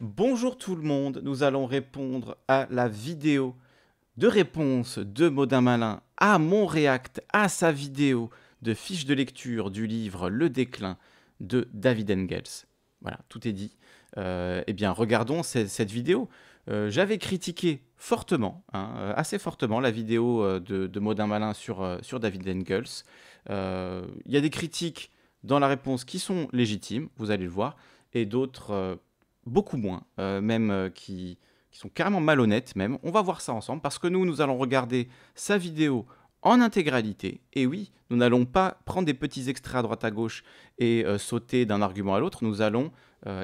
Bonjour tout le monde, nous allons répondre à la vidéo de réponse de Modin Malin à mon react à sa vidéo de fiche de lecture du livre Le déclin de David Engels. Voilà, tout est dit. Euh, eh bien, regardons cette vidéo. Euh, j'avais critiqué fortement, hein, euh, assez fortement, la vidéo de, Modin Malin sur, David Engels. Il y a des critiques dans la réponse qui sont légitimes, vous allez le voir, et d'autres beaucoup moins, euh, même euh, qui, sont carrément malhonnêtes même. On va voir ça ensemble parce que nous, nous allons regarder sa vidéo en intégralité. Et oui, nous n'allons pas prendre des petits extraits à droite à gauche et euh, sauter d'un argument à l'autre. Nous allons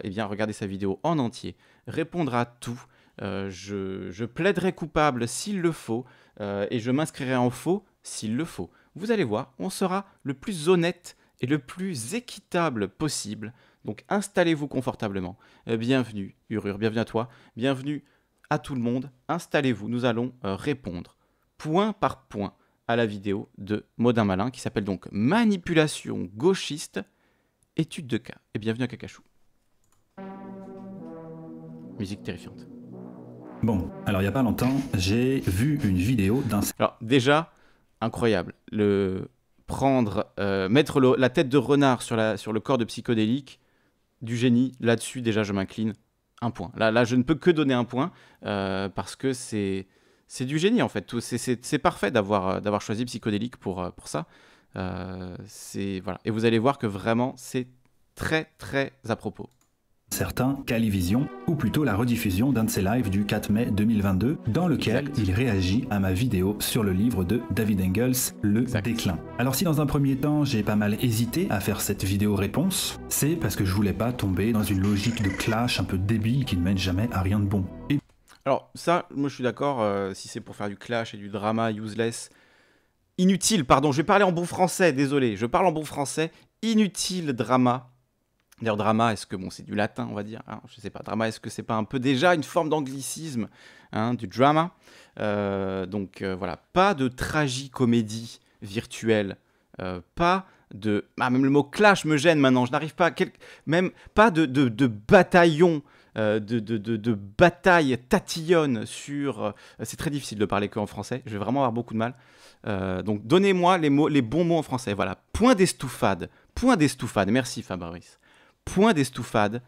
eh bien, regarder sa vidéo en entier, répondre à tout. je, plaiderai coupable s'il le faut et je m'inscrirai en faux s'il le faut. Vous allez voir, on sera le plus honnête et le plus équitable possible donc installez-vous confortablement. Euh, bienvenue, Hurur. bienvenue à toi, bienvenue à tout le monde. Installez-vous, nous allons euh, répondre point par point à la vidéo de Modin Malin qui s'appelle donc Manipulation gauchiste, étude de cas. Et bienvenue à Cacachou. Musique terrifiante. Bon, alors il n'y a pas longtemps, j'ai vu une vidéo d'un... Alors déjà, incroyable, le prendre, euh, mettre la tête de renard sur, sur le corps de psychodélique, du génie. Là-dessus, déjà, je m'incline. Un point. Là, là, je ne peux que donner un point euh, parce que c'est c'est du génie en fait. C'est parfait d'avoir euh, d'avoir choisi psychodélique pour euh, pour ça. c'est voilà. Et vous allez voir que vraiment, c'est très très à propos certains Calivision, ou plutôt la rediffusion d'un de ses lives du 4 mai 2022, dans lequel il réagit à ma vidéo sur le livre de David Engels, Le déclin. Alors si dans un premier temps j'ai pas mal hésité à faire cette vidéo réponse, c'est parce que je voulais pas tomber dans une logique de clash un peu débile qui ne mène jamais à rien de bon. Alors ça, moi je suis d'accord, euh, si c'est pour faire du clash et du drama useless, inutile, pardon, je vais parler en bon français, désolé, je parle en bon français, inutile drama D'ailleurs, drama, est-ce que bon, c'est du latin, on va dire hein, Je sais pas. Drama, est-ce que c'est pas un peu déjà une forme d'anglicisme hein, du drama euh, Donc euh, voilà, pas de tragicomédie virtuelle, euh, pas de. Ah, même le mot clash me gêne maintenant. Je n'arrive pas. À Même pas de, de, de bataillon. De, de, de, bataille tatillonne sur... C'est très difficile de parler que en français, je vais vraiment avoir beaucoup de mal. donc donnez-moi les, mots, les bons mots en français, voilà. Point d'estoufade, point d'estoufade, merci Fabrice point d'estouffade,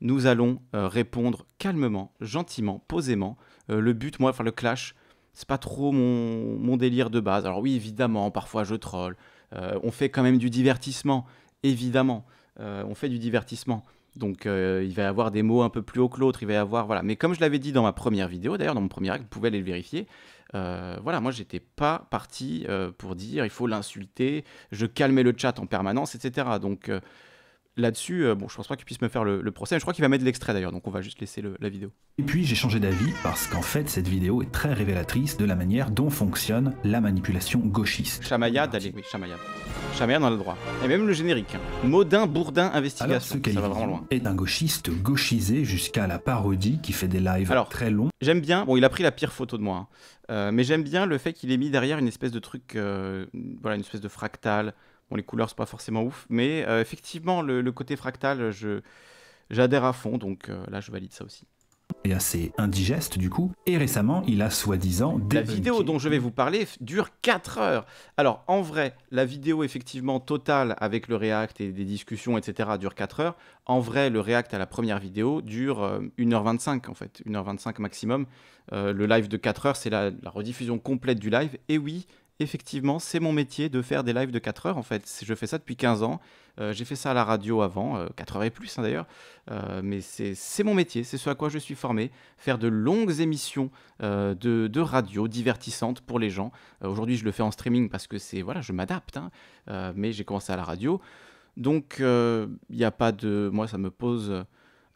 nous allons euh, répondre calmement, gentiment, posément. Euh, le but, moi, enfin le clash, c'est pas trop mon, délire de base. Alors oui, évidemment, parfois je troll. Euh, on fait quand même du divertissement, évidemment. on fait du divertissement. Donc il va y avoir des mots un peu plus haut que l'autre, il va y avoir voilà. Mais comme je l'avais dit dans ma première vidéo, d'ailleurs dans mon premier acte, vous pouvez aller le vérifier. voilà, moi j'étais pas parti pour dire il faut l'insulter, je calmais le chat en permanence, etc. Donc là-dessus, euh, bon, je pense pas qu'il puisse me faire le, procès. je crois qu'il va mettre l'extrait d'ailleurs, donc on va juste laisser la vidéo. Et puis j'ai changé d'avis parce qu'en fait, cette vidéo est très révélatrice de la manière dont fonctionne la manipulation gauchiste. Chamayad, allez, oui, Chamayad. Chamayad dans le droit. Et même le générique. Hein. Modin, Bourdin, Investigation. Alors, ce ça va vraiment loin. Est un gauchiste gauchisé jusqu'à la parodie qui fait des lives très longs. J'aime bien, bon, il a pris la pire photo de moi, hein. euh, mais j'aime bien le fait qu'il ait mis derrière une espèce de truc, euh, voilà, une espèce de fractale. Bon, les couleurs, c'est pas forcément ouf, mais euh, effectivement, le, côté fractal, je, j'adhère à fond, donc euh, là, je valide ça aussi. Et assez indigeste, du coup. Et récemment, il a soi-disant La vidéo dont je vais vous parler dure 4 heures. Alors, en vrai, la vidéo, effectivement, totale avec le React et des discussions, etc., dure 4 heures. En vrai, le React à la première vidéo dure 1h25, euh, en fait. 1h25 maximum. le live de 4 heures, c'est la rediffusion complète du live. Et oui, effectivement, c'est mon métier de faire des lives de 4 heures. En fait, je fais ça depuis 15 ans. Euh, j'ai fait ça à la radio avant, 4 euh, heures et plus hein, d'ailleurs. Euh, mais c'est mon métier, c'est ce à quoi je suis formé. Faire de longues émissions de, radio divertissantes pour les gens. Aujourd'hui, je le fais en streaming parce que c'est voilà, je m'adapte. Hein. mais j'ai commencé à la radio. Donc, il n'y a pas de. Moi, ça me pose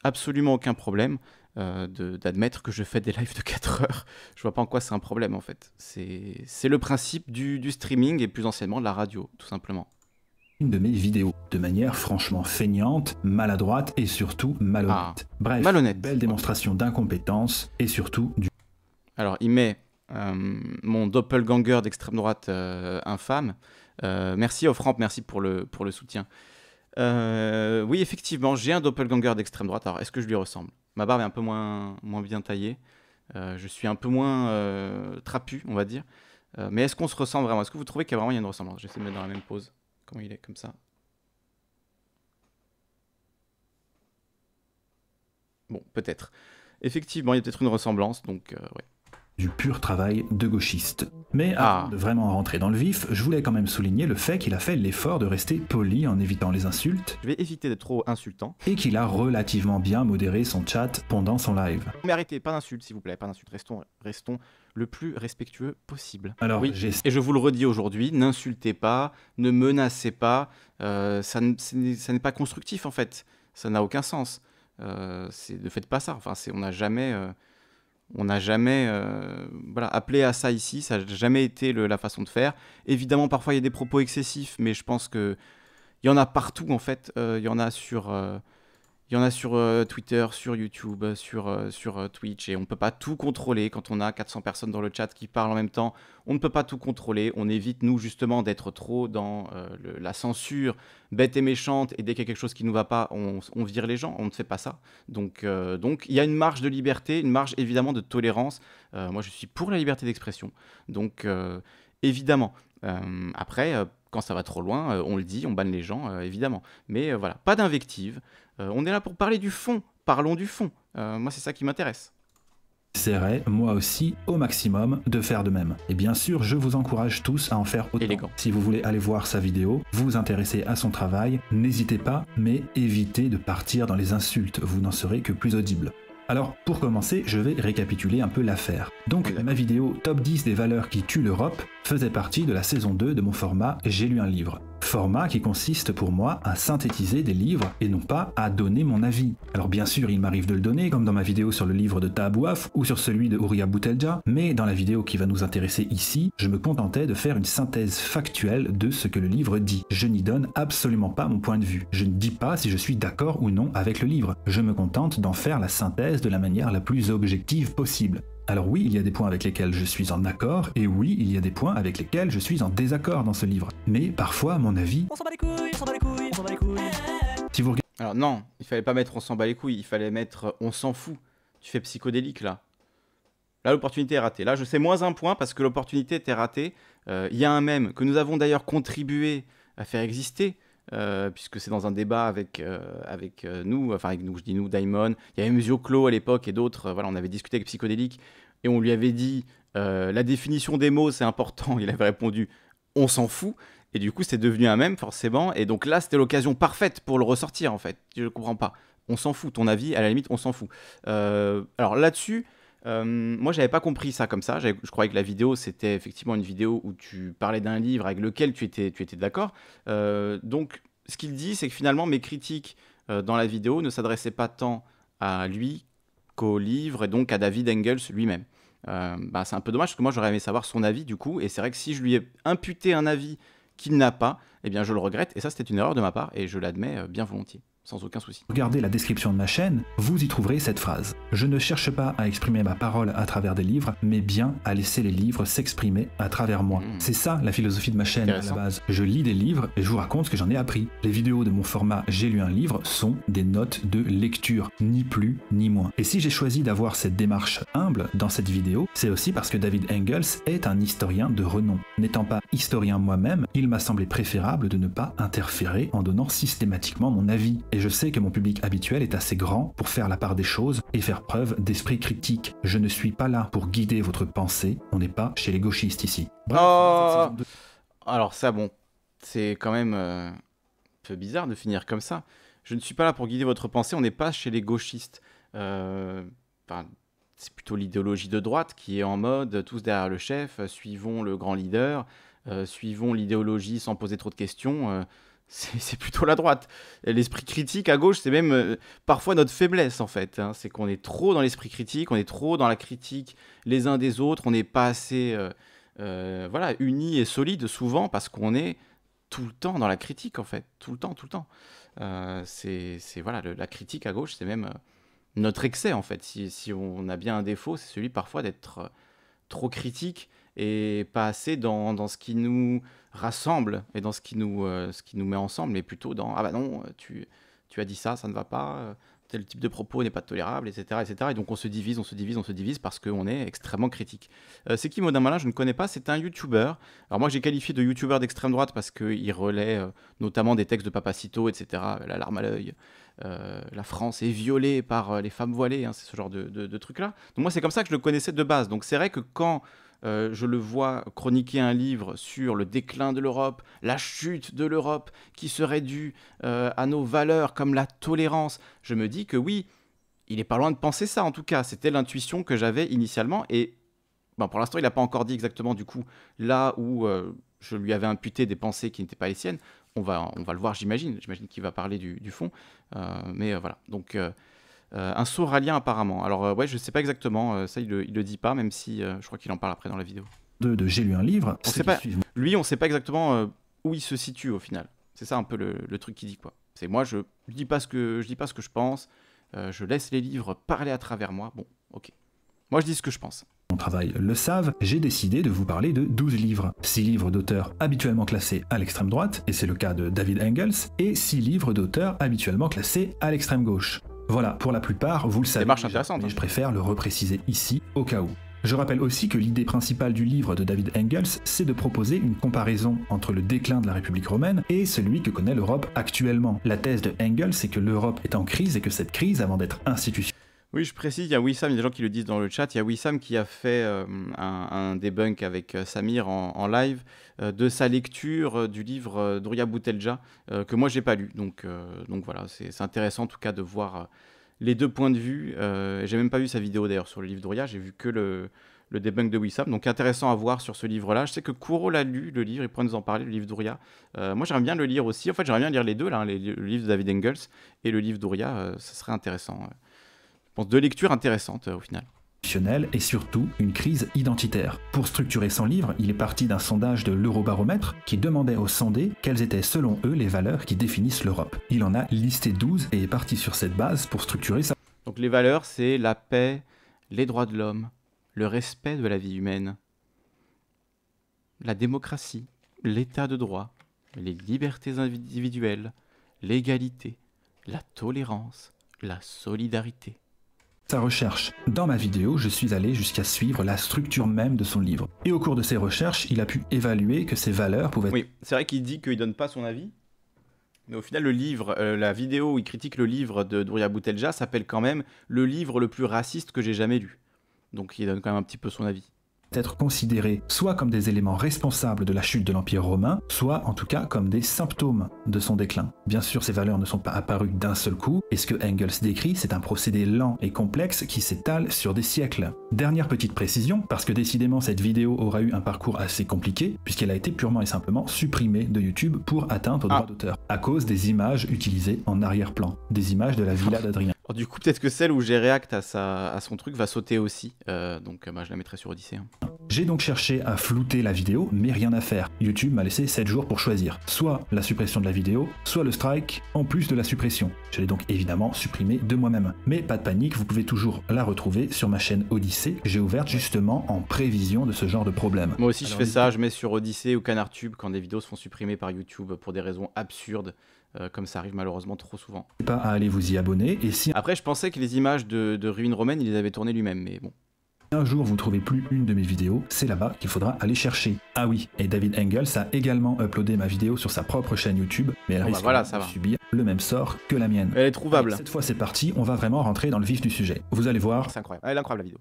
absolument aucun problème. Euh, d'admettre que je fais des lives de 4 heures. Je vois pas en quoi c'est un problème en fait. C'est le principe du, streaming et plus anciennement de la radio, tout simplement. Une de mes vidéos, de manière franchement feignante, maladroite et surtout malhonnête. Ah, Bref, belle démonstration d'incompétence et surtout du. Alors il met euh, mon doppelganger d'extrême droite euh, infâme. merci Offramp, merci pour le, pour le soutien. oui, effectivement, j'ai un doppelganger d'extrême droite. Alors, est-ce que je lui ressemble ma barbe est un peu moins, moins bien taillée. Euh, je suis un peu moins euh, trapu, on va dire. Euh, mais est-ce qu'on se ressemble vraiment Est-ce que vous trouvez qu'il y a vraiment une ressemblance J'essaie de mettre dans la même pose. Comment il est Comme ça. Bon, peut-être. Effectivement, il y a peut-être une ressemblance, donc ouais du pur travail de gauchiste. Mais ah. avant de vraiment rentrer dans le vif, je voulais quand même souligner le fait qu'il a fait l'effort de rester poli en évitant les insultes. Je vais éviter d'être trop insultant. Et qu'il a relativement bien modéré son chat pendant son live. Mais arrêtez, pas d'insultes s'il vous plaît, pas d'insultes, restons, restons le plus respectueux possible. Alors, oui. Et je vous le redis aujourd'hui, n'insultez pas, ne menacez pas, euh, ça n'est pas constructif en fait, ça n'a aucun sens. Euh, ne faites pas ça, enfin on n'a jamais... Euh, on n'a jamais euh, appelé à ça ici, ça n'a jamais été la façon de faire. Évidemment, parfois il y a des propos excessifs, mais je pense qu'il y en a partout en fait. Euh, il y en a sur, euh, il y en a sur euh, Twitter, sur YouTube, euh, sur, euh, sur Twitch, et on ne peut pas tout contrôler. Quand on a 400 personnes dans le chat qui parlent en même temps, on ne peut pas tout contrôler. On évite, nous, justement, d'être trop dans la censure bête et méchante, et dès qu'il y a quelque chose qui ne nous va pas, on, vire les gens. On ne fait pas ça. Donc, donc, il y a une marge de liberté, une marge, évidemment, de tolérance. moi, je suis pour la liberté d'expression. Donc, évidemment. après quand ça va trop loin, on le dit, on banne les gens, évidemment. Mais voilà, pas d'invective, euh, on est là pour parler du fond, parlons du fond. Euh, moi, c'est ça qui m'intéresse. J'essaierai, moi aussi, au maximum, de faire de même. Et bien sûr, je vous encourage tous à en faire autant. Si vous voulez aller voir sa vidéo, vous intéresser à son travail, n'hésitez pas, mais évitez de partir dans les insultes, vous n'en serez que plus audible. Alors, pour commencer, je vais récapituler un peu l'affaire. Donc, ma vidéo Top 10 des valeurs qui tuent l'Europe faisait partie de la saison 2 de mon format J'ai lu un livre. Format qui consiste pour moi à synthétiser des livres et non pas à donner mon avis. Alors bien sûr, il m'arrive de le donner, comme dans ma vidéo sur le livre de Taabouaf ou sur celui de Uriah Boutelja, mais dans la vidéo qui va nous intéresser ici, je me contentais de faire une synthèse factuelle de ce que le livre dit. Je n'y donne absolument pas mon point de vue. Je ne dis pas si je suis d'accord ou non avec le livre. Je me contente d'en faire la synthèse de la manière la plus objective possible. Alors oui, il y a des points avec lesquels je suis en accord, et oui, il y a des points avec lesquels je suis en désaccord dans ce livre. Mais parfois, à mon avis... On s'en bat les couilles, on s'en bat les couilles, on s'en bat les couilles. Si vous Alors non, il fallait pas mettre on s'en bat les couilles, il fallait mettre euh, on s'en fout. Tu fais psychodélique là. Là, l'opportunité est ratée. Là, je sais moins un point parce que l'opportunité était ratée. Euh, il y a un même que nous avons d'ailleurs contribué à faire exister euh, puisque c'est dans un débat avec, euh, avec euh, nous, enfin avec nous, je dis nous, Daimon, il y avait Musio Clo à l'époque et d'autres, on avait discuté avec Psychodélique et on lui avait dit la définition des mots c'est important, il avait répondu on s'en fout, et du coup c'est devenu un même forcément, et donc là c'était l'occasion parfaite pour le ressortir en fait, je ne comprends pas, on s'en fout, ton avis, à la limite on s'en fout. alors là-dessus, moi, euh, moi, j'avais pas compris ça comme ça. Je croyais que la vidéo, c'était effectivement une vidéo où tu parlais d'un livre avec lequel tu étais, tu étais d'accord. Euh, donc, ce qu'il dit, c'est que finalement, mes critiques euh, dans la vidéo ne s'adressaient pas tant à lui qu'au livre et donc à David Engels lui-même. Bah, c'est un peu dommage parce que moi, j'aurais aimé savoir son avis du coup. Et c'est vrai que si je lui ai imputé un avis qu'il n'a pas, eh bien, je le regrette. Et ça, c'était une erreur de ma part et je l'admets bien volontiers sans aucun souci. Regardez la description de ma chaîne, vous y trouverez cette phrase. Je ne cherche pas à exprimer ma parole à travers des livres, mais bien à laisser les livres s'exprimer à travers moi. Hmm. C'est ça la philosophie de ma chaîne à la base. Je lis des livres et je vous raconte ce que j'en ai appris. Les vidéos de mon format J'ai lu un livre sont des notes de lecture, ni plus ni moins. Et si j'ai choisi d'avoir cette démarche humble dans cette vidéo, c'est aussi parce que David Engels est un historien de renom. N'étant pas historien moi-même, il m'a semblé préférable de ne pas interférer en donnant systématiquement mon avis et je sais que mon public habituel est assez grand pour faire la part des choses et faire preuve d'esprit critique. Je ne suis pas là pour guider votre pensée, on n'est pas chez les gauchistes ici. Oh Alors ça, bon, c'est quand même euh, un peu bizarre de finir comme ça. Je ne suis pas là pour guider votre pensée, on n'est pas chez les gauchistes. Euh, c'est plutôt l'idéologie de droite qui est en mode tous derrière le chef, suivons le grand leader, euh, suivons l'idéologie sans poser trop de questions c'est plutôt la droite. L'esprit critique à gauche, c'est même euh, parfois notre faiblesse en fait. Hein. C'est qu'on est trop dans l'esprit critique, on est trop dans la critique les uns des autres, on n'est pas assez euh, euh, voilà unis et solides souvent parce qu'on est tout le temps dans la critique en fait, tout le temps, tout le temps. c'est voilà la critique à gauche, c'est même notre excès en fait. si, on a bien un défaut, c'est celui parfois d'être trop critique et pas assez dans, dans, ce qui nous rassemble et dans ce qui nous, euh, ce qui nous met ensemble, mais plutôt dans Ah bah non, tu, tu as dit ça, ça ne va pas, euh, tel type de propos n'est pas tolérable, etc., etc. Et donc on se divise, on se divise, on se divise parce qu'on est extrêmement critique. Euh, c'est qui Maudin Malin Je ne connais pas, c'est un youtubeur. Alors moi j'ai qualifié de youtubeur d'extrême droite parce qu'il relaie notamment des textes de Papacito, etc., la larme à l'œil. la France est violée par les femmes voilées, hein, c'est ce genre de, de, de truc-là. Donc moi, c'est comme ça que je le connaissais de base. Donc c'est vrai que quand euh, je le vois chroniquer un livre sur le déclin de l'Europe, la chute de l'Europe, qui serait due euh, à nos valeurs comme la tolérance. Je me dis que oui, il n'est pas loin de penser ça en tout cas. C'était l'intuition que j'avais initialement et ben, pour l'instant il n'a pas encore dit exactement du coup là où euh, je lui avais imputé des pensées qui n'étaient pas les siennes. On va, on va le voir, j'imagine. J'imagine qu'il va parler du, du fond. mais voilà. Donc euh, un sauralien, apparemment. Alors euh, ouais, je sais pas exactement, euh, ça il le, dit pas, même si je crois qu'il en parle après dans la vidéo. De, J'ai lu un livre. On sait pas, lui, on sait pas exactement où il se situe au final. C'est ça un peu le, truc qu'il dit quoi. C'est moi, je, dis pas ce que je dis pas ce que je pense. je laisse les livres parler à travers moi. Bon, ok. Moi, je dis ce que je pense. Mon travail le savent, j'ai décidé de vous parler de 12 livres. 6 livres d'auteurs habituellement classés à l'extrême droite, et c'est le cas de David Engels, et 6 livres d'auteurs habituellement classés à l'extrême gauche. Voilà, pour la plupart, vous le savez, mais hein. je préfère le repréciser ici, au cas où. Je rappelle aussi que l'idée principale du livre de David Engels, c'est de proposer une comparaison entre le déclin de la République romaine et celui que connaît l'Europe actuellement. La thèse de Engels, c'est que l'Europe est en crise et que cette crise, avant d'être institutionnelle, oui, je précise, il y a Wissam, il y a des gens qui le disent dans le chat, il y a Wissam qui a fait euh, un, un, debunk avec euh, Samir en, live euh, de sa lecture du livre d'Ouria Boutelja, que moi j'ai pas lu. Donc, voilà, c'est intéressant en tout cas de voir les deux points de vue. j'ai même pas vu sa vidéo d'ailleurs sur le livre d'Ouria, j'ai vu que le, le debunk de Wissam. Donc intéressant à voir sur ce livre-là. Je sais que Kuro l'a lu, le livre, il pourrait nous en parler, le livre d'Ouria. moi j'aimerais bien le lire aussi. En fait j'aimerais bien lire les deux, là, hein, les, le livre de David Engels et le livre d'Ouria, ça serait intéressant pense, deux lectures intéressantes euh, au final et surtout une crise identitaire. Pour structurer son livre, il est parti d'un sondage de l'Eurobaromètre qui demandait aux sondés quelles étaient selon eux les valeurs qui définissent l'Europe. Il en a listé 12 et est parti sur cette base pour structurer sa... Donc les valeurs, c'est la paix, les droits de l'homme, le respect de la vie humaine, la démocratie, l'état de droit, les libertés individuelles, l'égalité, la tolérance, la solidarité sa recherche. Dans ma vidéo, je suis allé jusqu'à suivre la structure même de son livre. Et au cours de ses recherches, il a pu évaluer que ses valeurs pouvaient... Oui, c'est vrai qu'il dit qu'il donne pas son avis, mais au final, le livre, euh, la vidéo où il critique le livre de Douria Boutelja s'appelle quand même « Le livre le plus raciste que j'ai jamais lu ». Donc il donne quand même un petit peu son avis être considérés soit comme des éléments responsables de la chute de l'Empire romain, soit en tout cas comme des symptômes de son déclin. Bien sûr, ces valeurs ne sont pas apparues d'un seul coup, et ce que Engels décrit, c'est un procédé lent et complexe qui s'étale sur des siècles. Dernière petite précision, parce que décidément cette vidéo aura eu un parcours assez compliqué, puisqu'elle a été purement et simplement supprimée de YouTube pour atteinte aux ah. droit d'auteur, à cause des images utilisées en arrière-plan, des images de la villa d'Adrien du coup, peut-être que celle où j'ai React à, sa, à son truc va sauter aussi. Euh, donc, euh, bah, je la mettrai sur Odyssée. Hein. J'ai donc cherché à flouter la vidéo, mais rien à faire. YouTube m'a laissé 7 jours pour choisir soit la suppression de la vidéo, soit le strike, en plus de la suppression. Je l'ai donc évidemment supprimée de moi-même. Mais pas de panique, vous pouvez toujours la retrouver sur ma chaîne Odyssée, que j'ai ouverte justement en prévision de ce genre de problème. Moi aussi, je fais ça, je mets sur Odyssée ou Canardtube quand des vidéos se font par YouTube pour des raisons absurdes. Euh, comme ça arrive malheureusement trop souvent. Pas à aller vous y abonner. Et si... Après, je pensais que les images de, ruines romaines, il les avait tournées lui-même, mais bon. Un jour, vous ne trouvez plus une de mes vidéos, c'est là-bas qu'il faudra aller chercher. Ah oui, et David Engels a également uploadé ma vidéo sur sa propre chaîne YouTube, mais elle bah risque de subir le même sort que la mienne. Elle est trouvable. cette fois, c'est parti, on va vraiment rentrer dans le vif du sujet. Vous allez voir. C'est incroyable. Elle est incroyable la vidéo.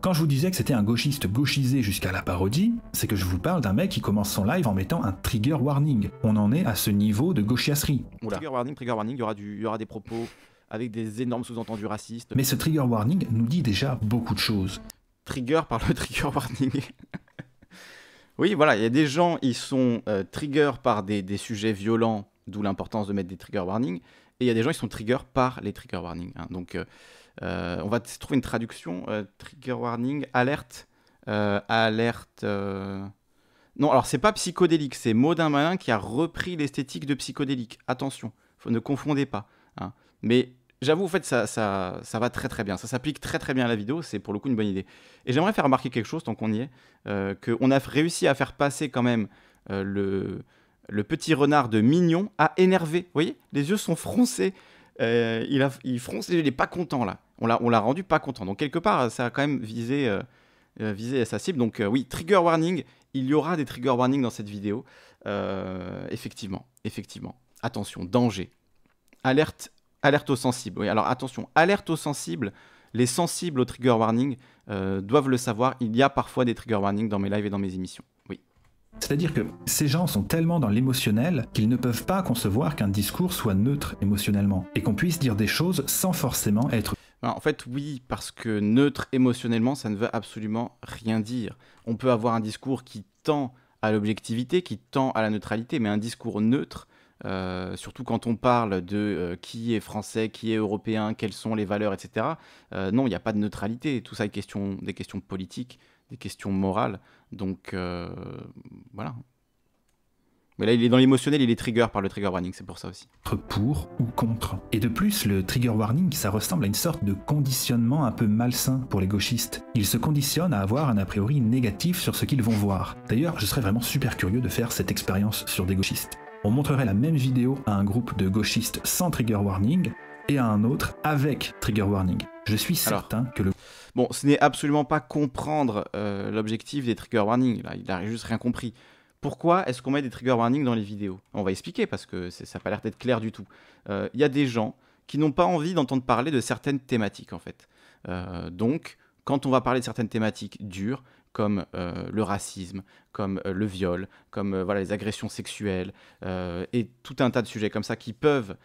Quand je vous disais que c'était un gauchiste gauchisé jusqu'à la parodie, c'est que je vous parle d'un mec qui commence son live en mettant un trigger warning. On en est à ce niveau de gauchiasserie. Trigger warning, trigger warning, il y, aura y aura des propos avec des énormes sous-entendus racistes. Mais ce trigger warning nous dit déjà beaucoup de choses. Trigger par le trigger warning. oui, voilà, il y a des gens, ils sont triggers euh, trigger par des, sujets violents, d'où l'importance de mettre des trigger warnings. Et il y a des gens, ils sont trigger par les trigger warnings. Hein. donc. Euh, euh, on va trouver une traduction euh, trigger warning, alerte, euh, alerte. Non, alors c'est pas psychodélique, c'est Maudin Malin qui a repris l'esthétique de psychodélique. Attention, ne confondez pas. Hein. Mais j'avoue, en fait, ça, ça, va très très bien. Ça s'applique très très bien à la vidéo, c'est pour le coup une bonne idée. Et j'aimerais faire remarquer quelque chose, tant qu'on y est, euh, qu'on a réussi à faire passer quand même le, le, petit renard de mignon à énervé. Vous voyez, les yeux sont froncés. il, a, il fronce il n'est pas content là on l'a, l'a rendu pas content. Donc quelque part, ça a quand même visé, euh, euh, visé sa cible. Donc euh, oui, trigger warning, il y aura des trigger warning dans cette vidéo. effectivement, effectivement. Attention, danger. Alerte, alerte aux sensibles. Oui, alors attention, alerte aux sensibles. Les sensibles aux trigger warning doivent le savoir. Il y a parfois des trigger warning dans mes lives et dans mes émissions. Oui. C'est-à-dire que ces gens sont tellement dans l'émotionnel qu'ils ne peuvent pas concevoir qu'un discours soit neutre émotionnellement et qu'on puisse dire des choses sans forcément être ben, en fait, oui, parce que neutre émotionnellement, ça ne veut absolument rien dire. On peut avoir un discours qui tend à l'objectivité, qui tend à la neutralité, mais un discours neutre, euh, surtout quand on parle de euh, qui est français, qui est européen, quelles sont les valeurs, etc. Euh, non, il n'y a pas de neutralité. Tout ça est question, des questions politiques, des questions morales. Donc voilà, mais là, il est dans l'émotionnel, il est trigger par le trigger warning, c'est pour ça aussi. Pour ou contre. Et de plus, le trigger warning, ça ressemble à une sorte de conditionnement un peu malsain pour les gauchistes. Ils se conditionnent à avoir un a priori négatif sur ce qu'ils vont voir. D'ailleurs, je serais vraiment super curieux de faire cette expérience sur des gauchistes. On montrerait la même vidéo à un groupe de gauchistes sans trigger warning et à un autre avec trigger warning. Je suis certain que le... Bon, ce n'est absolument pas comprendre euh, l'objectif des trigger warning, là, il n'a juste rien compris pourquoi est-ce qu'on met des trigger warnings dans les vidéos On va expliquer parce que ça n'a pas l'air d'être clair du tout. Il euh, y a des gens qui n'ont pas envie d'entendre parler de certaines thématiques en fait. Euh, donc, quand on va parler de certaines thématiques dures, comme euh, le racisme, comme le viol, comme voilà, les agressions sexuelles, et tout un tas de sujets comme ça qui peuvent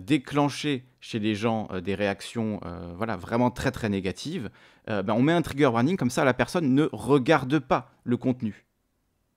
déclencher chez les gens des réactions voilà, vraiment très très négatives, ben on met un trigger warning, comme ça la personne ne regarde pas le contenu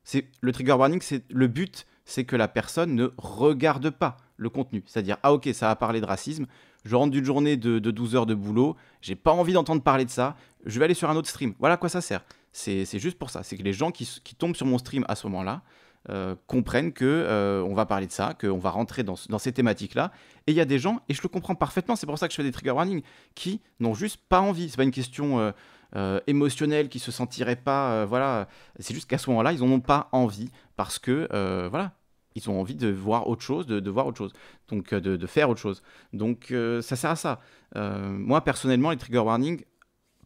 c'est le trigger warning, le but, c'est que la personne ne regarde pas le contenu, c'est-à-dire ah ok ça a parlé de racisme, je rentre d'une journée de, 12 heures de boulot, j'ai pas envie d'entendre parler de ça, je vais aller sur un autre stream. Voilà à quoi ça sert. C'est juste pour ça, c'est que les gens qui, tombent sur mon stream à ce moment-là euh, comprennent que euh, on va parler de ça, qu'on va rentrer dans, ces thématiques-là. Et il y a des gens, et je le comprends parfaitement, c'est pour ça que je fais des trigger warnings, qui n'ont juste pas envie. C'est pas une question euh, euh, émotionnel qui se sentirait pas. Euh, voilà, c'est juste qu'à ce moment-là, ils n'en ont pas envie parce que euh, voilà, ils ont envie de voir autre chose, de, de voir autre chose, donc de, de faire autre chose. Donc ça sert à ça. moi personnellement, les trigger warnings,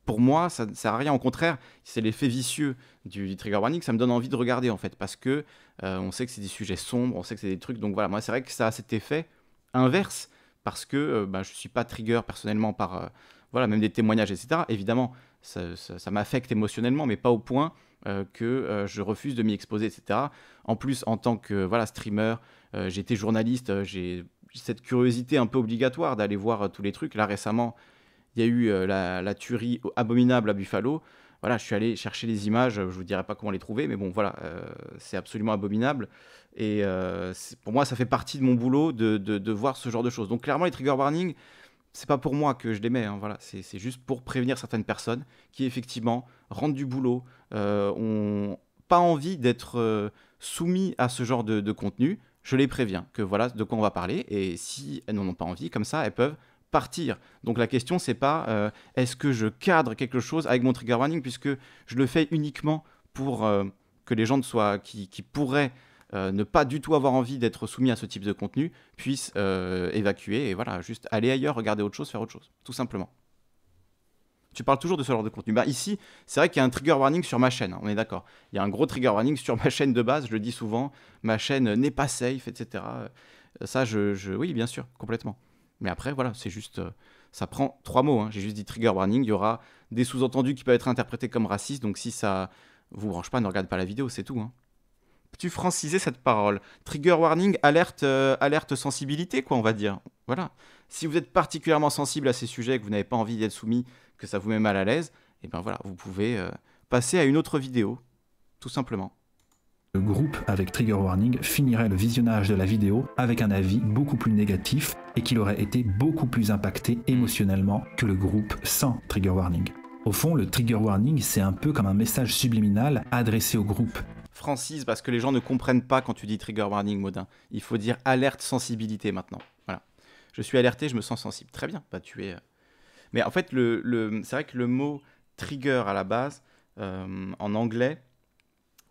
pour moi, ça ne sert à rien. Au contraire, c'est l'effet vicieux du, trigger warning. Ça me donne envie de regarder en fait, parce que on sait que c'est des sujets sombres, on sait que c'est des trucs. Donc voilà, moi c'est vrai que ça a cet effet inverse parce que bah, je suis pas trigger personnellement par voilà même des témoignages etc. Évidemment, ça, m'affecte émotionnellement, mais pas au point euh, que euh, je refuse de m'y exposer, etc. En plus, en tant que voilà, streamer, euh, j'étais journaliste, j'ai cette curiosité un peu obligatoire d'aller voir tous les trucs. Là, récemment, il y a eu la, tuerie abominable à Buffalo. Voilà, je suis allé chercher les images, je ne vous dirai pas comment les trouver, mais bon, voilà, c'est absolument abominable. Et pour moi, ça fait partie de mon boulot de, de, de, voir ce genre de choses. Donc, clairement, les trigger warnings, c'est pas pour moi que je les mets, hein, voilà, c'est juste pour prévenir certaines personnes qui effectivement rentrent du boulot, n'ont euh, ont pas envie d'être euh, soumis à ce genre de, contenu. Je les préviens que voilà de quoi on va parler et si elles n'en ont pas envie, comme ça elles peuvent partir. Donc la question c'est pas euh, est-ce que je cadre quelque chose avec mon trigger warning puisque je le fais uniquement pour que les gens ne soient qui pourraient euh, ne pas du tout avoir envie d'être soumis à ce type de contenu, puisse euh, évacuer et voilà, juste aller ailleurs, regarder autre chose, faire autre chose, tout simplement. Tu parles toujours de ce genre de contenu. Bah ici, c'est vrai qu'il y a un trigger warning sur ma chaîne, hein, on est d'accord. Il y a un gros trigger warning sur ma chaîne de base, je le dis souvent, ma chaîne n'est pas safe, etc. Euh, ça, je, Oui, bien sûr, complètement. Mais après, voilà, c'est juste... ça prend trois mots, hein. j'ai juste dit trigger warning, il y aura des sous-entendus qui peuvent être interprétés comme racistes, donc si ça vous branche pas, ne regarde pas la vidéo, c'est tout. Hein tu franciser cette parole Trigger warning, alerte, euh, alerte sensibilité, quoi, on va dire. Voilà. Si vous êtes particulièrement sensible à ces sujets, que vous n'avez pas envie d'être soumis, que ça vous met mal à l'aise, et eh ben voilà, vous pouvez euh, passer à une autre vidéo, tout simplement. Le groupe avec trigger warning finirait le visionnage de la vidéo avec un avis beaucoup plus négatif et qu'il aurait été beaucoup plus impacté émotionnellement que le groupe sans trigger warning. Au fond, le trigger warning, c'est un peu comme un message subliminal adressé au groupe. Francis, parce que les gens ne comprennent pas quand tu dis trigger warning, Modin. Il faut dire alerte sensibilité maintenant. Voilà. Je suis alerté, je me sens sensible. Très bien. Bah, tu euh. Mais en fait, c'est vrai que le mot trigger à la base, euh, en anglais,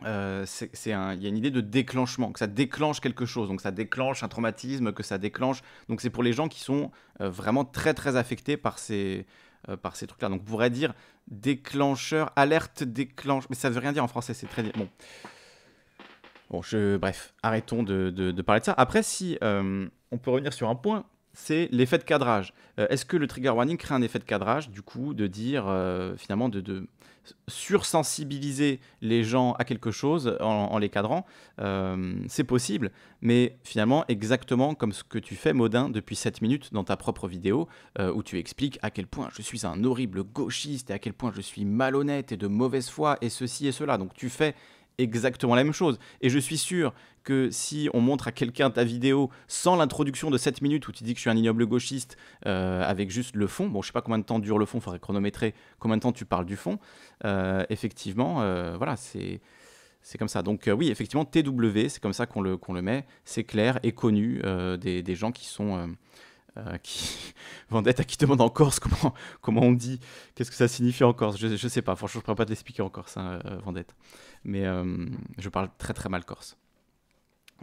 euh, c'est un... il y a une idée de déclenchement, que ça déclenche quelque chose, donc ça déclenche un traumatisme, que ça déclenche. Donc c'est pour les gens qui sont vraiment très très affectés par ces, par ces trucs-là. Donc on pourrait dire déclencheur, alerte déclenche, mais ça veut rien dire en français, c'est très bon. Bon, je, bref, arrêtons de, parler de ça. Après, si euh, on peut revenir sur un point, c'est l'effet de cadrage. Euh, est-ce que le trigger warning crée un effet de cadrage, du coup, de dire, euh, finalement, de, de sursensibiliser les gens à quelque chose en, en les cadrant C'est possible, mais finalement, exactement comme ce que tu fais, Modin, depuis 7 minutes dans ta propre vidéo, où tu expliques à quel point je suis un horrible gauchiste et à quel point je suis malhonnête et de mauvaise foi et ceci et cela. Donc tu fais exactement la même chose. Et je suis sûr que si on montre à quelqu'un ta vidéo sans l'introduction de 7 minutes où tu dis que je suis un ignoble gauchiste euh, avec juste le fond, bon je sais pas combien de temps dure le fond, il faudrait chronométrer combien de temps tu parles du fond, euh, effectivement, euh, voilà, c'est... C'est comme ça. Donc oui, effectivement, TW, c'est comme ça qu'on le, qu'on le met. C'est clair et connu des, des, gens qui sont... qui Vendette à qui demande en Corse comment, comment on dit, qu'est-ce que ça signifie en Corse, je, je sais pas, franchement je ne pourrais pas te l'expliquer en Corse, hein, Vendette mais euh, je parle très très mal corse.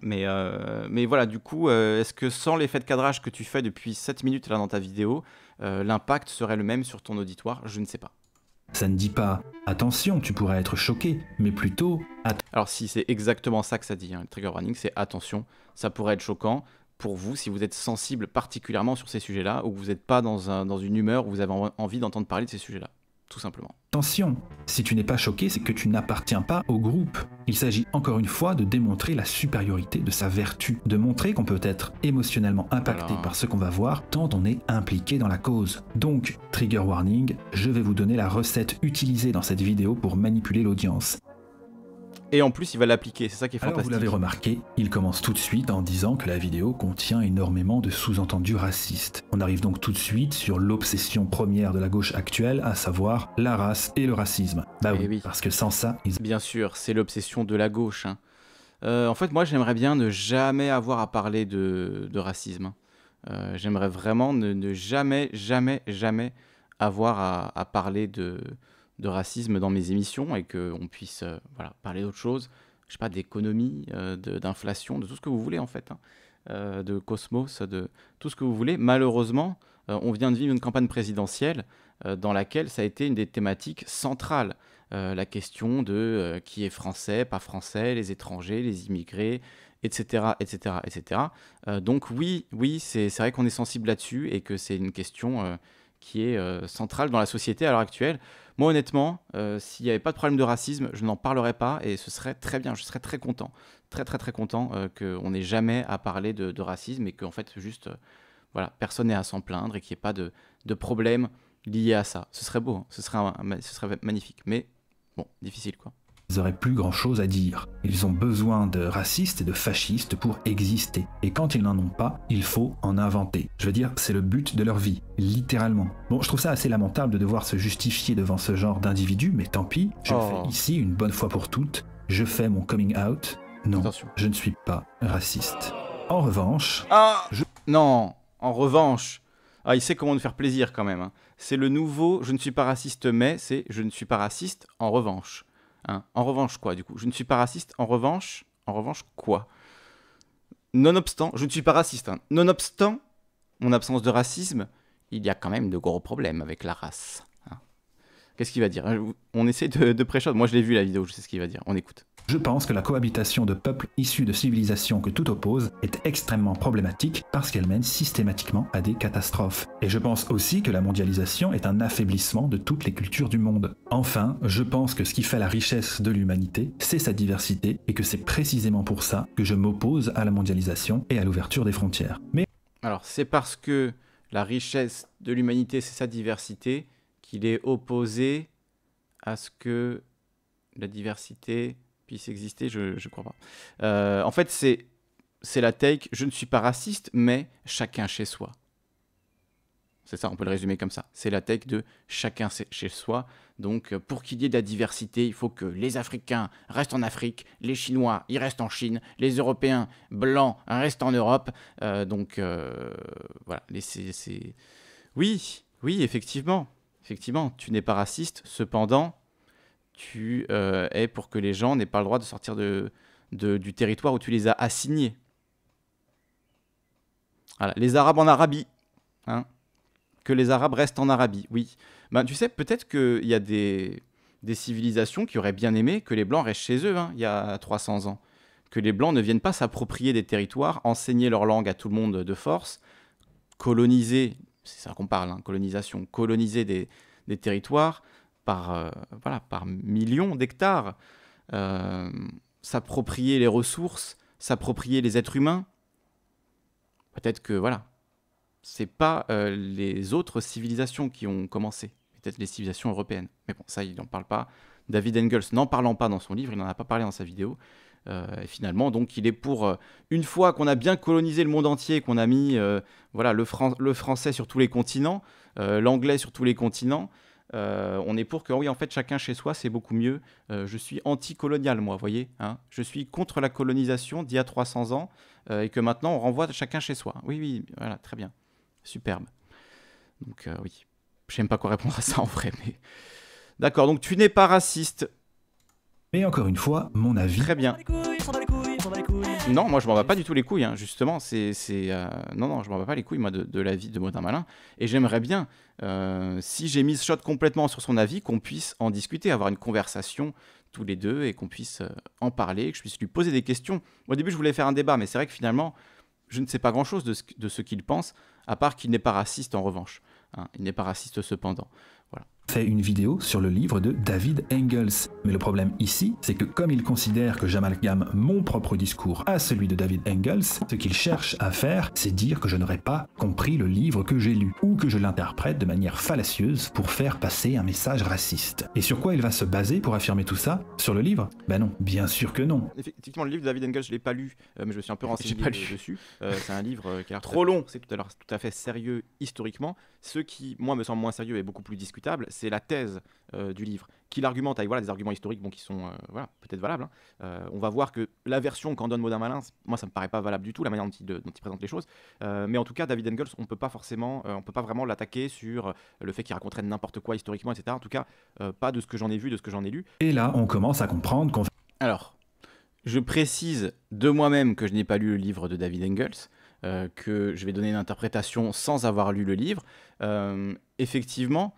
Mais, euh, mais, voilà, du coup, euh, est-ce que sans l'effet de cadrage que tu fais depuis 7 minutes là dans ta vidéo, l'impact serait le même sur ton auditoire Je ne sais pas. Ça ne dit pas attention, tu pourrais être choqué, mais plutôt Alors si c'est exactement ça que ça dit, hein, le trigger warning, c'est attention, ça pourrait être choquant pour vous si vous êtes sensible particulièrement sur ces sujets-là ou que vous n'êtes pas dans, dans une humeur où vous avez envie d'entendre parler de ces sujets-là tout simplement. Attention, si tu n'es pas choqué, c'est que tu n'appartiens pas au groupe. Il s'agit encore une fois de démontrer la supériorité de sa vertu, de montrer qu'on peut être émotionnellement impacté par ce qu'on va voir tant on est impliqué dans la cause. Donc, trigger warning, je vais vous donner la recette utilisée dans cette vidéo pour manipuler l'audience et en plus il va l'appliquer, c'est ça qui est fantastique. Alors vous l'avez remarqué, il commence tout de suite en disant que la vidéo contient énormément de sous-entendus racistes. On arrive donc tout de suite sur l'obsession première de la gauche actuelle, à savoir la race et le racisme. Bah eh oui, parce que sans ça... Bien sûr, c'est l'obsession de la gauche. Hein. Euh, en fait, moi j'aimerais bien ne jamais avoir à parler de, racisme. Hein. Euh, j'aimerais vraiment ne, jamais, jamais, jamais avoir à parler de, de racisme dans mes émissions et qu'on puisse euh, voilà, parler d'autre chose, je sais pas, d'économie, euh, d'inflation, de, tout ce que vous voulez en fait, hein. euh, de cosmos, de tout ce que vous voulez. Malheureusement, on vient de vivre une campagne présidentielle dans laquelle ça a été une des thématiques centrales. la question de qui est français, pas français, les étrangers, les immigrés, etc., etc., etc. donc oui, oui, c'est vrai qu'on est sensible là-dessus et que c'est une question qui est centrale dans la société à l'heure actuelle. Moi, honnêtement, euh, s'il n'y avait pas de problème de racisme, je n'en parlerais pas et ce serait très bien. Je serais très content, très très très content euh, qu'on n'ait jamais à parler de, racisme et qu'en fait, juste, euh, voilà, personne n'ait à s'en plaindre et qu'il n'y ait pas de, problème lié à ça. Ce serait beau, hein. ce, serait ce serait magnifique. Mais bon, difficile quoi. Ils n'auraient plus grand-chose à dire. Ils ont besoin de racistes et de fascistes pour exister. Et quand ils n'en ont pas, il faut en inventer. Je veux dire, c'est le but de leur vie, littéralement. Bon, je trouve ça assez lamentable de devoir se justifier devant ce genre d'individus, mais tant pis, je oh. fais ici une bonne fois pour toutes. Je fais mon coming out. Non, je ne suis pas raciste. En revanche... Ah Non, en revanche... Ah, il sait comment nous faire plaisir quand même. Hein. C'est le nouveau je ne suis pas raciste mais, c'est je ne suis pas raciste en revanche. Hein. En revanche, quoi, du coup Je ne suis pas raciste. En revanche, en revanche, quoi Nonobstant, je ne suis pas raciste. Hein. Nonobstant mon absence de racisme, il y a quand même de gros problèmes avec la race. Hein. Qu'est-ce qu'il va dire On essaie de, de Moi, je l'ai vu la vidéo, je sais ce qu'il va dire. On écoute. Je pense que la cohabitation de peuples issus de civilisations que tout oppose est extrêmement problématique parce qu'elle mène systématiquement à des catastrophes. Et je pense aussi que la mondialisation est un affaiblissement de toutes les cultures du monde. Enfin, je pense que ce qui fait la richesse de l'humanité, c'est sa diversité et que c'est précisément pour ça que je m'oppose à la mondialisation et à l'ouverture des frontières. Mais alors, c'est parce que la richesse de l'humanité, c'est sa diversité, qu'il est opposé à ce que la diversité exister, je ne crois pas. Euh, en fait, c'est c'est la take je ne suis pas raciste, mais chacun chez soi. C'est ça, on peut le résumer comme ça. C'est la take de chacun chez soi. Donc, euh, pour qu'il y ait de la diversité, il faut que les Africains restent en Afrique, les Chinois, ils restent en Chine, les Européens blancs restent en Europe. Euh, donc, voilà. Les, c'est, Oui, oui, effectivement. Effectivement, tu n'es pas raciste. Cependant, tu euh, es pour que les gens n'aient pas le droit de sortir du territoire où tu les as assignés. Les Arabes en Arabie. Hein que les Arabes restent en Arabie, oui. Ben, tu sais, peut-être qu'il y a des, civilisations qui auraient bien aimé que les Blancs restent chez eux, hein, il y a 300 ans. Que les Blancs ne viennent pas s'approprier des territoires, enseigner leur langue à tout le monde de force, coloniser, c'est ça qu'on parle, hein, colonisation, coloniser des territoires, par, euh, voilà, par millions d'hectares, euh, s'approprier les ressources, s'approprier les êtres humains. Peut-être que voilà, c'est pas euh, les autres civilisations qui ont commencé, peut-être les civilisations européennes. Mais bon, ça, il n'en parle pas. David Engels n'en parlant pas dans son livre, il n'en a pas parlé dans sa vidéo. et finalement, donc, il est pour une fois qu'on a bien colonisé le monde entier, qu'on a mis voilà le français sur tous les continents, l'anglais sur tous les continents. Euh, on est pour que, oui, en fait, chacun chez soi, c'est beaucoup mieux. Euh, je suis anticolonial, moi, vous voyez. Hein je suis contre la colonisation d'il y a 300 ans euh, et que maintenant, on renvoie chacun chez soi. Oui, oui, voilà, très bien. Superbe. Donc, oui. Je n'aime pas quoi répondre à ça en vrai, mais. D'accord, donc tu n'es pas raciste. Mais encore une fois, mon avis. Très bien. Non, moi je m'en bats pas du tout les couilles, hein. justement. C'est, euh, Non, non, je m'en bats pas les couilles, moi, de, l'avis de Modin Malin. Et j'aimerais bien, euh, si j'ai mis shot complètement sur son avis, qu'on puisse en discuter, avoir une conversation tous les deux et qu'on puisse euh, en parler, que je puisse lui poser des questions. Au début, je voulais faire un débat, mais c'est vrai que finalement, je ne sais pas grand-chose de ce, qu'il pense, à part qu'il n'est pas raciste en revanche. Hein. il n'est pas raciste cependant fait une vidéo sur le livre de David Engels. Mais le problème ici, c'est que comme il considère que j'amalgame mon propre discours à celui de David Engels, ce qu'il cherche à faire, c'est dire que je n'aurais pas compris le livre que j'ai lu, ou que je l'interprète de manière fallacieuse pour faire passer un message raciste. Et sur quoi il va se baser pour affirmer tout ça Sur le livre Ben non, bien sûr que non. Effectivement, le livre de David Engels, je l'ai pas lu, euh, mais je me suis un peu renseigné pas euh, dessus. Euh, c'est un livre qui a trop long, c'est tout à l'heure tout à fait sérieux historiquement. Ce qui, moi, me semble moins sérieux et beaucoup plus discutable, c'est la thèse euh, du livre qu'il argumente avec voilà, des arguments historiques bon, qui sont euh, peut-être valables. Hein. Euh, on va voir que la version qu'en donne Maudin Malin, moi ça me paraît pas valable du tout, la manière dont il, présente les choses. mais en tout cas, David Engels, on peut pas forcément, on peut pas vraiment l'attaquer sur le fait qu'il raconterait n'importe quoi historiquement, etc. En tout cas, pas de ce que j'en ai vu, de ce que j'en ai lu. Et là, on commence à comprendre qu'on. Alors, je précise de moi-même que je n'ai pas lu le livre de David Engels. que je vais donner une interprétation sans avoir lu le livre. effectivement,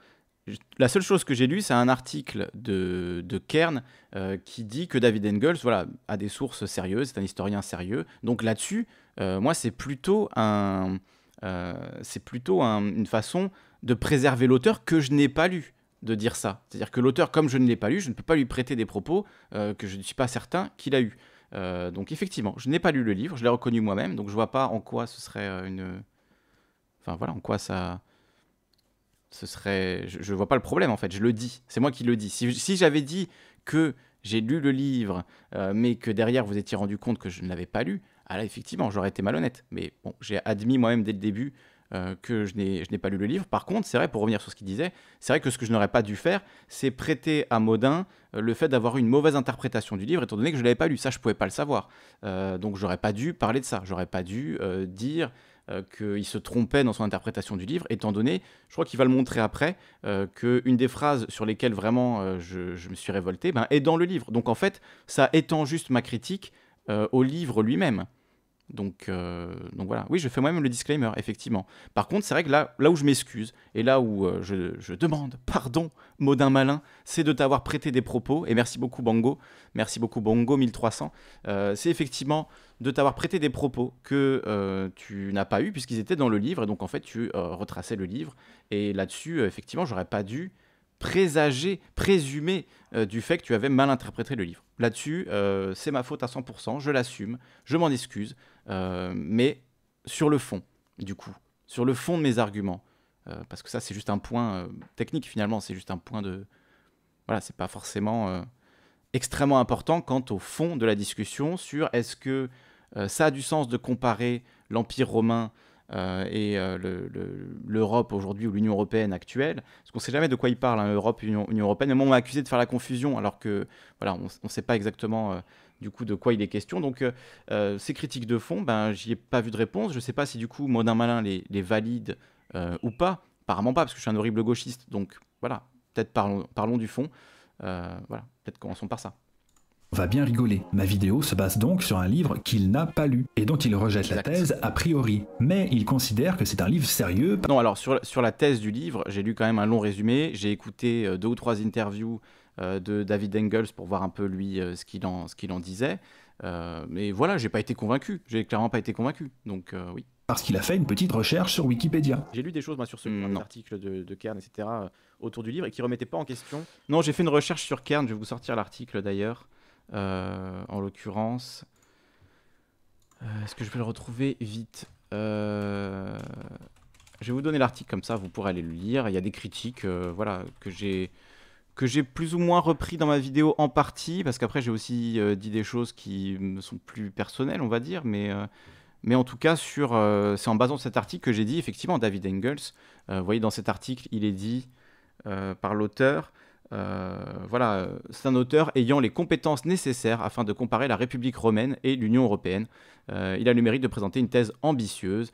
la seule chose que j'ai lue, c'est un article de, Kern euh, qui dit que David Engels voilà, a des sources sérieuses, c'est un historien sérieux. Donc là-dessus, euh, moi, c'est plutôt, un, euh, c'est plutôt une façon de préserver l'auteur que je n'ai pas lu de dire ça. C'est-à-dire que l'auteur, comme je ne l'ai pas lu, je ne peux pas lui prêter des propos que je ne suis pas certain qu'il a eu. donc effectivement, je n'ai pas lu le livre, je l'ai reconnu moi-même, donc je ne vois pas en quoi ce serait une... Enfin voilà, en quoi ça ce serait, je, ne vois pas le problème en fait. Je le dis, c'est moi qui le dis. Si, j'avais dit que j'ai lu le livre, euh, mais que derrière vous étiez rendu compte que je ne l'avais pas lu, alors ah là effectivement j'aurais été malhonnête. Mais bon, j'ai admis moi-même dès le début euh, que je n'ai pas lu le livre. Par contre, c'est vrai, pour revenir sur ce qu'il disait, c'est vrai que ce que je n'aurais pas dû faire, c'est prêter à Modin euh, le fait d'avoir une mauvaise interprétation du livre, étant donné que je ne l'avais pas lu. Ça, je ne pouvais pas le savoir. donc, j'aurais pas dû parler de ça. J'aurais pas dû dire euh, qu'il se trompait dans son interprétation du livre, étant donné, je crois qu'il va le montrer après, euh, qu'une des phrases sur lesquelles vraiment euh, je, me suis révolté ben, est dans le livre. Donc en fait, ça étend juste ma critique au livre lui-même. Donc, euh, donc voilà, oui, je fais moi-même le disclaimer, effectivement. Par contre, c'est vrai que là, là où je m'excuse et là où euh, je, demande pardon, mot malin, c'est de t'avoir prêté des propos, et merci beaucoup Bongo, merci beaucoup Bongo 1300, euh, c'est effectivement de t'avoir prêté des propos que tu n'as pas eu puisqu'ils étaient dans le livre, et donc en fait tu retraçais le livre, et là-dessus, effectivement, j'aurais pas dû présager, présumer du fait que tu avais mal interprété le livre. Là-dessus, c'est ma faute à 100%, je l'assume, je m'en excuse, euh, mais sur le fond, du coup, sur le fond de mes arguments, euh, parce que ça, c'est juste un point euh, technique finalement, c'est juste un point de. Voilà, c'est pas forcément extrêmement important quant au fond de la discussion sur est-ce que ça a du sens de comparer l'Empire romain et l'Europe aujourd'hui ou l'Union européenne actuelle, parce qu'on ne sait jamais de quoi il parle, l'Europe hein, Europe, Union, européenne, et moi on m'a accusé de faire la confusion alors que voilà, on ne sait pas exactement du coup de quoi il est question. Donc euh, euh, ces critiques de fond, ben j'y ai pas vu de réponse. Je sais pas si du coup Modin Malin les, valide euh, ou pas. Apparemment pas, parce que je suis un horrible gauchiste. Donc voilà, peut-être parlons, parlons du fond. voilà, peut-être commençons par ça. On va bien rigoler. Ma vidéo se base donc sur un livre qu'il n'a pas lu et dont il rejette la thèse a priori. Mais il considère que c'est un livre sérieux. Non, alors sur, sur la thèse du livre, j'ai lu quand même un long résumé, j'ai écouté deux ou trois interviews euh, de David Engels pour voir un peu lui euh, ce qu'il en, en, disait. Euh, mais voilà, j'ai pas été convaincu, j'ai clairement pas été convaincu, donc oui. Parce qu'il a fait une petite recherche sur Wikipédia. J'ai lu des choses sur ce article de, Kern, etc., autour du livre, et qui remettait pas en question. Non, j'ai fait une recherche sur Kern, je vais vous sortir l'article d'ailleurs, en l'occurrence. Est-ce que je peux le retrouver vite Je vais vous donner l'article comme ça, vous pourrez aller le lire. Il y a des critiques, voilà, que j'ai que j'ai plus ou moins repris dans ma vidéo en partie, parce qu'après j'ai aussi euh, dit des choses qui me sont plus personnelles, on va dire, mais, euh, mais en tout cas, sur, euh, c'est en basant cet article que j'ai dit, effectivement, David Engels, vous voyez, dans cet article, il est dit par l'auteur, voilà, c'est un auteur ayant les compétences nécessaires afin de comparer la République romaine et l'Union européenne. il a le mérite de présenter une thèse ambitieuse.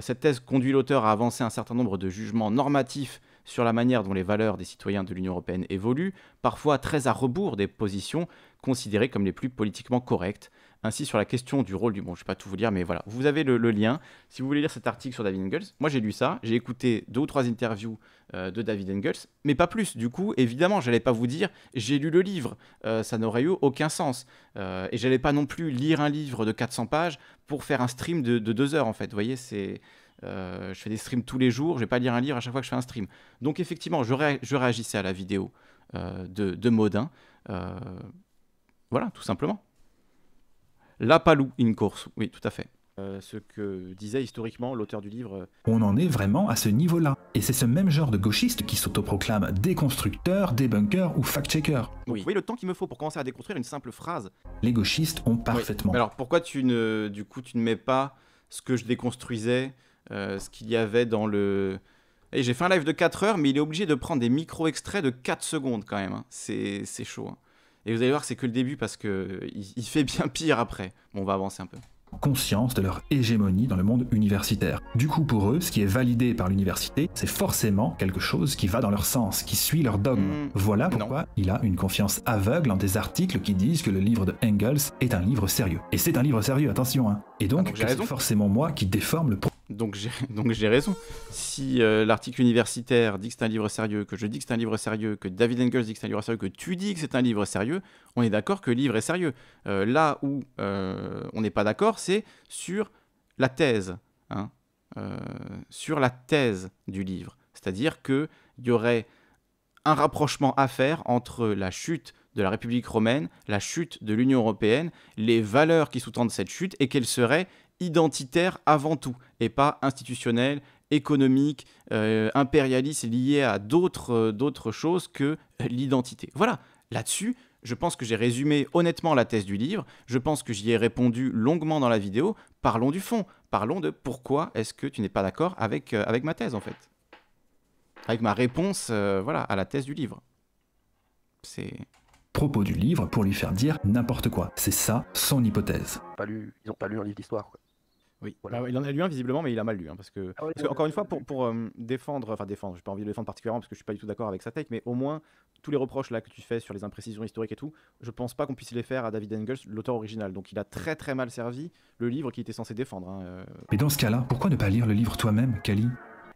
cette thèse conduit l'auteur à avancer un certain nombre de jugements normatifs sur la manière dont les valeurs des citoyens de l'Union européenne évoluent, parfois très à rebours des positions considérées comme les plus politiquement correctes. Ainsi, sur la question du rôle du... Bon, je ne vais pas tout vous dire, mais voilà, vous avez le, lien. Si vous voulez lire cet article sur David Engels, moi j'ai lu ça, j'ai écouté deux ou trois interviews euh, de David Engels, mais pas plus. Du coup, évidemment, je n'allais pas vous dire, j'ai lu le livre, euh, ça n'aurait eu aucun sens. Euh, et je n'allais pas non plus lire un livre de 400 pages pour faire un stream de, de deux heures, en fait. Vous voyez, c'est euh, je fais des streams tous les jours, je vais pas lire un livre à chaque fois que je fais un stream. Donc effectivement, je, réagissais à la vidéo euh, de, Modin. Euh, voilà, tout simplement. La Palou in course, oui, tout à fait. ce que disait historiquement l'auteur du livre. On en est vraiment à ce niveau-là. Et c'est ce même genre de gauchiste qui s'autoproclame déconstructeur, débunker ou fact checker Vous voyez le temps qu'il me faut pour commencer à déconstruire une simple phrase. Les gauchistes ont parfaitement. Alors pourquoi tu ne, du coup, tu ne mets pas ce que je déconstruisais euh, ce qu'il y avait dans le. Et j'ai fait un live de 4 heures, mais il est obligé de prendre des micro-extraits de 4 secondes quand même. Hein. C'est chaud. Hein. Et vous allez voir, c'est que le début parce que il, fait bien pire après. Bon, on va avancer un peu conscience de leur hégémonie dans le monde universitaire. Du coup, pour eux, ce qui est validé par l'université, c'est forcément quelque chose qui va dans leur sens, qui suit leur dogme. Mmh. voilà pourquoi il a une confiance aveugle en des articles qui disent que le livre de Engels est un livre sérieux. Et c'est un livre sérieux, attention. Hein. Et donc, ah, donc c'est forcément moi qui déforme le... Donc j'ai, donc j'ai raison. Si euh, l'article universitaire dit que c'est un livre sérieux, que je dis que c'est un livre sérieux, que David Engels dit que c'est un livre sérieux, que tu dis que c'est un livre sérieux, on est d'accord que le livre est sérieux. Euh, là où euh, on n'est pas d'accord, c'est sur la thèse. Hein, sur la thèse du livre. C'est-à-dire qu'il y aurait un rapprochement à faire entre la chute de la République romaine, la chute de l'Union européenne, les valeurs qui sous-tendent cette chute et quelles seraient identitaire avant tout, et pas institutionnel, économique, euh, impérialiste, lié à d'autres euh, d'autres choses que euh, l'identité. Voilà, là-dessus, je pense que j'ai résumé honnêtement la thèse du livre, je pense que j'y ai répondu longuement dans la vidéo, parlons du fond, parlons de pourquoi est-ce que tu n'es pas d'accord avec, avec ma thèse en fait. Avec ma réponse voilà, à la thèse du livre. C'est propos du livre pour lui faire dire n'importe quoi. C'est ça son hypothèse. Pas ils n'ont pas lu un livre d'histoire. Oui, bah il en a lu un visiblement, mais il a mal lu. Hein, parce que, ah encore une fois, pour, euh, défendre, enfin défendre, j'ai pas envie de le défendre particulièrement parce que je suis pas du tout d'accord avec sa tech, mais au moins tous les reproches là que tu fais sur les imprécisions historiques et tout, je pense pas qu'on puisse les faire à David Engels, l'auteur original. Donc il a très très mal servi le livre qu'il était censé défendre. Hein, euh. Mais dans ce cas-là, pourquoi ne pas lire le livre toi-même, Kali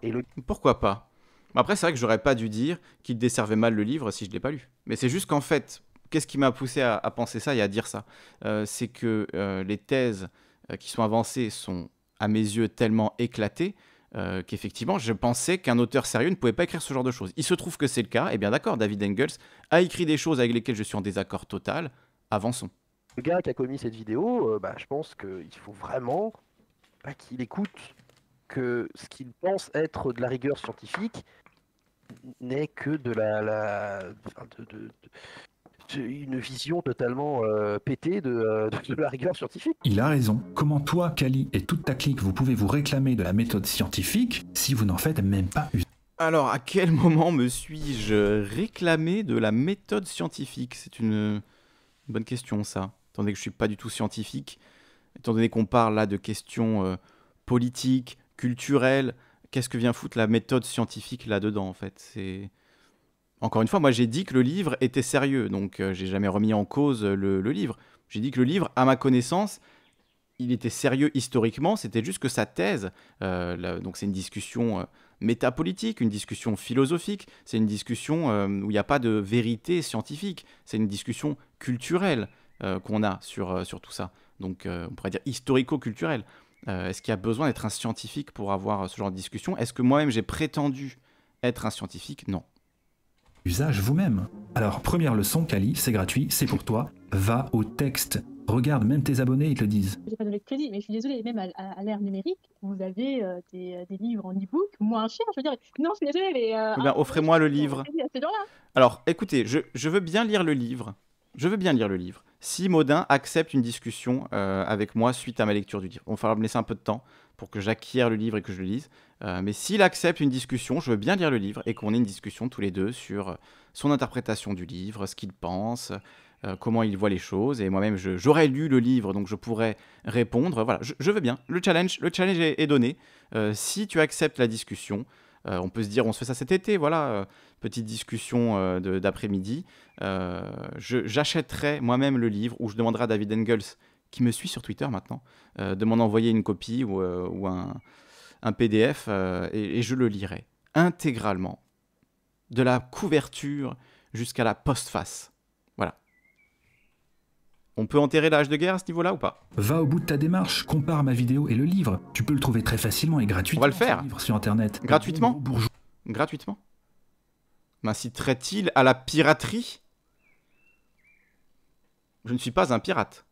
et Pourquoi pas Après, c'est vrai que j'aurais pas dû dire qu'il desservait mal le livre si je l'ai pas lu. Mais c'est juste qu'en fait, qu'est-ce qui m'a poussé à, penser ça et à dire ça euh, C'est que les thèses euh, qui sont avancés, sont, à mes yeux, tellement éclatés euh, qu'effectivement, je pensais qu'un auteur sérieux ne pouvait pas écrire ce genre de choses. Il se trouve que c'est le cas, et bien d'accord, David Engels a écrit des choses avec lesquelles je suis en désaccord total. Avançons. Le gars qui a commis cette vidéo, euh, bah, je pense qu'il faut vraiment qu'il écoute que ce qu'il pense être de la rigueur scientifique n'est que de la, la de, une vision totalement euh, pétée euh, de, la rigueur scientifique. Il a raison. Comment toi, Kali, et toute ta clique, vous pouvez vous réclamer de la méthode scientifique si vous n'en faites même pas usage Alors, à quel moment me suis-je réclamé de la méthode scientifique C'est une... bonne question, ça. Étant donné que je suis pas du tout scientifique, étant donné qu'on parle là de questions euh, politiques, culturelles, qu'est-ce que vient foutre la méthode scientifique là-dedans, en fait C'est encore une fois, moi j'ai dit que le livre était sérieux, donc je euh, j'ai jamais remis en cause euh, le, livre. J'ai dit que le livre, à ma connaissance, il était sérieux historiquement, c'était juste que sa thèse, euh, donc c'est une discussion métapolitique, une discussion philosophique, c'est une discussion où il n'y a pas de vérité scientifique, c'est une discussion culturelle qu'on a sur, sur tout ça. Donc on pourrait dire historico-culturelle. Est-ce qu'il y a besoin d'être un scientifique pour avoir ce genre de discussion Est-ce que moi-même j'ai prétendu être un scientifique Non usage vous-même. Alors, première leçon, Kali, c'est gratuit, c'est pour toi, va au texte. Regarde, même tes abonnés, ils te le disent. Je pas de crédit, mais je suis désolée, même à, l'ère numérique, vous avez euh, euh, des, livres en e-book moins chers. Je veux dire, non, je suis désolée, mais. Euh, eh ah, offrez-moi le livre. Alors, écoutez, je, veux bien lire le livre. Je veux bien lire le livre. Si Modin accepte une discussion avec moi suite à ma lecture du livre, il va falloir me laisser un peu de temps pour que j'acquière le livre et que je le lise. Euh, mais s'il accepte une discussion, je veux bien lire le livre et qu'on ait une discussion tous les deux sur euh, son interprétation du livre, ce qu'il pense, euh, comment il voit les choses. Et moi-même, j'aurais lu le livre, donc je pourrais répondre. Voilà, je, veux bien. Le challenge, le challenge est, donné. si tu acceptes la discussion, on peut se dire, on se fait ça cet été, voilà, petite discussion d'après-midi. J'achèterai moi-même le livre ou je demanderai à David Engels qui me suit sur Twitter maintenant, de m'en envoyer une copie ou, un, un PDF euh, et, je le lirai intégralement, de la couverture jusqu'à la postface. Voilà. On peut enterrer l'âge de guerre à ce niveau-là ou pas Va au bout de ta démarche, compare ma vidéo et le livre. Tu peux le trouver très facilement et gratuitement. On va le faire. Sur internet. Gratuitement Gratuitement M'inciterait-il à la piraterie Je ne suis pas un pirate.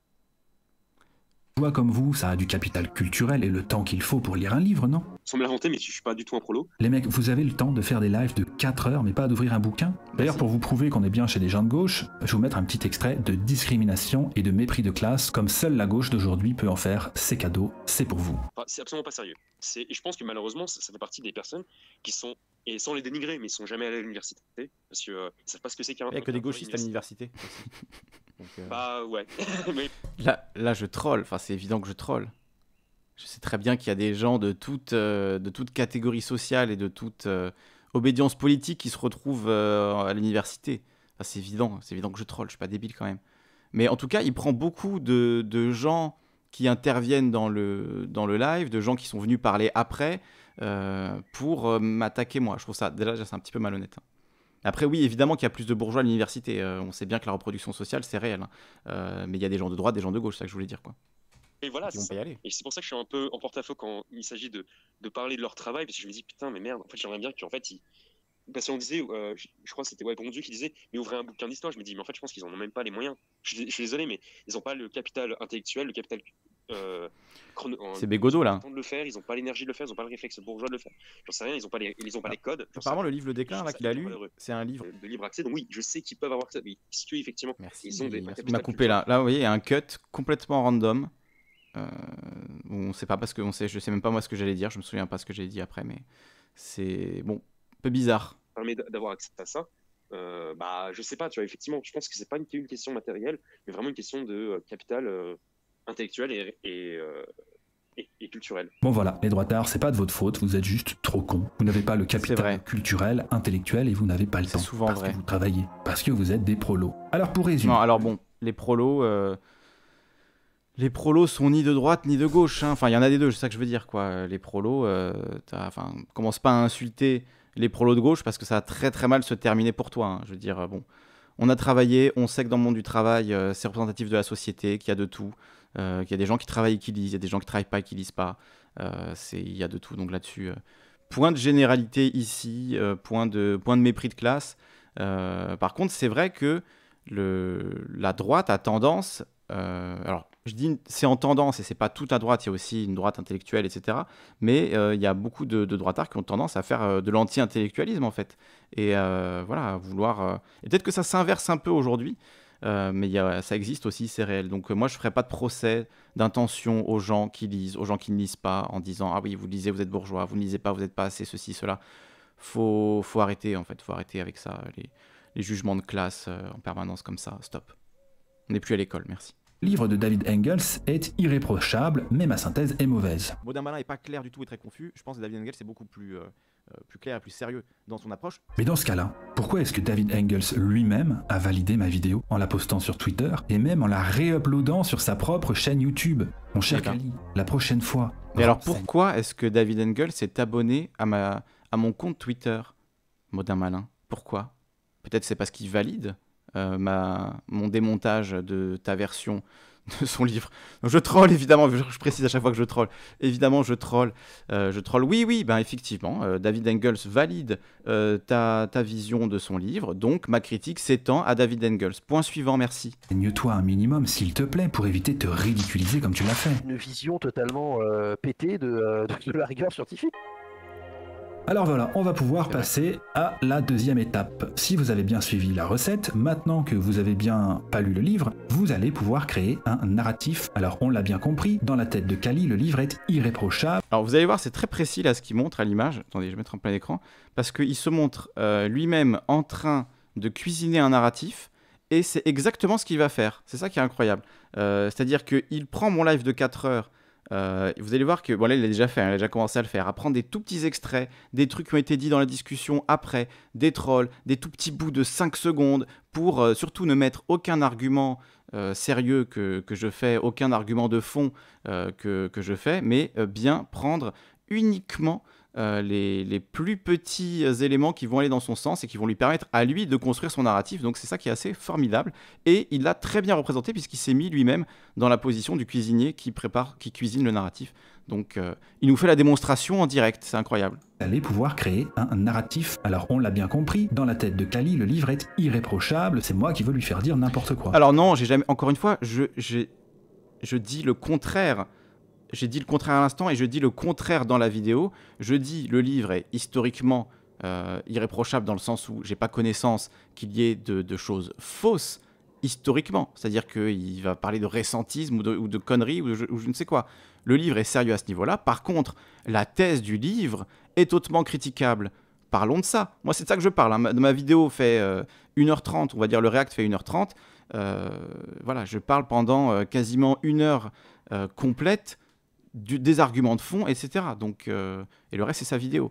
Toi, comme vous, ça a du capital culturel et le temps qu'il faut pour lire un livre, non Sans me l'inventer, mais je suis pas du tout un prolo. Les mecs, vous avez le temps de faire des lives de 4 heures, mais pas d'ouvrir un bouquin bah D'ailleurs, pour vous prouver qu'on est bien chez des gens de gauche, je vais vous mettre un petit extrait de discrimination et de mépris de classe, comme seule la gauche d'aujourd'hui peut en faire. C'est cadeau, c'est pour vous. C'est absolument pas sérieux. Et je pense que malheureusement, ça fait partie des personnes qui sont et sans les dénigrer, mais ils sont jamais allés à l'université parce que ne euh, savent pas ce que c'est qu'un. Il n'y a que des gauchistes à l'université. Euh, bah ouais. là, là, je troll. Enfin, c'est évident que je troll. Je sais très bien qu'il y a des gens de toute, euh, de toute catégorie sociale et de toute obédience politique qui se retrouvent à l'université. c'est évident, c'est évident que je troll. Je suis pas débile quand même. Mais en tout cas, il prend beaucoup de, de gens qui interviennent dans le, dans le live, de gens qui sont venus parler après, euh, pour euh, m'attaquer moi. Je trouve ça déjà c'est un petit peu malhonnête. Hein. Après, oui, évidemment qu'il y a plus de bourgeois à l'université. Euh, on sait bien que la reproduction sociale, c'est réel. Hein. mais il y a des gens de droite, des gens de gauche, c'est ça que je voulais dire. quoi. Et voilà, c'est, et c'est pour ça que je suis un peu en porte-à-faux quand il s'agit de, parler de leur travail, parce que je me dis, putain, mais merde, en fait, j'aimerais bien qu'en fait, ils. Parce qu'on disait, je, crois que c'était ouais, Dieu qui disait, mais ouvrez un bouquin d'histoire. Je me dis, mais en fait, je pense qu'ils n'en ont même pas les moyens. Je, je suis désolé, mais ils n'ont pas le capital intellectuel, le capital euh, c'est Bégodo là. Ils le faire, ils n'ont pas l'énergie de le faire, ils n'ont pas le réflexe bourgeois de le faire. J'en sais rien, ils ont pas les, ils ont pas ah, les codes. Apparemment, le livre Le Déclin là qu'il a lu, c'est un livre de euh, libre accès. Donc oui, je sais qu'ils peuvent avoir ça, si tu effectivement, merci, ils il m'a coupé là. Là, vous voyez, un cut complètement random. Euh, on sait pas parce que on sait, je sais même pas moi ce que j'allais dire. Je me souviens pas ce que j'ai dit après, mais c'est bon, un peu bizarre. Permet d'avoir accès à ça. Euh, bah, je sais pas, tu vois, effectivement, je pense que c'est pas une, une, question matérielle, mais vraiment une question de capital intellectuel euh, et, culturel. Bon voilà, les droits d'art, c'est pas de votre faute, vous êtes juste trop con. Vous n'avez pas le capital culturel, intellectuel et vous n'avez pas le temps. parce que vous travaillez, parce que vous êtes des prolos. Alors pour résumer. Non, alors bon, les prolos. Euh, les prolos sont ni de droite ni de gauche. Hein. Enfin, il y en a des deux, c'est ça que je veux dire. quoi. Les prolos, euh, enfin, commence pas à insulter les prolos de gauche parce que ça a très très mal se terminer pour toi. Hein. Je veux dire, euh, bon, on a travaillé, on sait que dans le monde du travail, c'est représentatif de la société, qu'il y a de tout. Euh, qu'il y a des gens qui travaillent et qui lisent, il y a des gens qui travaillent pas et qui lisent pas. Euh, il y a de tout, donc là-dessus, euh, point de généralité ici, point, de, mépris de classe. par contre, c'est vrai que la droite a tendance, alors je dis c'est en tendance et c'est pas tout à droite, il y a aussi une droite intellectuelle, etc. Mais il y a beaucoup de, de droitards qui ont tendance à faire de l'anti-intellectualisme en fait. Et voilà, vouloir. Et peut-être que ça s'inverse un peu aujourd'hui, euh, mais ça existe aussi, c'est réel. Donc euh, moi, je ne ferai pas de procès d'intention aux gens qui lisent, aux gens qui ne lisent pas, en disant ah oui, vous lisez, vous êtes bourgeois, vous ne lisez pas, vous n'êtes pas assez ceci, cela. Faut, faut arrêter en fait, faut arrêter avec ça les, jugements de classe euh, en permanence comme ça. Stop. On n'est plus à l'école, merci. Le livre de David Engels est irréprochable, mais ma synthèse est mauvaise. Baudin-Malin n'est pas clair du tout et très confus. Je pense que David Engels est beaucoup plus euh, plus clair et plus sérieux dans son approche. Mais dans ce cas-là, pourquoi est-ce que David Engels lui-même a validé ma vidéo en la postant sur Twitter et même en la réuploadant sur sa propre chaîne YouTube Mon cher Kali, la prochaine fois. Mais alors pourquoi est-ce que David Engels s'est abonné à, ma, à mon compte Twitter Modin malin. Pourquoi Peut-être c'est parce qu'il valide euh, ma, mon démontage de ta version de son livre. je troll évidemment, je précise à chaque fois que je troll. Évidemment, je troll. Euh, je troll. Oui, oui, ben effectivement, euh, David Engels valide euh, ta, vision de son livre, donc ma critique s'étend à David Engels. Point suivant, merci. Saigne-toi un minimum, s'il te plaît, pour éviter de te ridiculiser comme tu l'as fait. Une vision totalement pétée de la rigueur scientifique. Alors voilà, on va pouvoir passer à la deuxième étape. Si vous avez bien suivi la recette, maintenant que vous avez bien pas lu le livre, vous allez pouvoir créer un narratif. Alors on l'a bien compris, dans la tête de Kali, le livre est irréprochable. Alors vous allez voir, c'est très précis là ce qu'il montre à l'image. Attendez, je vais mettre en plein écran. Parce qu'il se montre euh, lui-même en train de cuisiner un narratif. Et c'est exactement ce qu'il va faire. C'est ça qui est incroyable. Euh, c'est-à-dire qu'il prend mon live de 4 heures euh, vous allez voir que, voilà il a déjà fait, hein, il a déjà commencé à le faire, à prendre des tout petits extraits, des trucs qui ont été dits dans la discussion après, des trolls, des tout petits bouts de 5 secondes, pour euh, surtout ne mettre aucun argument euh, sérieux que, je fais, aucun argument de fond que, je fais, mais bien prendre uniquement euh, les, plus petits euh, éléments qui vont aller dans son sens et qui vont lui permettre à lui de construire son narratif. Donc c'est ça qui est assez formidable. Et il l'a très bien représenté puisqu'il s'est mis lui-même dans la position du cuisinier qui prépare, qui cuisine le narratif. Donc euh, il nous fait la démonstration en direct, c'est incroyable. allez pouvoir créer un narratif. Alors on l'a bien compris, dans la tête de Kali, le livre est irréprochable, c'est moi qui veux lui faire dire n'importe quoi. Alors non, j'ai jamais, encore une fois, je, je dis le contraire j'ai dit le contraire à l'instant et je dis le contraire dans la vidéo. Je dis le livre est historiquement euh, irréprochable dans le sens où j'ai pas connaissance qu'il y ait de, choses fausses historiquement. C'est-à-dire qu'il va parler de récentisme ou de, conneries ou, je ne sais quoi. Le livre est sérieux à ce niveau-là. Par contre, la thèse du livre est hautement critiquable parlons de ça. Moi, c'est de ça que je parle. Hein. Ma, vidéo fait 1h30, euh, on va dire le React fait 1h30. Euh, voilà, je parle pendant quasiment une heure complète des arguments de fond, etc. Donc, euh, et le reste, c'est sa vidéo.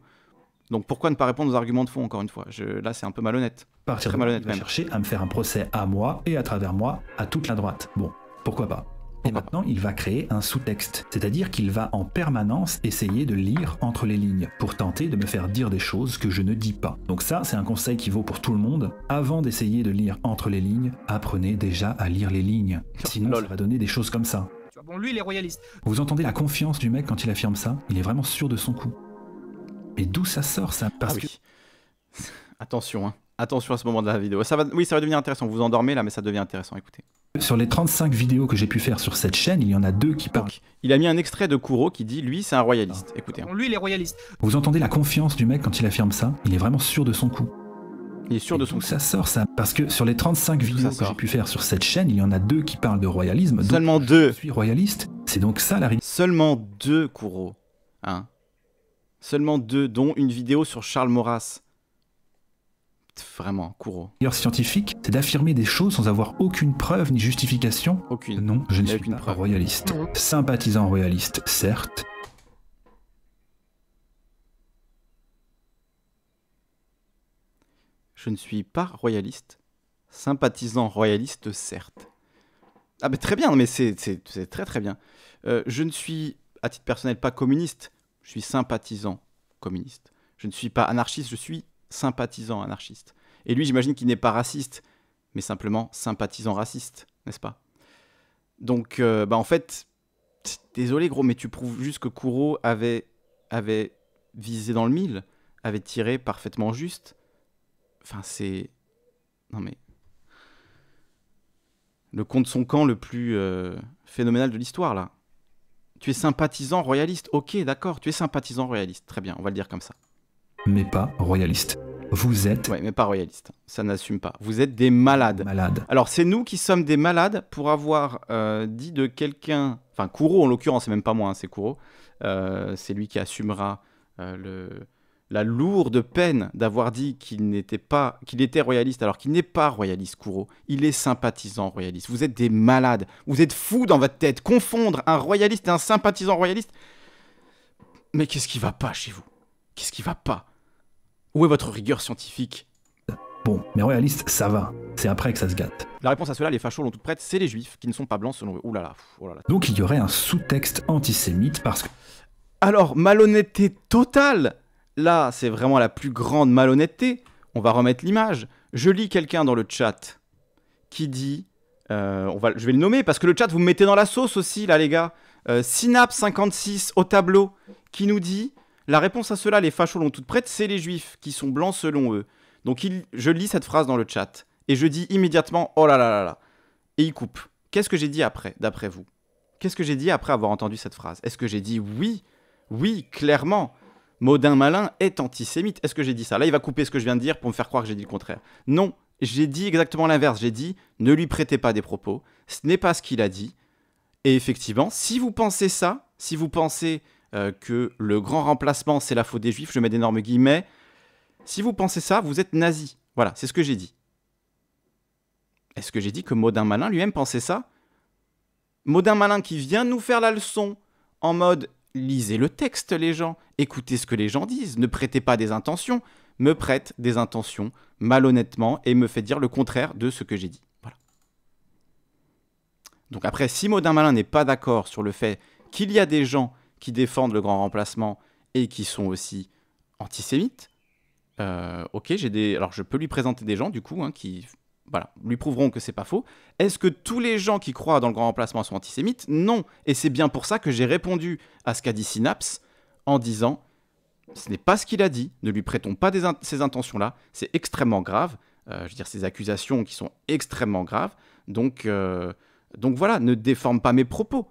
Donc pourquoi ne pas répondre aux arguments de fond, encore une fois je, Là, c'est un peu malhonnête. très malhonnête même. chercher à me faire un procès à moi et à travers moi, à toute la droite. Bon, pourquoi pas et maintenant, il va créer un sous-texte, c'est-à-dire qu'il va en permanence essayer de lire entre les lignes pour tenter de me faire dire des choses que je ne dis pas. Donc ça, c'est un conseil qui vaut pour tout le monde. Avant d'essayer de lire entre les lignes, apprenez déjà à lire les lignes. Sinon, ça va donner des choses comme ça. Bon, lui, il est royaliste. Vous entendez la confiance du mec quand il affirme ça Il est vraiment sûr de son coup. Mais d'où ça sort ça Parce ah Attention, hein. attention à ce moment de la vidéo. Ça va... Oui, ça va devenir intéressant. Vous vous endormez là, mais ça devient intéressant. Écoutez. Sur les 35 vidéos que j'ai pu faire sur cette chaîne, il y en a deux qui parlent. il a mis un extrait de Kuro qui dit Lui, c'est un royaliste. Ah. Écoutez. Hein. Lui, il est royaliste. Vous entendez la confiance du mec quand il affirme ça Il est vraiment sûr de son coup est sûr de son Ça sort ça, parce que sur les 35 vidéos que j'ai pu faire sur cette chaîne, il y en a deux qui parlent de royalisme. Seulement deux. Je suis royaliste, c'est donc ça la Seulement deux, Kuro. Hein. Seulement deux, dont une vidéo sur Charles Maurras vraiment, Kuro. D'ailleurs, scientifique, c'est d'affirmer des choses sans avoir aucune preuve ni justification. Aucune. Non, je ne suis pas royaliste. Sympathisant royaliste, certes, Je ne suis pas royaliste. Sympathisant royaliste, certes. Ah, mais très bien, mais c'est très très bien. Euh, je ne suis, à titre personnel, pas communiste. Je suis sympathisant communiste. Je ne suis pas anarchiste, je suis sympathisant anarchiste. Et lui, j'imagine qu'il n'est pas raciste, mais simplement sympathisant raciste, n'est-ce pas Donc, euh, bah en fait, désolé gros, mais tu prouves juste que Kuro avait, avait visé dans le mille, avait tiré parfaitement juste, Enfin, c'est. Non, mais. Le compte son camp le plus euh, phénoménal de l'histoire, là. Tu es sympathisant royaliste. Ok, d'accord, tu es sympathisant royaliste. Très bien, on va le dire comme ça. Mais pas royaliste. Vous êtes. Oui, mais pas royaliste. Ça n'assume pas. Vous êtes des malades. Malades. Alors, c'est nous qui sommes des malades pour avoir euh, dit de quelqu'un. Enfin, Kourou, en l'occurrence, c'est même pas moi, hein, c'est Kourou. Euh, c'est lui qui assumera le, la lourde peine d'avoir dit qu'il n'était pas, qu'il était royaliste alors qu'il n'est pas royaliste Kourou. Il est sympathisant royaliste. Vous êtes des malades. Vous êtes fous dans votre tête. Confondre un royaliste et un sympathisant royaliste. Mais qu'est-ce qui va pas chez vous Qu'est-ce qui va pas Où est votre rigueur scientifique euh, Bon, mais royaliste, ça va. C'est après que ça se gâte. La réponse à cela, les fachos l'ont toute prête, c'est les juifs qui ne sont pas blancs selon eux. Ouh là là là. Donc il y aurait un sous-texte antisémite parce que. Alors, malhonnêteté totale Là, c'est vraiment la plus grande malhonnêteté. On va remettre l'image. Je lis quelqu'un dans le chat qui dit, euh, on va, je vais le nommer parce que le chat vous me mettez dans la sauce aussi là les gars. Euh, Synapse56 au tableau qui nous dit la réponse à cela, les fachos l'ont toute prête, c'est les juifs qui sont blancs selon eux. Donc je lis cette phrase dans le chat et je dis immédiatement oh là là là là et il coupe. Qu'est-ce que j'ai dit après, d'après vous Qu'est-ce que j'ai dit après avoir entendu cette phrase Est-ce que j'ai dit oui Oui, clairement. Maudin Malin est antisémite. Est-ce que j'ai dit ça Là, il va couper ce que je viens de dire pour me faire croire que j'ai dit le contraire. Non, j'ai dit exactement l'inverse. J'ai dit ne lui prêtez pas des propos. Ce n'est pas ce qu'il a dit. Et effectivement, si vous pensez ça, si vous pensez euh, que le grand remplacement c'est la faute des juifs, je mets d'énormes guillemets, si vous pensez ça, vous êtes nazi. Voilà, c'est ce que j'ai dit. Est-ce que j'ai dit que Maudin Malin lui-même pensait ça Maudin Malin qui vient nous faire la leçon en mode lisez le texte, les gens. Écoutez ce que les gens disent. Ne prêtez pas des intentions. Me prête des intentions malhonnêtement et me fait dire le contraire de ce que j'ai dit. Voilà. Donc après, si Maudin Malin n'est pas d'accord sur le fait qu'il y a des gens qui défendent le grand remplacement et qui sont aussi antisémites, euh, ok, j'ai des, alors je peux lui présenter des gens du coup hein, qui voilà, lui prouveront que c'est pas faux. Est-ce que tous les gens qui croient dans le grand remplacement sont antisémites Non. Et c'est bien pour ça que j'ai répondu à ce qu'a dit Synapse en disant ce n'est pas ce qu'il a dit, ne lui prêtons pas ces intentions-là, c'est extrêmement grave. Euh, je veux dire, ces accusations qui sont extrêmement graves. Donc, euh, donc voilà, ne déforme pas mes propos.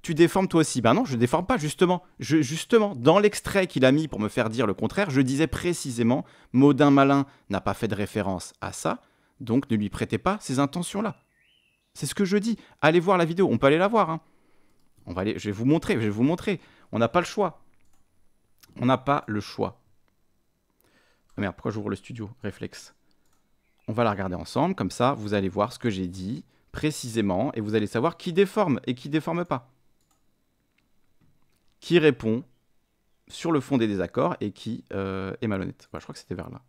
Tu déformes toi aussi. Ben non, je ne déforme pas, justement. justement, dans l'extrait qu'il a mis pour me faire dire le contraire, je disais précisément Maudin Malin n'a pas fait de référence à ça donc ne lui prêtez pas ces intentions-là. C'est ce que je dis. Allez voir la vidéo, on peut aller la voir. Hein. On va aller, je vais vous montrer, je vais vous montrer. On n'a pas le choix. On n'a pas le choix. Oh merde, pourquoi j'ouvre le studio Réflexe. On va la regarder ensemble, comme ça vous allez voir ce que j'ai dit précisément et vous allez savoir qui déforme et qui déforme pas. Qui répond sur le fond des désaccords et qui euh, est malhonnête. je crois que c'était vers là.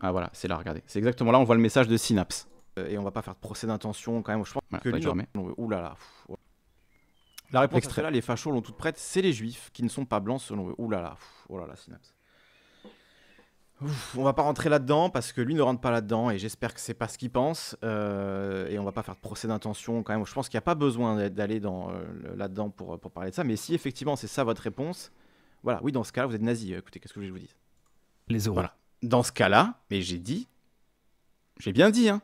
Ah voilà, c'est là, regardez. C'est exactement là, on voit le message de Synapse. Euh, et on va pas faire de procès d'intention quand même. Je pense voilà, que Ouh là là. la réponse Extrait. là, les fachos l'ont toute prête, c'est les juifs qui ne sont pas blancs selon eux. Ouh là là, oh là là, Synapse. on va pas rentrer là-dedans parce que lui ne rentre pas là-dedans et j'espère que c'est pas ce qu'il pense euh, et on va pas faire de procès d'intention quand même. Je pense qu'il n'y a pas besoin d'aller euh, là-dedans pour, parler de ça. Mais si effectivement c'est ça votre réponse, voilà, oui dans ce cas là vous êtes nazi. Écoutez, qu'est-ce que je vous dis Les euros. Voilà dans ce cas-là, mais j'ai dit, j'ai bien dit, hein.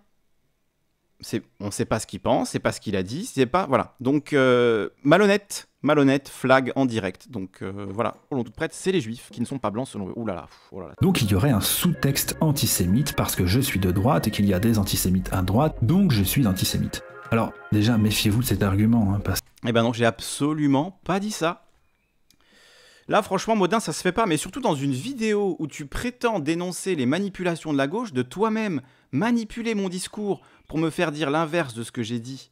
on sait pas ce qu'il pense, c'est pas ce qu'il a dit, c'est pas, voilà. Donc euh, malhonnête, malhonnête, flag en direct. Donc euh, voilà, pour tout prête, c'est les juifs qui ne sont pas blancs selon eux. Ouh là oh là, là Donc il y aurait un sous-texte antisémite parce que je suis de droite et qu'il y a des antisémites à droite, donc je suis antisémite. Alors déjà méfiez-vous de cet argument, hein, parce. Eh ben non, j'ai absolument pas dit ça. Là, franchement, Modin, ça se fait pas, mais surtout dans une vidéo où tu prétends dénoncer les manipulations de la gauche, de toi-même manipuler mon discours pour me faire dire l'inverse de ce que j'ai dit.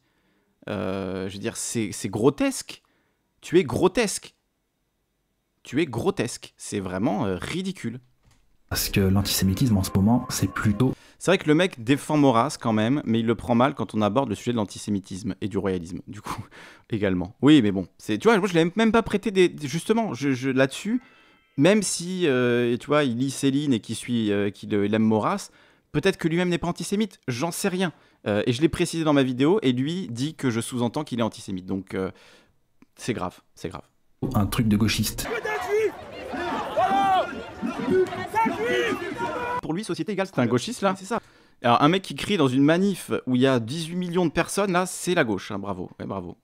Euh, je veux dire, c'est grotesque. Tu es grotesque. Tu es grotesque. C'est vraiment euh, ridicule. Parce que l'antisémitisme en ce moment, c'est plutôt c'est vrai que le mec défend Maurras quand même, mais il le prend mal quand on aborde le sujet de l'antisémitisme et du royalisme, du coup, également. Oui, mais bon, c'est, tu vois, moi je l'ai même pas prêté des, justement, je, là-dessus, même si, euh, tu vois, il lit Céline et qu'il suit, euh, qu'il aime Maurras, peut-être que lui-même n'est pas antisémite, j'en sais rien. Euh, et je l'ai précisé dans ma vidéo, et lui dit que je sous-entends qu'il est antisémite, donc c'est grave, c'est grave. Un truc de gauchiste pour lui, société égale. C'est un gauchiste là C'est ça. Alors, un mec qui crie dans une manif où il y a 18 millions de personnes, là, c'est la gauche. Hein, bravo, bravo.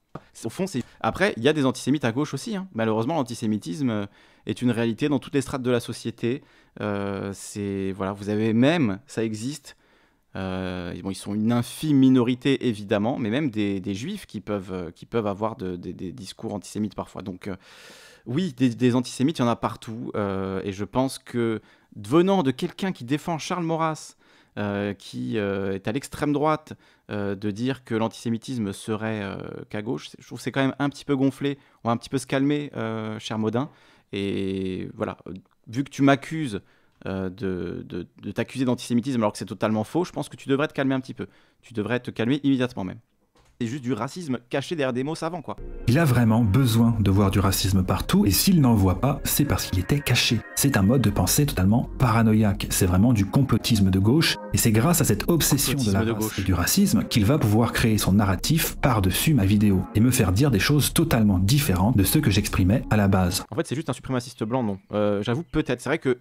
Au fond, c'est. Après, il y a des antisémites à gauche aussi. Hein. Malheureusement, l'antisémitisme euh, est une réalité dans toutes les strates de la société. Euh, c'est voilà, vous avez même, ça existe. Euh, bon, ils sont une infime minorité évidemment, mais même des, juifs qui peuvent, qui peuvent avoir des discours antisémites parfois. Donc, oui, des, des antisémites, il y en a partout, et je pense que venant de quelqu'un qui défend Charles Maurras, euh, qui euh, est à l'extrême droite, euh, de dire que l'antisémitisme serait qu'à gauche, je trouve que c'est quand même un petit peu gonflé. On va un petit peu se calmer, cher Modin. Et voilà, vu que tu m'accuses de t'accuser d'antisémitisme alors que c'est totalement faux, je pense que tu devrais te calmer un petit peu. Tu devrais te calmer immédiatement même c'est juste du racisme caché derrière des mots savants, quoi. Il a vraiment besoin de voir du racisme partout, et s'il n'en voit pas, c'est parce qu'il était caché. C'est un mode de pensée totalement paranoïaque, c'est vraiment du complotisme de gauche, et c'est grâce à cette obsession de la race et du racisme qu'il va pouvoir créer son narratif par-dessus ma vidéo, et me faire dire des choses totalement différentes de ce que j'exprimais à la base. En fait, c'est juste un suprémaciste blanc, non euh, J'avoue, peut-être, c'est vrai que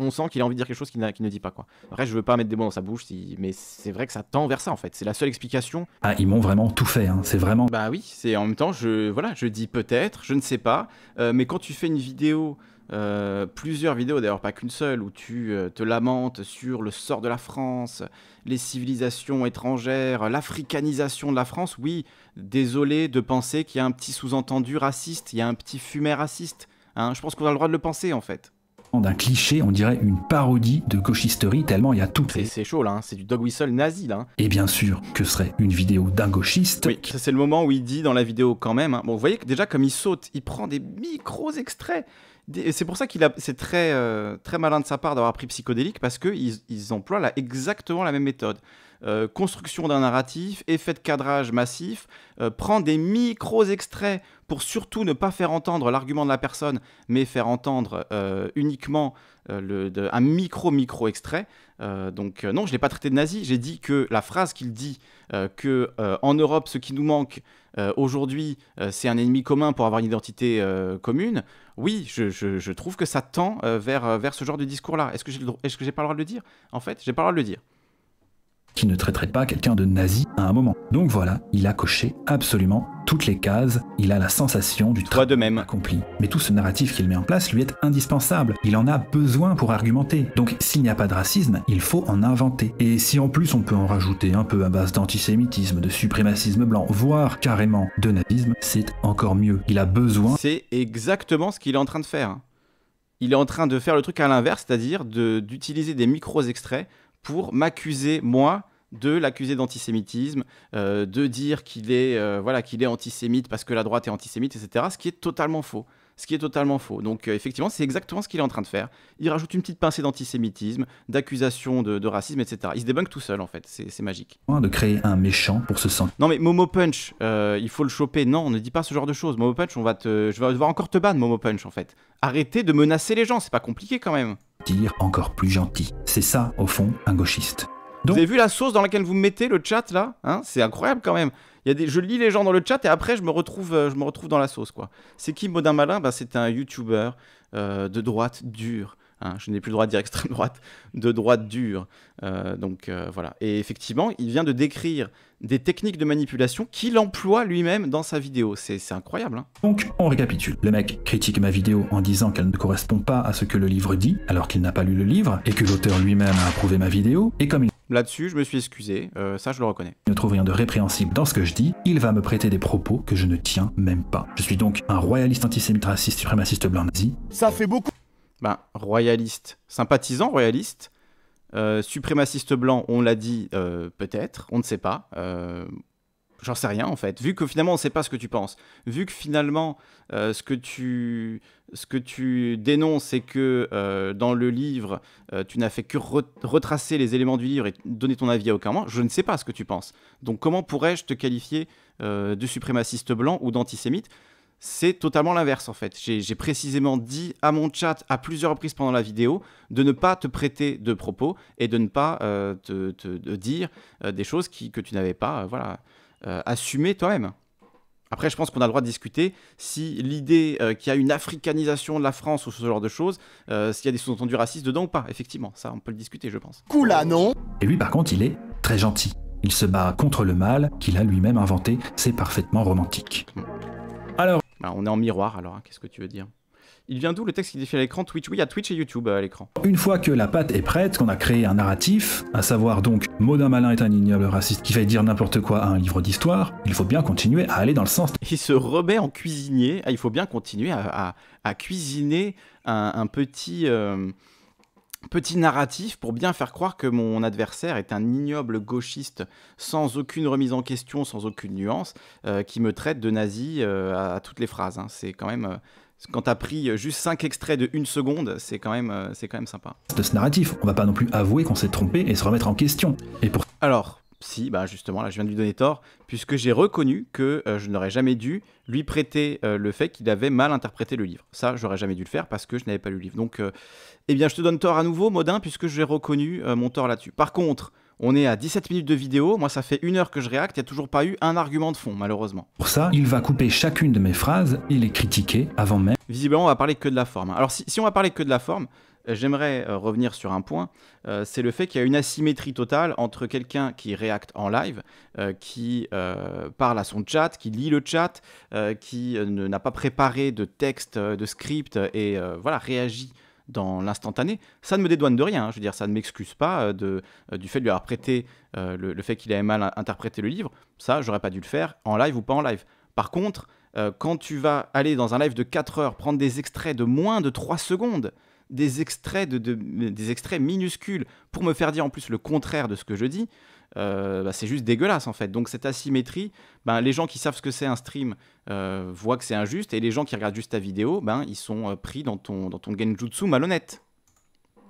on sent qu'il a envie de dire quelque chose qu'il ne dit pas. Quoi. Après, je veux pas mettre des mots dans sa bouche, mais c'est vrai que ça tend vers ça en fait. C'est la seule explication. Ah, ils m'ont vraiment tout fait, hein. c'est vraiment. Bah oui, c'est en même temps, je, voilà, je dis peut-être, je ne sais pas, euh, mais quand tu fais une vidéo. Euh, plusieurs vidéos, d'ailleurs pas qu'une seule, où tu euh, te lamentes sur le sort de la France, les civilisations étrangères, l'africanisation de la France. Oui, désolé de penser qu'il y a un petit sous-entendu raciste, il y a un petit fumet raciste. Hein. Je pense qu'on a le droit de le penser en fait d'un cliché, on dirait une parodie de gauchisterie, tellement il y a tout. C'est chaud là, hein. c'est du dog whistle nazi là. Hein. Et bien sûr, que serait une vidéo d'un gauchiste Oui, c'est le moment où il dit dans la vidéo quand même. Hein. Bon, vous voyez que déjà comme il saute, il prend des micros extraits. C'est pour ça qu'il a, c'est très euh, très malin de sa part d'avoir pris psychodélique parce que ils, ils emploient là exactement la même méthode. Euh, construction d'un narratif, effet de cadrage massif, euh, prend des micros extraits pour surtout ne pas faire entendre l'argument de la personne, mais faire entendre euh, uniquement un micro-micro extrait. donc non, je ne l'ai pas traité de nazi, j'ai dit que la phrase qu'il dit, que en Europe, ce qui nous manque aujourd'hui, c'est un ennemi commun pour avoir une identité commune, oui, je, trouve que ça tend vers, vers ce genre de discours-là. Est-ce que j'ai est pas le droit de le dire En fait, j'ai pas le droit de le dire qui ne traiterait pas quelqu'un de nazi à un moment. Donc voilà, il a coché absolument toutes les cases, il a la sensation du travail de même. accompli. Mais tout ce narratif qu'il met en place lui est indispensable, il en a besoin pour argumenter. Donc s'il n'y a pas de racisme, il faut en inventer. Et si en plus on peut en rajouter un peu à base d'antisémitisme, de suprémacisme blanc, voire carrément de nazisme, c'est encore mieux. Il a besoin... C'est exactement ce qu'il est en train de faire. Il est en train de faire le truc à l'inverse, c'est-à-dire d'utiliser des micros extraits pour m'accuser, moi, de l'accuser d'antisémitisme, euh, de dire qu'il est, euh, voilà, qu'il est antisémite parce que la droite est antisémite, etc. Ce qui est totalement faux. Ce qui est totalement faux. Donc euh, effectivement, c'est exactement ce qu'il est en train de faire. Il rajoute une petite pincée d'antisémitisme, d'accusation de, racisme, etc. Il se débunk tout seul, en fait. C'est magique. De créer un méchant pour se sentir. Non mais Momo Punch, il faut le choper. Non, on ne dit pas ce genre de choses. Momo Punch, on va te... je vais devoir encore te ban, Momo Punch, en fait. Arrêtez de menacer les gens, c'est pas compliqué quand même encore plus gentil. C'est ça, au fond, un gauchiste. Donc, vous avez vu la sauce dans laquelle vous mettez le chat là hein C'est incroyable quand même. Il y a des, je lis les gens dans le chat et après je me retrouve, euh, je me retrouve dans la sauce quoi. C'est qui Maudin Malin ben, C'est un YouTuber euh, de droite dur. Hein, je n'ai plus le droit de dire extrême droite, de droite dure. Euh, donc euh, voilà. Et effectivement, il vient de décrire des techniques de manipulation qu'il emploie lui-même dans sa vidéo. C'est incroyable. Hein. Donc on récapitule. Le mec critique ma vidéo en disant qu'elle ne correspond pas à ce que le livre dit, alors qu'il n'a pas lu le livre, et que l'auteur lui-même a approuvé ma vidéo, et comme il Là-dessus, je me suis excusé, euh, ça je le reconnais. Il ne trouve rien de répréhensible dans ce que je dis, il va me prêter des propos que je ne tiens même pas. Je suis donc un royaliste antisémite, raciste, suprémaciste blanc nazi. Ça fait beaucoup ben, royaliste, sympathisant royaliste, euh, suprémaciste blanc, on l'a dit euh, peut-être, on ne sait pas. Euh, j'en sais rien en fait. Vu que finalement on ne sait pas ce que tu penses, vu que finalement euh, ce, que tu, ce que tu dénonces, c'est que dans le livre tu n'as fait que retracer les éléments du livre et donner ton avis à aucun moment, je ne sais pas ce que tu penses. Donc comment pourrais-je te qualifier de suprémaciste blanc ou d'antisémite c'est totalement l'inverse en fait. J'ai précisément dit à mon chat à plusieurs reprises pendant la vidéo de ne pas te prêter de propos et de ne pas euh, te, dire euh, des choses que tu n'avais pas euh, voilà, assumées toi-même. Après, je pense qu'on a le droit de discuter si l'idée qu'il y a une africanisation de la France ou ce genre de choses, s'il y a des sous-entendus racistes dedans ou pas. Effectivement, ça, on peut le discuter, je pense. Coula, ah, non Et lui, par contre, il est très gentil. Il se bat contre le mal qu'il a lui-même inventé. C'est parfaitement romantique on est en miroir alors, hein, qu'est-ce que tu veux dire il vient d'où le texte qui défile à l'écran Twitch Oui, a Twitch et YouTube euh, à l'écran. Une fois que la pâte est prête, qu'on a créé un narratif, à savoir donc un Malin est un ignoble raciste qui va dire n'importe quoi à un livre d'histoire, il faut bien continuer à aller dans le sens. Il se remet en cuisinier, il faut bien continuer à, cuisiner un, petit. Euh, petit narratif pour bien faire croire que mon adversaire est un ignoble gauchiste sans aucune remise en question, sans aucune nuance, euh, qui me traite de nazi euh, à, toutes les phrases. Hein. C'est quand même. quand euh, quand t'as pris juste 5 extraits de une seconde, c'est quand même, c'est quand même sympa. De ce narratif, on va pas non plus avouer qu'on s'est trompé et se remettre en question. Et Alors, si, bah justement, là je viens de lui donner tort, puisque j'ai reconnu que je n'aurais jamais dû lui prêter le fait qu'il avait mal interprété le livre. Ça, j'aurais jamais dû le faire parce que je n'avais pas lu le livre. Donc, eh bien, je te donne tort à nouveau, Modin, puisque j'ai reconnu euh, mon tort là-dessus. Par contre, on est à 17 minutes de vidéo, moi ça fait une heure que je réacte, il n'y a toujours pas eu un argument de fond, malheureusement. Pour ça, il va couper chacune de mes phrases et les critiquer avant même. Visiblement, on va parler que de la forme. Alors, si, on va parler que de la forme, euh, j'aimerais euh, revenir sur un point, c'est le fait qu'il y a une asymétrie totale entre quelqu'un qui réacte en live, qui parle à son chat, qui lit le chat, qui n'a pas préparé de texte, de script, et voilà, réagit dans l'instantané. Ça ne me dédouane de rien, hein. je veux dire, ça ne m'excuse pas euh, euh, du fait de lui avoir prêté euh, le, fait qu'il avait mal interprété le livre. Ça, j'aurais pas dû le faire en live ou pas en live. Par contre, quand tu vas aller dans un live de 4 heures, prendre des extraits de moins de 3 secondes, des extraits, des extraits minuscules pour me faire dire en plus le contraire de ce que je dis, euh, bah, c'est juste dégueulasse en fait. Donc cette asymétrie, ben, les gens qui savent ce que c'est un stream euh, voient que c'est injuste, et les gens qui regardent juste ta vidéo, ben, ils sont euh, pris dans ton, dans ton genjutsu malhonnête.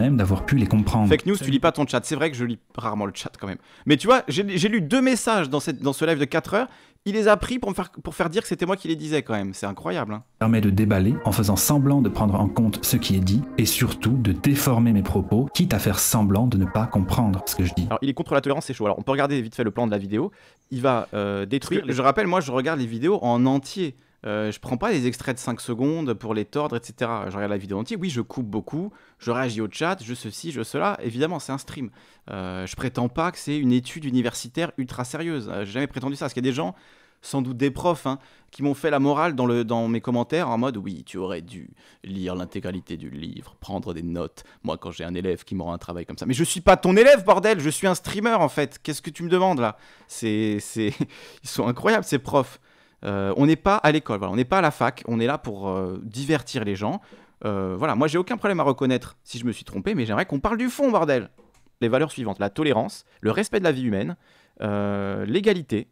Même d'avoir pu les comprendre. Fake news, tu lis pas ton chat. C'est vrai que je lis rarement le chat quand même. Mais tu vois, j'ai lu deux messages dans, cette, dans ce live de 4 heures il les a pris pour, me faire, pour faire dire que c'était moi qui les disais quand même. C'est incroyable. Hein. Permet de déballer en faisant semblant de prendre en compte ce qui est dit et surtout de déformer mes propos, quitte à faire semblant de ne pas comprendre ce que je dis. Alors il est contre la tolérance, c'est chaud. Alors on peut regarder vite fait le plan de la vidéo. Il va euh, détruire. Je rappelle, moi je regarde les vidéos en entier. Euh, je prends pas des extraits de 5 secondes pour les tordre, etc. Je regarde la vidéo entière. Oui, je coupe beaucoup, je réagis au chat, je ceci, je cela. Évidemment, c'est un stream. Euh, je prétends pas que c'est une étude universitaire ultra sérieuse. Euh, j'ai jamais prétendu ça. Parce qu'il y a des gens, sans doute des profs, hein, qui m'ont fait la morale dans, mes commentaires en mode oui, tu aurais dû lire l'intégralité du livre, prendre des notes. Moi, quand j'ai un élève qui me rend un travail comme ça, mais je suis pas ton élève, bordel, je suis un streamer en fait. Qu'est-ce que tu me demandes là C'est, ils sont incroyables ces profs. Euh, on n'est pas à l'école, on n'est pas à la fac, on est là pour euh, divertir les gens. Euh, voilà, moi j'ai aucun problème à reconnaître si je me suis trompé, mais j'aimerais qu'on parle du fond, bordel. Les valeurs suivantes la tolérance, le respect de la vie humaine, l'égalité,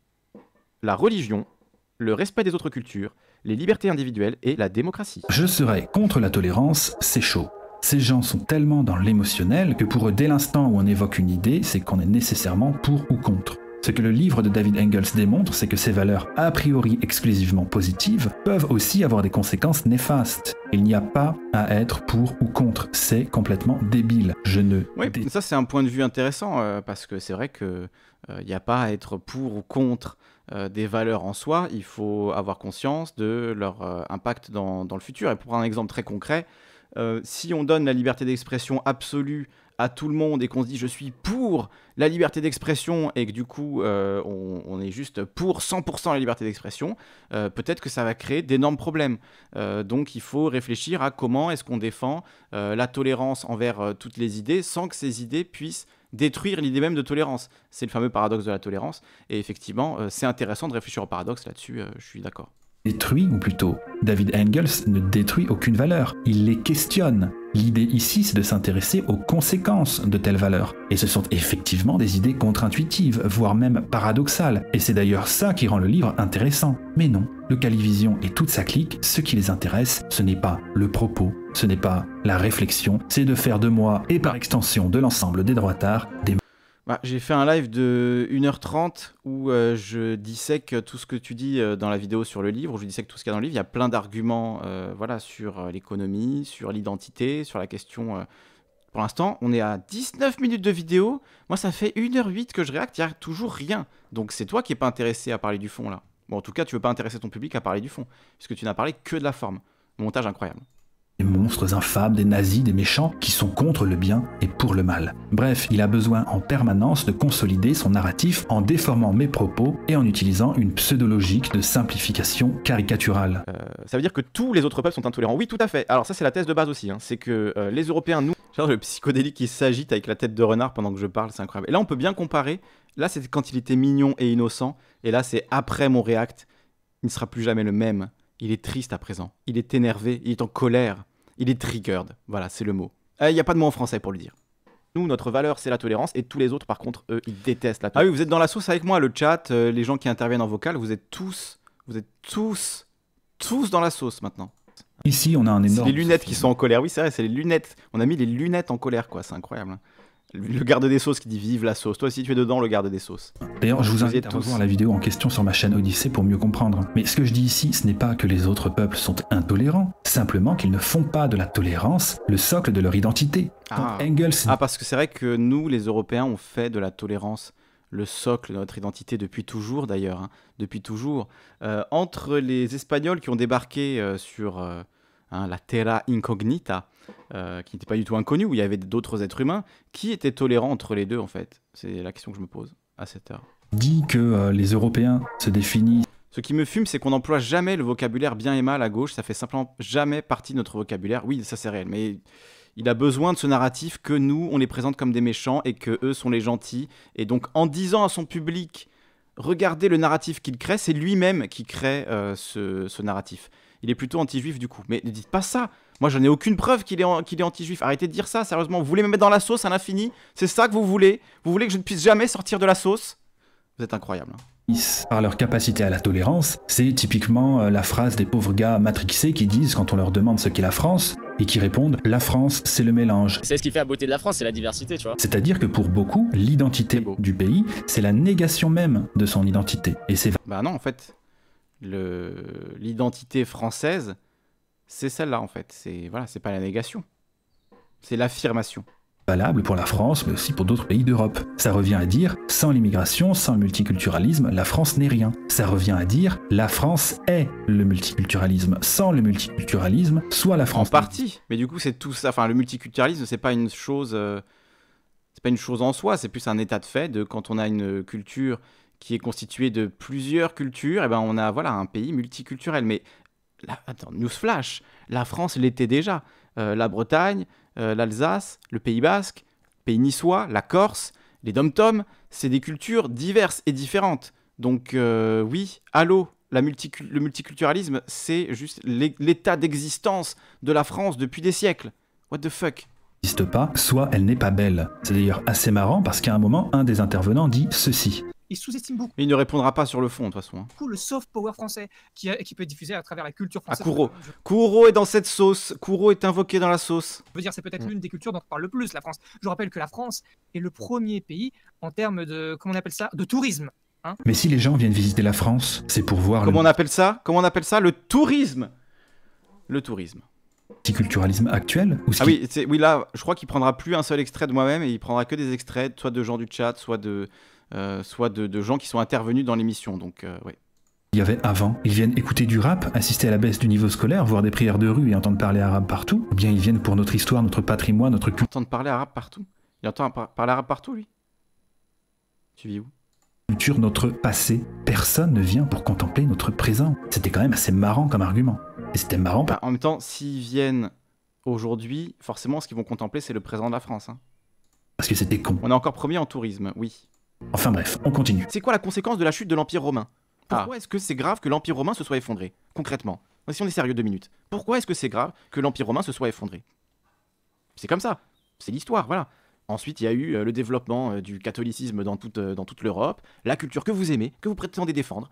la religion, le respect des autres cultures, les libertés individuelles et la démocratie. Je serais contre la tolérance, c'est chaud. Ces gens sont tellement dans l'émotionnel que pour eux, dès l'instant où on évoque une idée, c'est qu'on est nécessairement pour ou contre. Ce que le livre de David Engels démontre, c'est que ces valeurs a priori exclusivement positives peuvent aussi avoir des conséquences néfastes. Il n'y a pas à être pour ou contre, c'est complètement débile. Je ne... Oui, ça c'est un point de vue intéressant, euh, parce que c'est vrai qu'il euh, n'y a pas à être pour ou contre euh, des valeurs en soi, il faut avoir conscience de leur impact dans, dans, le futur. Et pour un exemple très concret, si on donne la liberté d'expression absolue à tout le monde et qu'on se dit je suis pour la liberté d'expression et que du coup euh, on, est juste pour 100% la liberté d'expression, euh, peut-être que ça va créer d'énormes problèmes. Euh, donc il faut réfléchir à comment est-ce qu'on défend la tolérance envers toutes les idées sans que ces idées puissent détruire l'idée même de tolérance. C'est le fameux paradoxe de la tolérance. Et effectivement, c'est intéressant de réfléchir au paradoxe là-dessus, je suis d'accord détruit, ou plutôt David Engels ne détruit aucune valeur, il les questionne. L'idée ici, c'est de s'intéresser aux conséquences de telles valeurs. Et ce sont effectivement des idées contre-intuitives, voire même paradoxales, et c'est d'ailleurs ça qui rend le livre intéressant. Mais non, le Calivision et toute sa clique, ce qui les intéresse, ce n'est pas le propos, ce n'est pas la réflexion, c'est de faire de moi, et par extension de l'ensemble des droits d'art, des bah, j'ai fait un live de 1h30 où je euh, je dissèque tout ce que tu dis euh, dans la vidéo sur le livre, où je dissèque tout ce qu'il y a dans le livre. Il y a plein d'arguments euh, voilà, sur l'économie, sur l'identité, sur la question. Pour l'instant, on est à 19 minutes de vidéo. Moi, ça fait 1h08 que je réacte, il n'y a toujours rien. Donc, c'est toi qui n'es pas intéressé à parler du fond, là. Bon, en tout cas, tu ne veux pas intéresser ton public à parler du fond, puisque tu n'as parlé que de la forme. Montage incroyable des monstres infâmes, des nazis, des méchants qui sont contre le bien et pour le mal. Bref, il a besoin en permanence de consolider son narratif en déformant mes propos et en utilisant une pseudologique de simplification caricaturale. Euh, ça veut dire que tous les autres peuples sont intolérants. Oui, tout à fait. Alors ça, c'est la thèse de base aussi. Hein. C'est que euh, les Européens, nous... le psychodélique qui s'agite avec la tête de renard pendant que je parle, c'est incroyable. Et là, on peut bien comparer. Là, c'est quand il était mignon et innocent. Et là, c'est après mon react. Il ne sera plus jamais le même. Il est triste à présent. Il est énervé. Il est en colère. Il est triggered. Voilà, c'est le mot. Il euh, y n'y a pas de mot en français pour le dire. Nous, notre valeur, c'est la tolérance. Et tous les autres, par contre, eux, ils détestent la tolérance. Ah oui, vous êtes dans la sauce avec moi, le chat, euh, les gens qui interviennent en vocal. Vous êtes tous, vous êtes tous, tous dans la sauce maintenant. Ici, on a un énorme. C'est les lunettes qui sont en colère. Oui, c'est vrai, c'est les lunettes. On a mis les lunettes en colère, quoi. C'est incroyable. Hein le garde des sauces qui dit vive la sauce. Toi si tu es dedans, le garde des sauces. D'ailleurs, je vous invite à revoir la vidéo en question sur ma chaîne Odyssée pour mieux comprendre. Mais ce que je dis ici, ce n'est pas que les autres peuples sont intolérants, simplement qu'ils ne font pas de la tolérance le socle de leur identité. Ah, Engels... Ah, parce que c'est vrai que nous, les Européens, on fait de la tolérance le socle de notre identité depuis toujours, d'ailleurs. Hein. depuis toujours. Euh, entre les Espagnols qui ont débarqué euh, sur euh, hein, la Terra Incognita, euh, qui n'était pas du tout inconnu, où il y avait d'autres êtres humains. Qui étaient tolérants entre les deux, en fait C'est la question que je me pose à cette heure. Dit que euh, les Européens se définissent. Ce qui me fume, c'est qu'on n'emploie jamais le vocabulaire bien et mal à gauche. Ça fait simplement jamais partie de notre vocabulaire. Oui, ça c'est réel, mais il a besoin de ce narratif que nous, on les présente comme des méchants et que eux sont les gentils. Et donc, en disant à son public, regardez le narratif qu'il crée, c'est lui-même qui crée euh, ce narratif. Il est plutôt anti-juif du coup. Mais ne dites pas ça moi, j'en ai aucune preuve qu'il est, est anti-juif. Arrêtez de dire ça, sérieusement. Vous voulez me mettre dans la sauce à l'infini C'est ça que vous voulez Vous voulez que je ne puisse jamais sortir de la sauce Vous êtes incroyable. Hein. par leur capacité à la tolérance, c'est typiquement euh, la phrase des pauvres gars matrixés qui disent quand on leur demande ce qu'est la France et qui répondent la France c'est le mélange. C'est ce qui fait la beauté de la France, c'est la diversité, tu vois. C'est-à-dire que pour beaucoup, l'identité du pays, c'est la négation même de son identité et c'est Bah non, en fait, l'identité française, c'est celle-là en fait. C'est voilà, c'est pas la négation, c'est l'affirmation. Valable pour la France, mais aussi pour d'autres pays d'Europe. Ça revient à dire sans l'immigration, sans le multiculturalisme, la France n'est rien. Ça revient à dire la France est le multiculturalisme. Sans le multiculturalisme, soit la France. En partie, mais du coup c'est tout ça. Enfin, le multiculturalisme, c'est pas une chose, euh, c'est pas une chose en soi. C'est plus un état de fait de quand on a une culture qui est constituée de plusieurs cultures, et eh ben on a voilà un pays multiculturel. Mais la, attends, newsflash, la France l'était déjà. Euh, la Bretagne, euh, l'Alsace, le Pays Basque, Pays Niçois, la Corse, les Dom-Tom, c'est des cultures diverses et différentes. Donc euh, oui, allô, le multiculturalisme, c'est juste l'état d'existence de la France depuis des siècles. What the fuck pas, soit elle n'est pas belle. C'est d'ailleurs assez marrant parce qu'à un moment, un des intervenants dit ceci il sous-estime beaucoup. il ne répondra pas sur le fond, de toute façon. Hein. coup, le soft power français qui, qui peut être diffusé à travers la culture ah, française. Ah, Kouro. est dans cette sauce. Kouro est invoqué dans la sauce. Je veux dire, c'est peut-être mm. l'une des cultures dont on parle le plus, la France. Je rappelle que la France est le premier pays en termes de, comment on appelle ça, de tourisme. Hein. Mais si les gens viennent visiter la France, c'est pour voir. Comment on appelle ça Comment on appelle ça Le tourisme. Le tourisme multiculturalisme actuel ou Ah oui, oui, là, je crois qu'il prendra plus un seul extrait de moi-même et il prendra que des extraits, soit de gens du chat, soit de, euh, soit de, gens qui sont intervenus dans l'émission. Donc, euh, il y avait avant. Ils viennent écouter du rap, assister à la baisse du niveau scolaire, voir des prières de rue et entendre parler arabe partout. Ou bien ils viennent pour notre histoire, notre patrimoine, notre culture. Entendre parler arabe partout Il entend parler arabe partout, lui Tu vis où Culture, notre passé. Personne ne vient pour contempler notre présent. C'était quand même assez marrant comme argument. Et c'était marrant. Bah, en même temps, s'ils viennent aujourd'hui, forcément, ce qu'ils vont contempler, c'est le présent de la France. Hein. Parce que c'était con. On est encore premier en tourisme, oui. Enfin bref, on continue. C'est quoi la conséquence de la chute de l'Empire romain ah. Pourquoi est-ce que c'est grave que l'Empire romain se soit effondré Concrètement, si on est sérieux deux minutes, pourquoi est-ce que c'est grave que l'Empire romain se soit effondré C'est comme ça, c'est l'histoire, voilà. Ensuite, il y a eu euh, le développement euh, du catholicisme dans toute, euh, dans toute l'Europe, la culture que vous aimez, que vous prétendez défendre,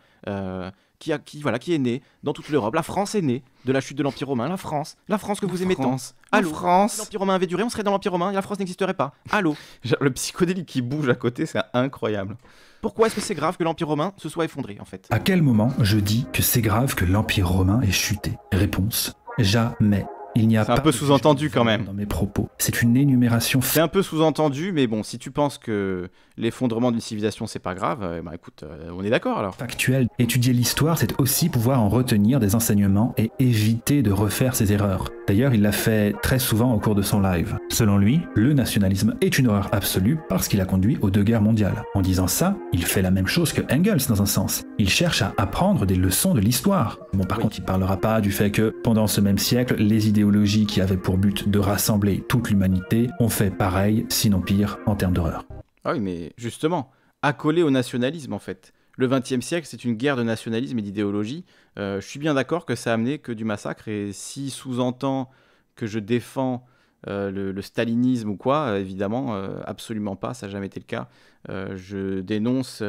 qui, a, qui, voilà, qui est né dans toute l'Europe. La France est née de la chute de l'Empire romain. La France, la France que vous aimez tant. Allô. France. l'Empire romain avait duré, on serait dans l'Empire romain et la France n'existerait pas. Allô. Le psychodélique qui bouge à côté, c'est incroyable. Pourquoi est-ce que c'est grave que l'Empire romain se soit effondré en fait À quel moment je dis que c'est grave que l'Empire romain ait chuté Réponse jamais. Il n'y a pas un peu sous-entendu quand même dans mes propos. C'est une énumération. C'est un peu sous-entendu, mais bon, si tu penses que l'effondrement d'une civilisation, c'est pas grave, euh, bah écoute, euh, on est d'accord alors. Factuel. Étudier l'histoire, c'est aussi pouvoir en retenir des enseignements et éviter de refaire ses erreurs. D'ailleurs, il l'a fait très souvent au cours de son live. Selon lui, le nationalisme est une horreur absolue parce qu'il a conduit aux deux guerres mondiales. En disant ça, il fait la même chose que Engels dans un sens. Il cherche à apprendre des leçons de l'histoire. Bon, par contre, il parlera pas du fait que pendant ce même siècle, les idéologies qui avaient pour but de rassembler toute l'humanité ont fait pareil, sinon pire, en termes d'horreur. Ah oui, mais justement, accolé au nationalisme en fait. Le XXe siècle, c'est une guerre de nationalisme et d'idéologie. Euh, je suis bien d'accord que ça a amené que du massacre, et si sous-entend que je défends euh, le, stalinisme ou quoi, euh, évidemment, absolument pas, ça n'a jamais été le cas. je dénonce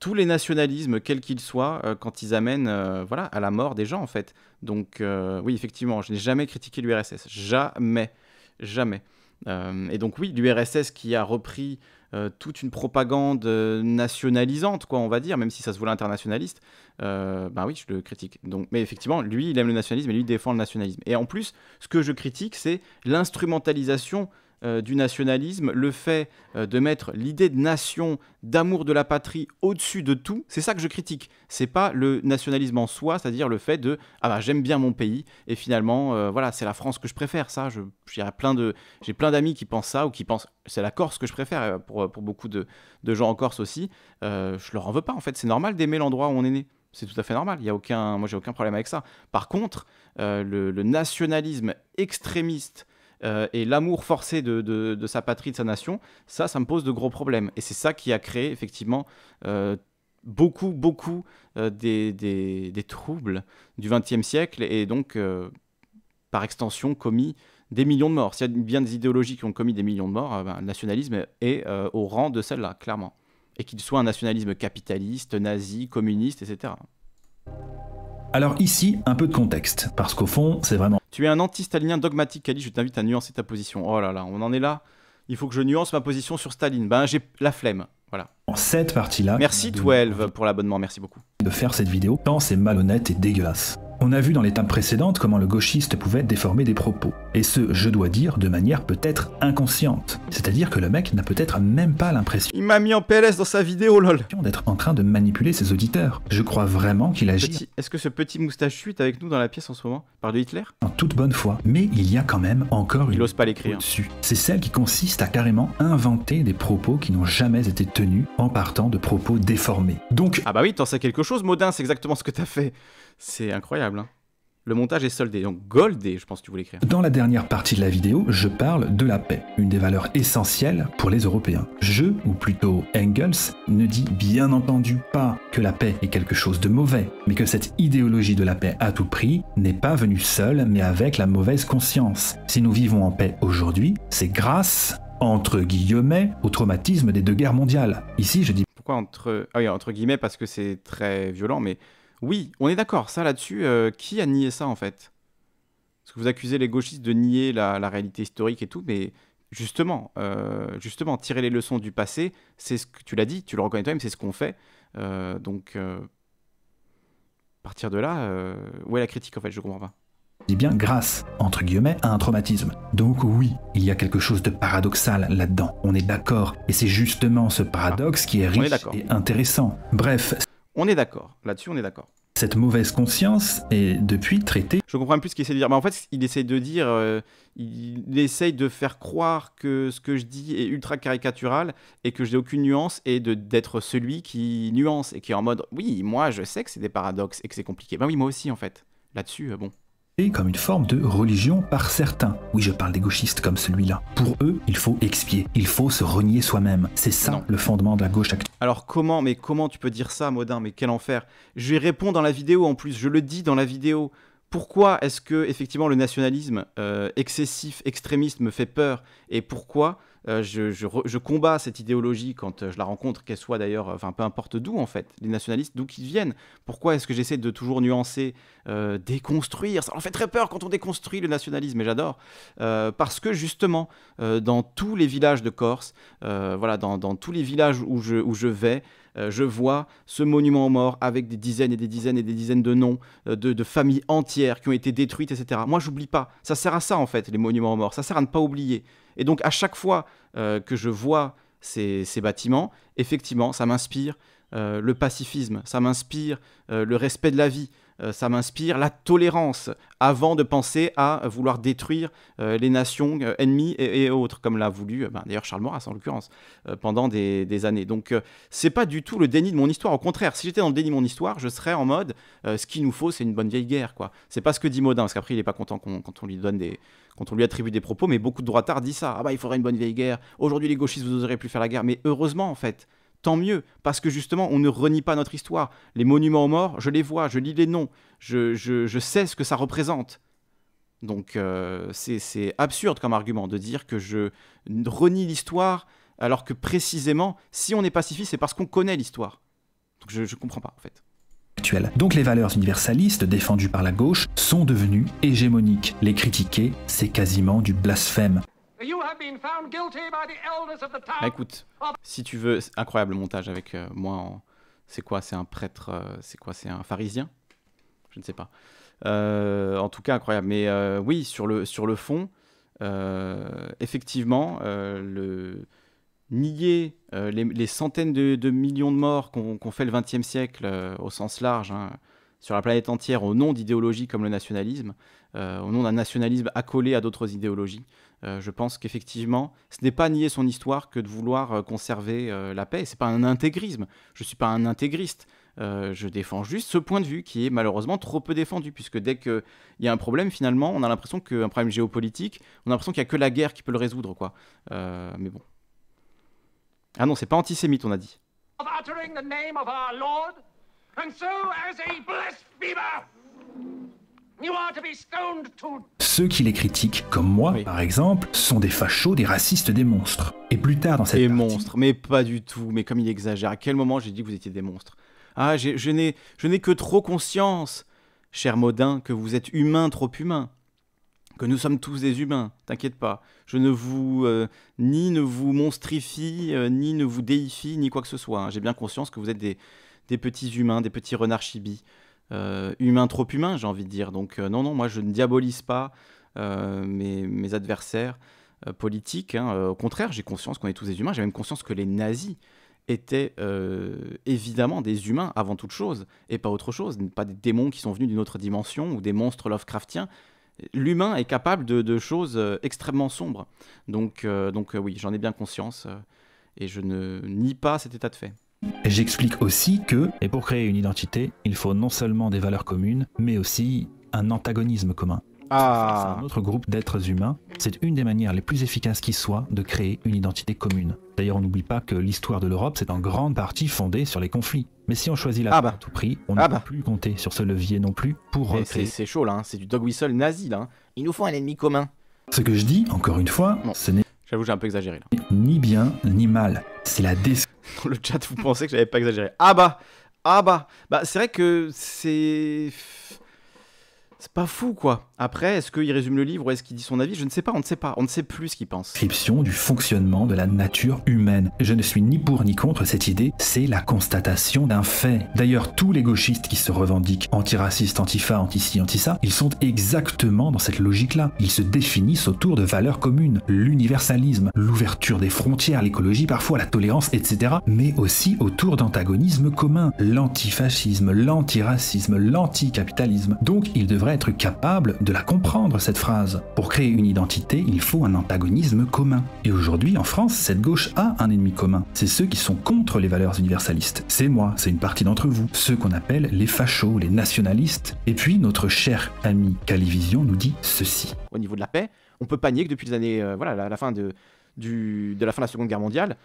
tous les nationalismes, quels qu'ils soient, quand ils amènent voilà, à la mort des gens, en fait. Donc, oui, effectivement, je n'ai jamais critiqué l'URSS. Jamais. Jamais. et donc, oui, l'URSS qui a repris euh, toute une propagande euh, nationalisante, quoi, on va dire, même si ça se voulait internationaliste, euh, bah oui, je le critique. Donc, mais effectivement, lui, il aime le nationalisme et lui, défend le nationalisme. Et en plus, ce que je critique, c'est l'instrumentalisation euh, du nationalisme, le fait euh, de mettre l'idée de nation, d'amour de la patrie au-dessus de tout, c'est ça que je critique. C'est pas le nationalisme en soi, c'est-à-dire le fait de ah bah, j'aime bien mon pays et finalement euh, voilà c'est la France que je préfère. Ça, j'ai plein de j'ai plein d'amis qui pensent ça ou qui pensent c'est la Corse que je préfère pour, beaucoup de, gens en Corse aussi. je leur en veux pas en fait. C'est normal d'aimer l'endroit où on est né c'est tout à fait normal. Il y a aucun, moi, j'ai aucun problème avec ça. Par contre, le, nationalisme extrémiste euh, et l'amour forcé de, sa patrie, de sa nation, ça, ça me pose de gros problèmes. Et c'est ça qui a créé effectivement euh, beaucoup, beaucoup euh, des, troubles du XXe siècle et donc, par extension, commis des millions de morts. S'il y a bien des idéologies qui ont commis des millions de morts, ben, le nationalisme est au rang de celle-là, clairement. Et qu'il soit un nationalisme capitaliste, nazi, communiste, etc. Alors ici, un peu de contexte, parce qu'au fond, c'est vraiment... Tu es un anti-stalinien dogmatique, Ali, je t'invite à nuancer ta position. Oh là là, on en est là Il faut que je nuance ma position sur Staline. Ben, j'ai la flemme, voilà. En cette partie-là... Merci, 12, pour l'abonnement, merci beaucoup. ...de faire cette vidéo, tant c'est malhonnête et dégueulasse. On a vu dans l'étape précédente comment le gauchiste pouvait déformer des propos. Et ce, je dois dire, de manière peut-être inconsciente. C'est-à-dire que le mec n'a peut-être même pas l'impression. Il m'a mis en PLS dans sa vidéo, lol. D'être en train de manipuler ses auditeurs. Je crois vraiment qu'il agit. Est-ce que ce petit moustache suit avec nous dans la pièce en ce moment Par de Hitler En toute bonne foi. Mais il y a quand même encore une. Il ose pas l'écrire. Dessus. C'est celle qui consiste à carrément inventer des propos qui n'ont jamais été tenus en partant de propos déformés. Donc. Ah bah oui, t'en sais quelque chose, Modin, c'est exactement ce que t'as fait. C'est incroyable. Hein. Le montage est soldé, donc goldé, je pense que tu voulais écrire. Dans la dernière partie de la vidéo, je parle de la paix, une des valeurs essentielles pour les Européens. Je, ou plutôt Engels, ne dit bien entendu pas que la paix est quelque chose de mauvais, mais que cette idéologie de la paix à tout prix n'est pas venue seule, mais avec la mauvaise conscience. Si nous vivons en paix aujourd'hui, c'est grâce, entre guillemets, au traumatisme des deux guerres mondiales. Ici, je dis... Pourquoi entre... Ah oui, entre guillemets, parce que c'est très violent, mais... Oui, on est d'accord, ça là-dessus, euh, qui a nié ça en fait Parce que vous accusez les gauchistes de nier la, réalité historique et tout, mais justement, euh, justement, tirer les leçons du passé, c'est ce que tu l'as dit, tu le reconnais toi-même, c'est ce qu'on fait. Euh, donc, à partir de là, où est la critique en fait Je comprends pas dit bien grâce, entre guillemets, à un traumatisme. Donc oui, il y a quelque chose de paradoxal là-dedans. On est d'accord. Et c'est justement ce paradoxe qui est riche et intéressant. Bref, on est d'accord, là-dessus on est d'accord. Cette mauvaise conscience est depuis traitée. Je comprends plus ce qu'il essaie de dire. mais bah, en fait, il essaie de dire, euh, il essaye de faire croire que ce que je dis est ultra caricatural et que je n'ai aucune nuance et d'être celui qui nuance et qui est en mode, oui, moi je sais que c'est des paradoxes et que c'est compliqué. Ben oui, moi aussi en fait. Là-dessus, euh, bon comme une forme de religion par certains. Oui, je parle des gauchistes comme celui-là. Pour eux, il faut expier, il faut se renier soi-même. C'est ça le fondement de la gauche actuelle. Alors comment, mais comment tu peux dire ça, Modin Mais quel enfer Je lui réponds dans la vidéo en plus, je le dis dans la vidéo. Pourquoi est-ce que effectivement le nationalisme euh, excessif, extrémiste me fait peur Et pourquoi euh, je, combats cette idéologie quand euh, je la rencontre, qu'elle soit d'ailleurs, euh, enfin peu importe d'où en fait, les nationalistes, d'où qu'ils viennent. Pourquoi est-ce que j'essaie de toujours nuancer, déconstruire Ça en fait très peur quand on déconstruit le nationalisme, et j'adore. parce que justement, dans tous les villages de Corse, voilà, dans, tous les villages où je, vais, je vois ce monument aux morts avec des dizaines et des dizaines et des dizaines de noms de, de, familles entières qui ont été détruites, etc. Moi, j'oublie pas. Ça sert à ça, en fait, les monuments aux morts. Ça sert à ne pas oublier. Et donc à chaque fois euh, que je vois ces, bâtiments, effectivement, ça m'inspire euh, le pacifisme, ça m'inspire euh, le respect de la vie, ça m'inspire la tolérance, avant de penser à vouloir détruire les nations ennemies et, autres, comme l'a voulu ben, d'ailleurs Charles Maurras en l'occurrence, pendant des, années. Donc c'est pas du tout le déni de mon histoire, au contraire, si j'étais dans le déni de mon histoire, je serais en mode ce qu'il nous faut, c'est une bonne vieille guerre, quoi. C'est pas ce que dit Maudin, parce qu'après il est pas content quand on lui donne des, quand on lui attribue des propos, mais beaucoup de droits droitards disent ça. Ah bah il faudrait une bonne vieille guerre. Aujourd'hui les gauchistes vous n'oserez plus faire la guerre. Mais heureusement en fait, tant mieux, parce que justement, on ne renie pas notre histoire. Les monuments aux morts, je les vois, je lis les noms, je, sais ce que ça représente. Donc euh, c'est absurde comme argument de dire que je renie l'histoire, alors que précisément, si on est pacifiste, c'est parce qu'on connaît l'histoire. Donc je ne comprends pas, en fait. Donc les valeurs universalistes défendues par la gauche sont devenues hégémoniques. Les critiquer, c'est quasiment du blasphème. Bah, écoute, si tu veux, incroyable montage avec euh, moi en... C'est quoi C'est un prêtre euh, C'est quoi C'est un pharisien Je ne sais pas. Euh, en tout cas, incroyable. Mais oui, sur le, sur le fond, effectivement, le nier euh, les, centaines de, millions de morts qu'on fait le XXe siècle euh, au sens large, hein, sur la planète entière, au nom d'idéologies comme le nationalisme, euh, au nom d'un nationalisme accolé à d'autres idéologies, je pense qu'effectivement, ce n'est pas nier son histoire que de vouloir conserver la paix. C'est pas un intégrisme. Je suis pas un intégriste. je défends juste ce point de vue qui est malheureusement trop peu défendu, puisque dès qu'il y a un problème, finalement, on a l'impression qu'un problème géopolitique, on a l'impression qu'il n'y a que la guerre qui peut le résoudre. quoi. mais bon, ah non, c'est pas antisémite, on a dit. Ceux qui les critiquent, comme moi par exemple, sont des fachos, des racistes, des monstres. Et plus tard dans cette Des monstres, mais pas du tout, mais comme il exagère, à quel moment j'ai dit que vous étiez des monstres Ah, je n'ai que trop conscience, cher Modin, que vous êtes humain, trop humain que nous sommes tous des humains, t'inquiète pas. Je ne vous euh, ni ne vous monstrifie, euh, ni ne vous déifie, ni quoi que ce soit. Hein. J'ai bien conscience que vous êtes des, des petits humains, des petits renards chibis. Euh, humains trop humains, j'ai envie de dire. Donc non, non, moi je ne diabolise pas mes, adversaires politiques. Hein. Au contraire, j'ai conscience qu'on est tous des humains. J'ai même conscience que les nazis étaient évidemment des humains avant toute chose, et pas autre chose, pas des démons qui sont venus d'une autre dimension ou des monstres Lovecraftiens l'humain est capable de, choses euh, extrêmement sombres. Donc, euh, euh, oui, j'en ai bien conscience et je ne nie pas cet état de fait. J'explique aussi que... Et pour créer une identité, il faut non seulement des valeurs communes, mais aussi un antagonisme commun. Ah. un autre groupe d'êtres humains. C'est une des manières les plus efficaces qui soit de créer une identité commune. D'ailleurs, on n'oublie pas que l'histoire de l'Europe c'est en grande partie fondée sur les conflits. Mais si on choisit la ah bah. à tout prix, on ne ah peut bah. plus compter sur ce levier non plus pour recréer. C'est chaud là, hein. c'est du dog whistle nazi là. Hein. Ils nous font un ennemi commun. Ce que je dis, encore une fois, ce n'est. J'avoue, j'ai un peu exagéré Ni bien, ni mal. C'est la dé. Dans le chat, vous pensez que j'avais pas exagéré. Ah bah Ah bah Bah, c'est vrai que c'est. C'est pas fou, quoi. Après, est-ce qu'il résume le livre ou est-ce qu'il dit son avis Je ne sais pas, on ne sait pas, on ne sait plus ce qu'il pense. Description du fonctionnement de la nature humaine. Je ne suis ni pour ni contre cette idée, c'est la constatation d'un fait. D'ailleurs, tous les gauchistes qui se revendiquent antiracistes, antifa, anti-ci, anti-ça, ils sont exactement dans cette logique-là. Ils se définissent autour de valeurs communes, l'universalisme, l'ouverture des frontières, l'écologie, parfois la tolérance, etc. Mais aussi autour d'antagonismes communs, l'antifascisme, l'antiracisme, l'anticapitalisme. Donc, ils devraient être capable de la comprendre, cette phrase. Pour créer une identité, il faut un antagonisme commun. Et aujourd'hui, en France, cette gauche a un ennemi commun. C'est ceux qui sont contre les valeurs universalistes. C'est moi, c'est une partie d'entre vous. Ceux qu'on appelle les fachos, les nationalistes. Et puis, notre cher ami Calivision nous dit ceci. Au niveau de la paix, on peut pas que depuis les années, euh, voilà, la, fin de, du, de la fin de la Seconde Guerre mondiale,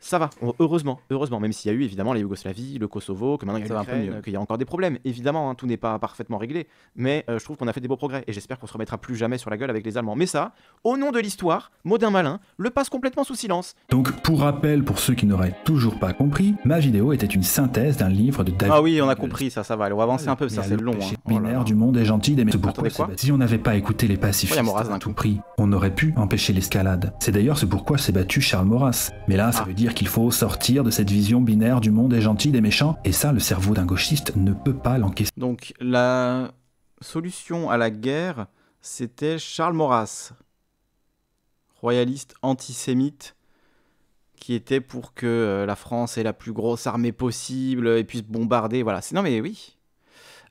ça va, heureusement, heureusement, même s'il y a eu évidemment la Yougoslavie, le Kosovo, que maintenant ça qu'il y a encore des problèmes. Évidemment, hein, tout n'est pas parfaitement réglé, mais euh, je trouve qu'on a fait des beaux progrès et j'espère qu'on se remettra plus jamais sur la gueule avec les Allemands. Mais ça, au nom de l'histoire, Modin Malin le passe complètement sous silence. Donc, pour rappel, pour ceux qui n'auraient toujours pas compris, ma vidéo était une synthèse d'un livre de David. Ah oui, on a compris, ça, ça va, on va avancer ah un peu, ça c'est long. Hein. Oh du monde est gentil, des pourquoi Si on n'avait pas écouté les pacifistes à tout prix, on aurait pu empêcher l'escalade. C'est d'ailleurs ce pourquoi s'est battu Charles Maurras. Mais là, ça ah. veut dire qu'il faut sortir de cette vision binaire du monde des gentils, des méchants, et ça, le cerveau d'un gauchiste ne peut pas l'encaisser. Donc la solution à la guerre, c'était Charles Maurras, royaliste antisémite, qui était pour que euh, la France ait la plus grosse armée possible et puisse bombarder. Voilà, non mais oui,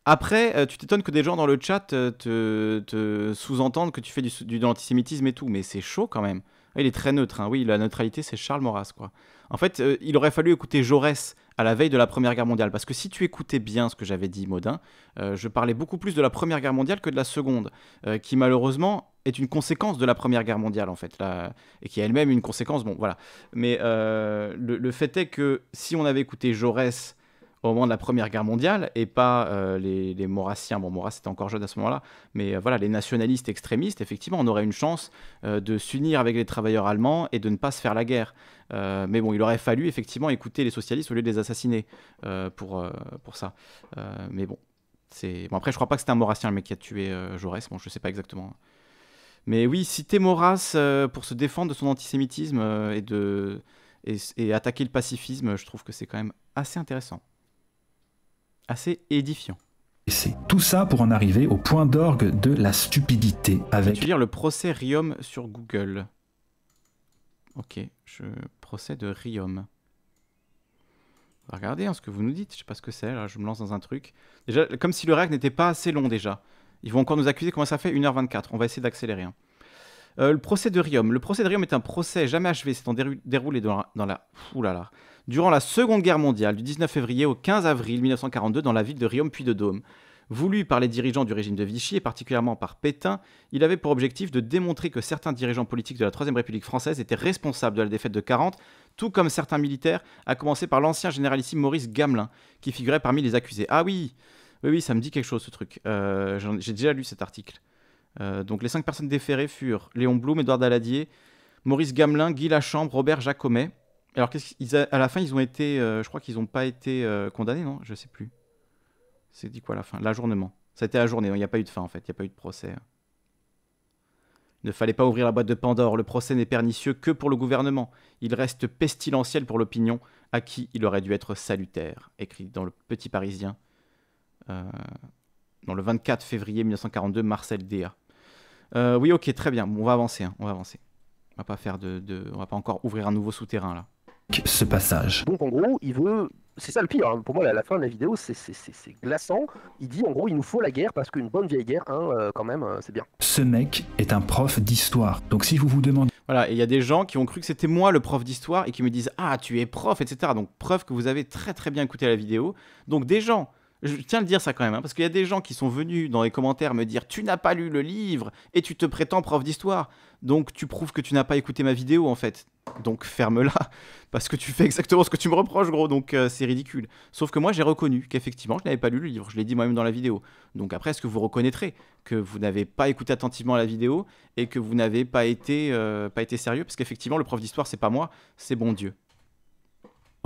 après, euh, tu t'étonnes que des gens dans le chat euh, te, sous-entendent que tu fais du, du, de l'antisémitisme et tout, mais c'est chaud quand même. Il est très neutre, hein. oui, la neutralité, c'est Charles Maurras, quoi. En fait, euh, il aurait fallu écouter Jaurès à la veille de la Première Guerre mondiale, parce que si tu écoutais bien ce que j'avais dit, Modin, euh, je parlais beaucoup plus de la Première Guerre mondiale que de la Seconde, euh, qui malheureusement est une conséquence de la Première Guerre mondiale, en fait, et qui est elle-même une conséquence, bon, voilà. Mais le, fait est que si on avait écouté Jaurès au moment de la Première Guerre mondiale et pas euh, les, Maurassiens. Bon, Maurras était encore jeune à ce moment-là, mais euh, voilà, les nationalistes extrémistes, effectivement, on aurait une chance euh, de s'unir avec les travailleurs allemands et de ne pas se faire la guerre. mais bon, il aurait fallu effectivement écouter les socialistes au lieu de les assassiner pour, pour ça. mais bon, c'est. après, je crois pas que c'était un Maurassien le mec qui a tué Jaurès, bon, je sais pas exactement. Mais oui, citer Maurras pour se défendre de son antisémitisme et, de, et attaquer le pacifisme, je trouve que c'est quand même assez intéressant assez édifiant. Et c'est tout ça pour en arriver au point d'orgue de la stupidité avec... Je le procès Riom sur Google. Ok, je procès de Riom. Regardez hein, ce que vous nous dites, je sais pas ce que c'est, là je me lance dans un truc. Déjà, comme si le règne n'était pas assez long déjà. Ils vont encore nous accuser, comment ça fait 1h24, on va essayer d'accélérer. Hein. Euh, le procès de Riom. Le procès de Riom est un procès jamais achevé, c'est en déroulé dans la... Dans la... là là durant la Seconde Guerre mondiale, du 19 février au 15 avril 1942, dans la ville de Riom puy de Dôme. Voulu par les dirigeants du régime de Vichy et particulièrement par Pétain, il avait pour objectif de démontrer que certains dirigeants politiques de la Troisième République française étaient responsables de la défaite de 40, tout comme certains militaires, à commencer par l'ancien généralissime Maurice Gamelin, qui figurait parmi les accusés. Ah oui Oui, oui, ça me dit quelque chose ce truc. Euh, j'ai déjà lu cet article. Euh, donc les cinq personnes déférées furent Léon Blum, Édouard Daladier, Maurice Gamelin, Guy Lachambe, Robert Jacomet. Alors, à la fin, ils ont été. Euh, je crois qu'ils n'ont pas été euh, condamnés, non Je ne sais plus. C'est dit quoi la fin L'ajournement. Ça a été ajourné. Hein. Il n'y a pas eu de fin, en fait. Il n'y a pas eu de procès. Hein. ne fallait pas ouvrir la boîte de Pandore. Le procès n'est pernicieux que pour le gouvernement. Il reste pestilentiel pour l'opinion, à qui il aurait dû être salutaire. Écrit dans le Petit Parisien. Euh, dans le 24 février 1942, Marcel Déa. oui, ok, très bien. on va avancer. Hein. on va avancer. On va pas faire de, on va pas encore ouvrir un nouveau souterrain là ce passage. Donc en gros, il veut. C'est ça le pire. Hein. Pour moi, à la fin de la vidéo, c'est glaçant. Il dit en gros, il nous faut la guerre parce qu'une bonne vieille guerre, hein, euh, quand même, euh, c'est bien. Ce mec est un prof d'histoire. Donc si vous vous demandez. Voilà, il y a des gens qui ont cru que c'était moi le prof d'histoire et qui me disent Ah, tu es prof, etc. Donc preuve que vous avez très très bien écouté la vidéo. Donc des gens je tiens à le dire ça quand même, hein, parce qu'il y a des gens qui sont venus dans les commentaires me dire Tu n'as pas lu le livre et tu te prétends prof d'histoire. Donc tu prouves que tu n'as pas écouté ma vidéo en fait. Donc ferme-la, parce que tu fais exactement ce que tu me reproches, gros, donc euh, c'est ridicule. Sauf que moi j'ai reconnu qu'effectivement je n'avais pas lu le livre, je l'ai dit moi-même dans la vidéo. Donc après, est-ce que vous reconnaîtrez que vous n'avez pas écouté attentivement la vidéo et que vous n'avez pas, été, euh, pas été sérieux Parce qu'effectivement, le prof d'histoire, c'est pas moi, c'est bon Dieu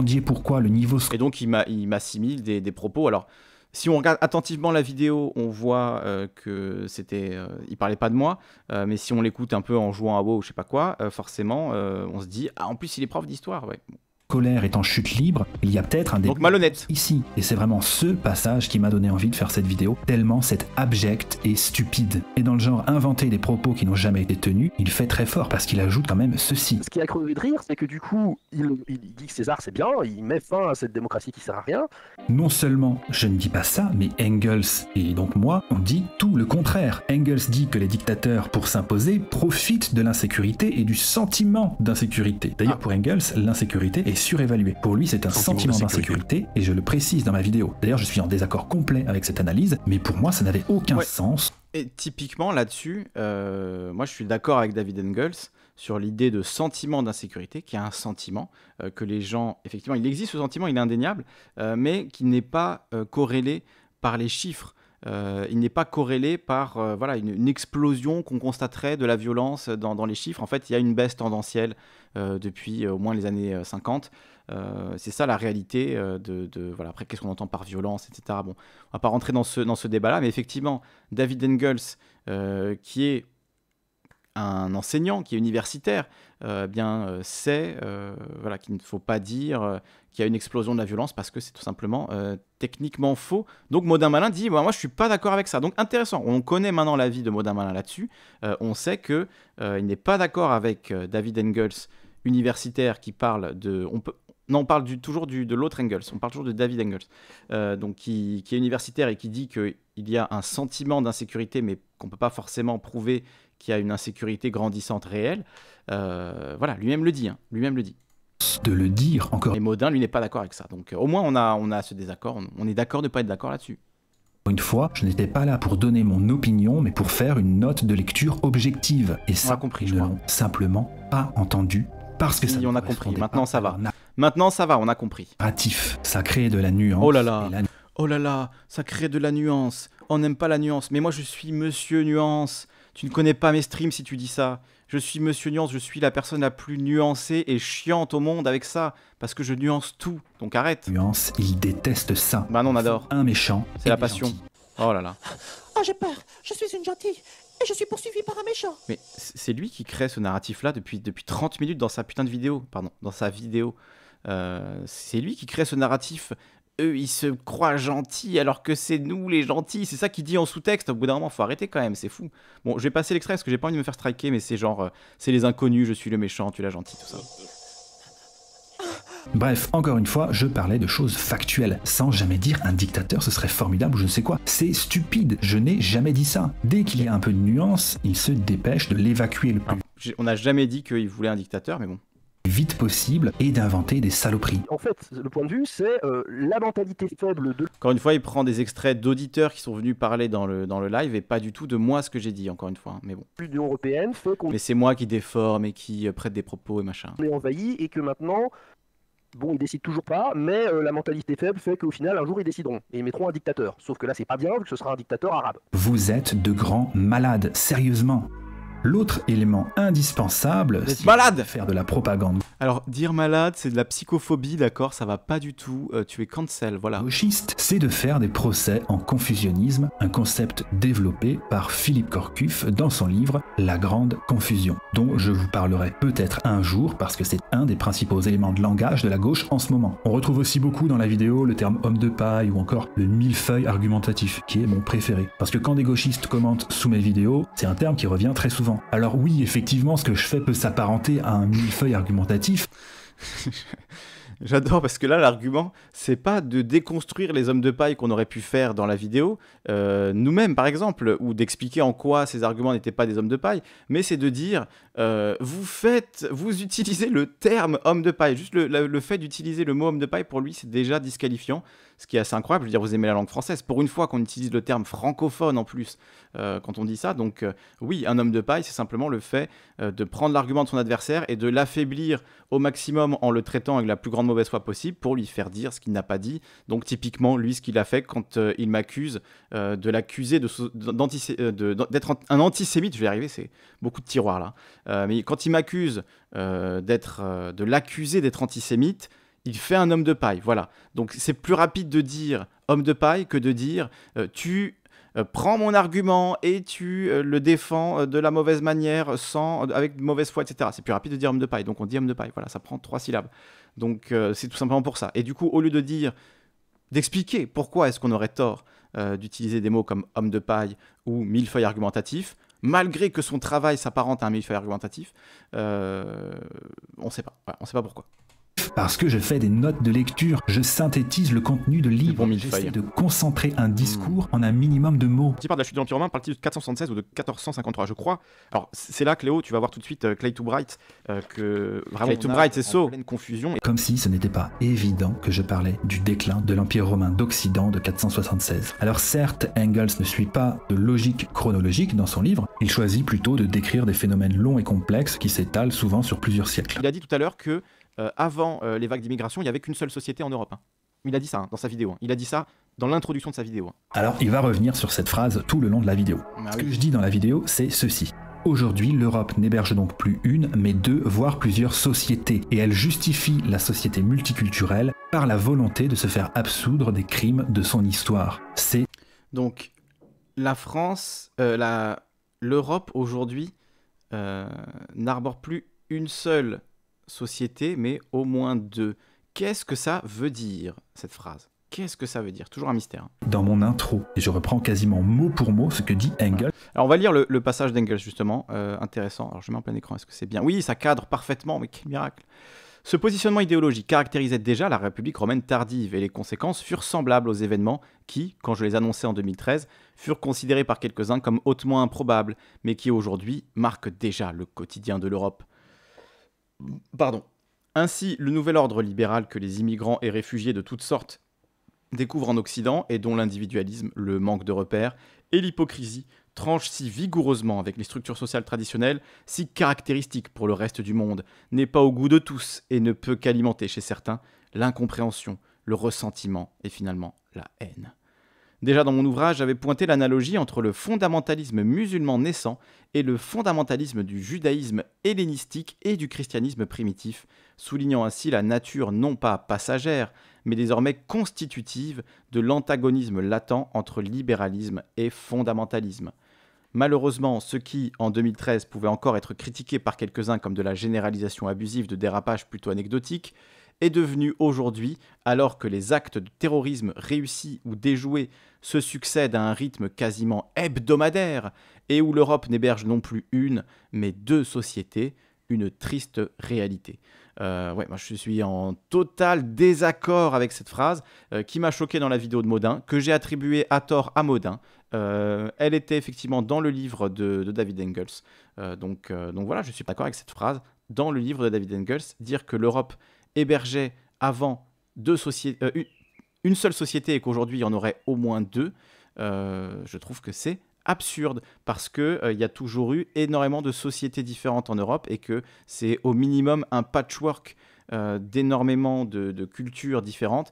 dit pourquoi le niveau. Et donc il m'assimile des, des propos. Alors si on regarde attentivement la vidéo, on voit euh, que c'était, euh, il parlait pas de moi, euh, mais si on l'écoute un peu en jouant à WoW ou je sais pas quoi, forcément, on se dit ah en plus il est prof d'histoire, ouais colère est en chute libre, il y a peut-être un des... Donc malhonnête. Ici. Et c'est vraiment ce passage qui m'a donné envie de faire cette vidéo, tellement c'est abject et stupide. Et dans le genre inventer des propos qui n'ont jamais été tenus, il fait très fort parce qu'il ajoute quand même ceci. Ce qui a crevé de rire, c'est que du coup, il, dit que César c'est bien, il met fin à cette démocratie qui sert à rien. Non seulement je ne dis pas ça, mais Engels et donc moi, on dit tout le contraire. Engels dit que les dictateurs, pour s'imposer, profitent de l'insécurité et du sentiment d'insécurité. D'ailleurs, ah. pour Engels, l'insécurité est surévalué. Pour lui, c'est un sentiment d'insécurité, et je le précise dans ma vidéo. D'ailleurs, je suis en désaccord complet avec cette analyse, mais pour moi, ça n'avait aucun sens. Et typiquement, là-dessus, euh, moi, je suis d'accord avec David Engels sur l'idée de sentiment d'insécurité, qui est un sentiment euh, que les gens, effectivement, il existe ce sentiment, il est indéniable, euh, mais qui n'est pas corrélé par les chiffres. Euh, il n'est pas corrélé par euh, une, explosion qu'on constaterait de la violence dans, les chiffres. En fait, il y a une baisse tendancielle euh, depuis au moins les années 50. c'est ça la réalité de, après qu'est-ce qu'on entend par violence etc bon on va pas rentrer dans ce dans ce débat là mais effectivement David Engels qui est un enseignant qui est universitaire euh, bien, euh, c'est euh, voilà, qu'il ne faut pas dire qu'il y a une explosion de la violence parce que c'est tout simplement techniquement faux. Donc Modin Malin dit bah, Moi, je suis pas d'accord avec ça. Donc intéressant, on connaît maintenant l'avis de Modin Malin là-dessus. on sait qu'il il n'est pas d'accord avec David Engels universitaire qui parle de. On non, on parle du, toujours du, de l'autre Engels, on parle toujours de David Engels, donc qui, qui, est universitaire et qui dit qu'il y a un sentiment d'insécurité, mais qu'on ne peut pas forcément prouver qui a une insécurité grandissante réelle. Euh, voilà, lui-même le dit. Hein. lui-même le dit. De le dire encore. Et Modin, lui, n'est pas d'accord avec ça. Donc, euh, au moins, on a, on a ce désaccord. On, est d'accord de ne pas être d'accord là-dessus. Une fois, je n'étais pas là pour donner mon opinion, mais pour faire une note de lecture objective. Et ça, compris, je simplement pas entendu parce que ça. on a compris. Maintenant, ça va. Maintenant, ça va. On a compris. Ratif, ça crée de la nuance. Oh là là. Oh là là, ça crée de la nuance. On n'aime pas la nuance. Mais moi, je suis Monsieur Nuance. Tu ne connais pas mes streams si tu dis ça. Je suis Monsieur Nuance, je suis la personne la plus nuancée et chiante au monde avec ça, parce que je nuance tout, donc arrête. Nuance, il déteste ça. Bah non, on adore. Un méchant. C'est la passion. Oh là là. Oh, j'ai peur, je suis une gentille. Et je suis poursuivi par un méchant. Mais c'est lui qui crée ce narratif-là depuis, depuis 30 minutes dans sa putain de vidéo. Pardon, dans sa vidéo. Euh, c'est lui qui crée ce narratif eux, ils se croient gentils alors que c'est nous les gentils. C'est ça qu'il dit en sous-texte. Au bout d'un moment, faut arrêter quand même, c'est fou. Bon, je vais passer l'extrait parce que j'ai pas envie de me faire striker, mais c'est genre, euh, c'est les inconnus, je suis le méchant, tu la gentil, tout ça. Bref, encore une fois, je parlais de choses factuelles, sans jamais dire un dictateur ce serait formidable ou je ne sais quoi. C'est stupide, je n'ai jamais dit ça. Dès qu'il y a un peu de nuance, il se dépêche de l'évacuer le plus. Ah, on n'a jamais dit qu'il voulait un dictateur, mais bon vite possible et d'inventer des saloperies. En fait, le point de vue, c'est euh, la mentalité faible de... Encore une fois, il prend des extraits d'auditeurs qui sont venus parler dans le, dans le live et pas du tout de moi ce que j'ai dit, encore une fois. Hein, mais bon. d'Union Européenne fait qu'on... Mais c'est moi qui déforme et qui euh, prête des propos et machin. On est envahi et que maintenant... Bon, ils décident toujours pas, mais euh, la mentalité faible fait qu'au final, un jour, ils décideront et ils mettront un dictateur. Sauf que là, c'est pas bien, que ce sera un dictateur arabe. Vous êtes de grands malades, sérieusement. L'autre élément indispensable, c'est de faire de la propagande. Alors dire malade, c'est de la psychophobie, d'accord, ça va pas du tout, euh, tuer tu es cancel, voilà. Gauchiste, c'est de faire des procès en confusionnisme, un concept développé par Philippe Corcuff dans son livre La Grande Confusion, dont je vous parlerai peut-être un jour parce que c'est un des principaux éléments de langage de la gauche en ce moment. On retrouve aussi beaucoup dans la vidéo le terme homme de paille ou encore le millefeuille argumentatif, qui est mon préféré. Parce que quand des gauchistes commentent sous mes vidéos, c'est un terme qui revient très souvent. Alors oui, effectivement, ce que je fais peut s'apparenter à un millefeuille argumentatif. J'adore parce que là, l'argument, c'est pas de déconstruire les hommes de paille qu'on aurait pu faire dans la vidéo, euh, nous-mêmes par exemple, ou d'expliquer en quoi ces arguments n'étaient pas des hommes de paille, mais c'est de dire euh, vous faites, vous utilisez le terme homme de paille. Juste le fait d'utiliser le mot homme de paille pour lui, c'est déjà disqualifiant ce qui est assez incroyable. Je veux dire, vous aimez la langue française. Pour une fois qu'on utilise le terme francophone en plus euh, quand on dit ça, donc euh, oui, un homme de paille, c'est simplement le fait euh, de prendre l'argument de son adversaire et de l'affaiblir au maximum en le traitant avec la plus grande mauvaise foi possible pour lui faire dire ce qu'il n'a pas dit. Donc typiquement, lui, ce qu'il a fait quand il m'accuse de l'accuser d'être un antisémite, je vais y arriver, c'est beaucoup de tiroirs là, hein. mais quand il m'accuse d'être, de l'accuser d'être antisémite, il fait un homme de paille. Voilà. Donc c'est plus rapide de dire homme de paille que de dire euh, tu euh, prends mon argument et tu euh, le défends de la mauvaise manière, sans, avec mauvaise foi, etc. C'est plus rapide de dire homme de paille. Donc on dit homme de paille. Voilà, ça prend trois syllabes. Donc c'est tout simplement pour ça. Et du coup, au lieu de dire, d'expliquer pourquoi est-ce qu'on aurait tort d'utiliser des mots comme homme de paille ou millefeuille argumentatif, malgré que son travail s'apparente à un millefeuille argumentatif, on ne sait pas. on ne sait pas pourquoi parce que je fais des notes de lecture, je synthétise le contenu de livres, j'essaie de concentrer un hmm. discours en un minimum de mots. Tu parles de la chute de l'Empire romain, partie de 476 ou de 1453, je crois. Alors c'est là, Cléo, tu vas voir tout de suite euh, Clay to Bright, euh, que vraiment Clay to Bright c'est So, pleine confusion. Comme si ce n'était pas évident que je parlais du déclin de l'Empire romain d'Occident de 476. Alors certes, Engels ne suit pas de logique chronologique dans son livre, il choisit plutôt de décrire des phénomènes longs et complexes qui s'étalent souvent sur plusieurs siècles. Il a dit tout à l'heure que euh, avant euh, les vagues d'immigration, il n'y avait qu'une seule société en Europe. Hein. Il a dit ça hein, dans sa vidéo. Hein. Il a dit ça dans l'introduction de sa vidéo. Alors, il va revenir sur cette phrase tout le long de la vidéo. Ah Ce que je dis dans la vidéo, c'est ceci. Aujourd'hui, l'Europe n'héberge donc plus une, mais deux, voire plusieurs sociétés, et elle justifie la société multiculturelle par la volonté de se faire absoudre des crimes de son histoire. C'est... Donc, la France, euh, la l'Europe aujourd'hui n'arbore plus une seule société, mais au moins deux. Qu'est-ce que ça veut dire, cette phrase Qu'est-ce que ça veut dire Toujours un mystère. Hein. Dans mon intro, et je reprends quasiment mot pour mot ce que dit Engels. Alors on va lire le, passage d'Engels justement, euh, intéressant. Alors je mets en plein écran, est-ce que c'est bien Oui, ça cadre parfaitement, mais quel miracle ce positionnement idéologique caractérisait déjà la République romaine tardive et les conséquences furent semblables aux événements qui, quand je les annonçais en 2013, furent considérés par quelques-uns comme hautement improbables, mais qui aujourd'hui marquent déjà le quotidien de l'Europe. Pardon. Ainsi, le nouvel ordre libéral que les immigrants et réfugiés de toutes sortes découvrent en Occident et dont l'individualisme, le manque de repères et l'hypocrisie tranchent si vigoureusement avec les structures sociales traditionnelles, si caractéristiques pour le reste du monde, n'est pas au goût de tous et ne peut qu'alimenter chez certains l'incompréhension, le ressentiment et finalement la haine. Déjà dans mon ouvrage, j'avais pointé l'analogie entre le fondamentalisme musulman naissant et le fondamentalisme du judaïsme hellénistique et du christianisme primitif, soulignant ainsi la nature non pas passagère, mais désormais constitutive de l'antagonisme latent entre libéralisme et fondamentalisme. Malheureusement, ce qui, en 2013, pouvait encore être critiqué par quelques-uns comme de la généralisation abusive de dérapages plutôt anecdotiques, est devenue aujourd'hui, alors que les actes de terrorisme réussis ou déjoués se succèdent à un rythme quasiment hebdomadaire, et où l'Europe n'héberge non plus une, mais deux sociétés, une triste réalité. Euh, ouais, moi je suis en total désaccord avec cette phrase euh, qui m'a choqué dans la vidéo de Modin, que j'ai attribuée à tort à Modin. Euh, elle était effectivement dans le livre de, David Engels. donc, donc voilà, je suis d'accord avec cette phrase. Dans le livre de David Engels, dire que l'Europe hébergeait avant deux sociétés, euh, une seule société et qu'aujourd'hui il y en aurait au moins deux, euh, je trouve que c'est absurde parce que euh, il y a toujours eu énormément de sociétés différentes en Europe et que c'est au minimum un patchwork d'énormément de, cultures différentes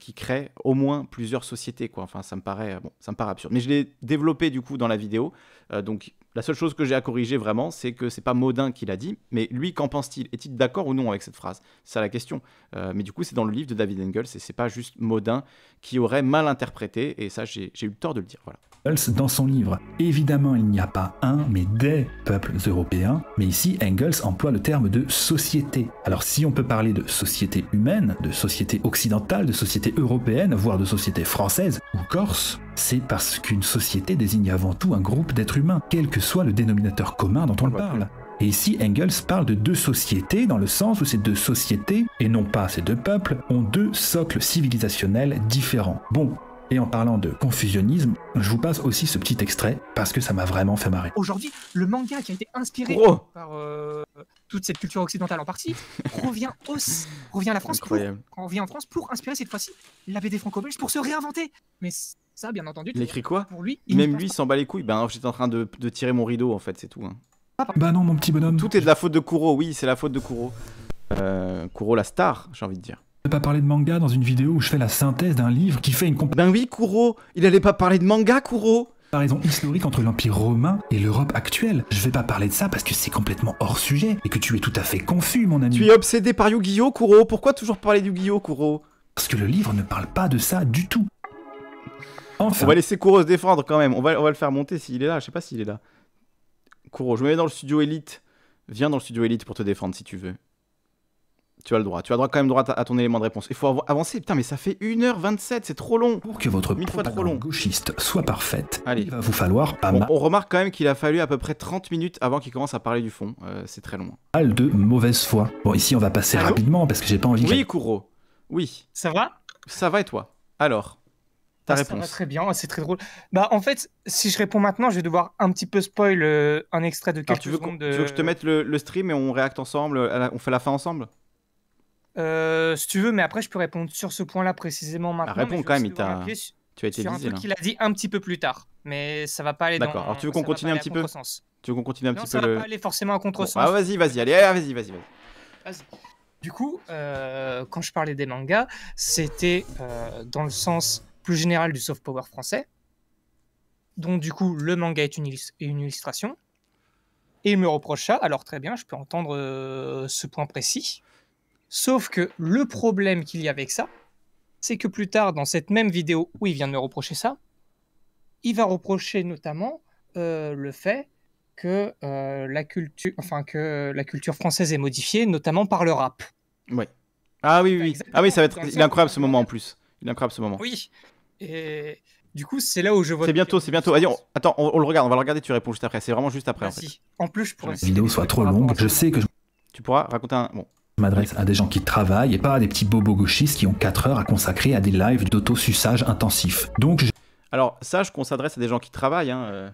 qui crée au moins plusieurs sociétés quoi. Enfin ça me paraît bon, ça me paraît absurde. Mais je l'ai développé du coup dans la vidéo donc la seule chose que j'ai à corriger vraiment, c'est que c'est pas Modin qui l'a dit, mais lui, qu'en pense-t-il Est-il d'accord ou non avec cette phrase C'est ça la question. Euh, mais du coup, c'est dans le livre de David Engels et c'est pas juste Modin qui aurait mal interprété, et ça, j'ai eu le tort de le dire. Voilà. Engels, dans son livre, évidemment, il n'y a pas un, mais des peuples européens, mais ici, Engels emploie le terme de société. Alors, si on peut parler de société humaine, de société occidentale, de société européenne, voire de société française ou corse, c'est parce qu'une société désigne avant tout un groupe d'êtres humains, quel que soit le dénominateur commun dont on parle. Et ici, Engels parle de deux sociétés dans le sens où ces deux sociétés, et non pas ces deux peuples, ont deux socles civilisationnels différents. Bon, et en parlant de confusionnisme, je vous passe aussi ce petit extrait parce que ça m'a vraiment fait marrer. Aujourd'hui, le manga qui a été inspiré oh par euh, toute cette culture occidentale en partie revient aussi, revient en France pour inspirer cette fois-ci la BD franco-belge pour se réinventer. Mais ça, bien entendu. Il écrit quoi Pour lui, Même lui, il s'en bat les couilles. Ben, j'étais en train de, tirer mon rideau, en fait, c'est tout. Hein. Ah, bah non, mon petit bonhomme. Tout est de la faute de Kuro, oui, c'est la faute de Kuro. Euh, Kuro la star, j'ai envie de dire. Ne pas parler de manga dans une vidéo où je fais la synthèse d'un livre qui fait une comparaison. Ben oui, Kuro, il allait pas parler de manga, Kuro comparaison historique entre l'Empire romain et l'Europe actuelle. Je vais pas parler de ça parce que c'est complètement hors sujet et que tu es tout à fait confus, mon ami. Tu es obsédé par Yu-Gi-Oh, Kuro Pourquoi toujours parler du Yu-Gi-Oh, Kuro Parce que le livre ne parle pas de ça du tout. On va laisser Kuro se défendre quand même. On va, on va le faire monter s'il est là. Je sais pas s'il est là. Kuro, je me mets dans le studio élite. Viens dans le studio élite pour te défendre si tu veux. Tu as le droit. Tu as droit quand même droit à ton élément de réponse. Il faut avancer. Putain, mais ça fait 1h27, c'est trop long. Pour que votre Mille gauchiste soit parfaite, Allez. il va vous falloir On, remarque quand même qu'il a fallu à peu près 30 minutes avant qu'il commence à parler du fond. Euh, c'est très long. Mal de mauvaise foi. Bon, ici, on va passer rapidement parce que j'ai pas envie. Oui, Kuro. Oui. Ça va Ça va et toi Alors ta ah, réponse. très bien, c'est très drôle. Bah, en fait, si je réponds maintenant, je vais devoir un petit peu spoil euh, un extrait de quelques tu veux Tu veux que je te mette le, stream et on réacte ensemble On fait la fin ensemble euh, Si tu veux, mais après, je peux répondre sur ce point-là précisément maintenant. réponds quand même, il t'a. Tu as été sur un truc hein. qu'il a dit un petit peu plus tard, mais ça va pas aller. D'accord. Alors tu veux qu'on continue un petit peu Tu veux qu'on continue un ça ne va pas aller forcément à contre sens. ah vas-y, vas-y, allez, vas-y, vas-y, vas-y. Du coup, euh, quand je parlais des mangas, c'était dans le sens plus général du soft power français. dont du coup, le manga est une, illustration. Et il me reproche ça, alors très bien, je peux entendre euh, ce point précis. Sauf que le problème qu'il y a avec ça, c'est que plus tard, dans cette même vidéo où il vient de me reprocher ça, il va reprocher notamment euh, le fait que, euh, la culture, enfin, que la culture française est modifiée, notamment par le rap. Ah oui. Ah oui, oui. Ah oui, ça va être. Il est incroyable ce moment en plus. Il est incroyable ce moment. Oui, et du coup, c'est là où je vois. C'est bientôt, c'est bientôt. Attends, on, le regarde, on va le regarder, tu réponds juste après. C'est vraiment juste après. en, si. en plus, je pourrais. La vidéo soit trop longue, je sais que Tu pourras raconter un. Bon. Je m'adresse à des gens qui travaillent et pas à des petits bobos gauchistes qui ont 4 heures à consacrer à des lives d'autosussage intensif. Donc je... Alors, sache qu'on s'adresse à des gens qui travaillent, hein, euh,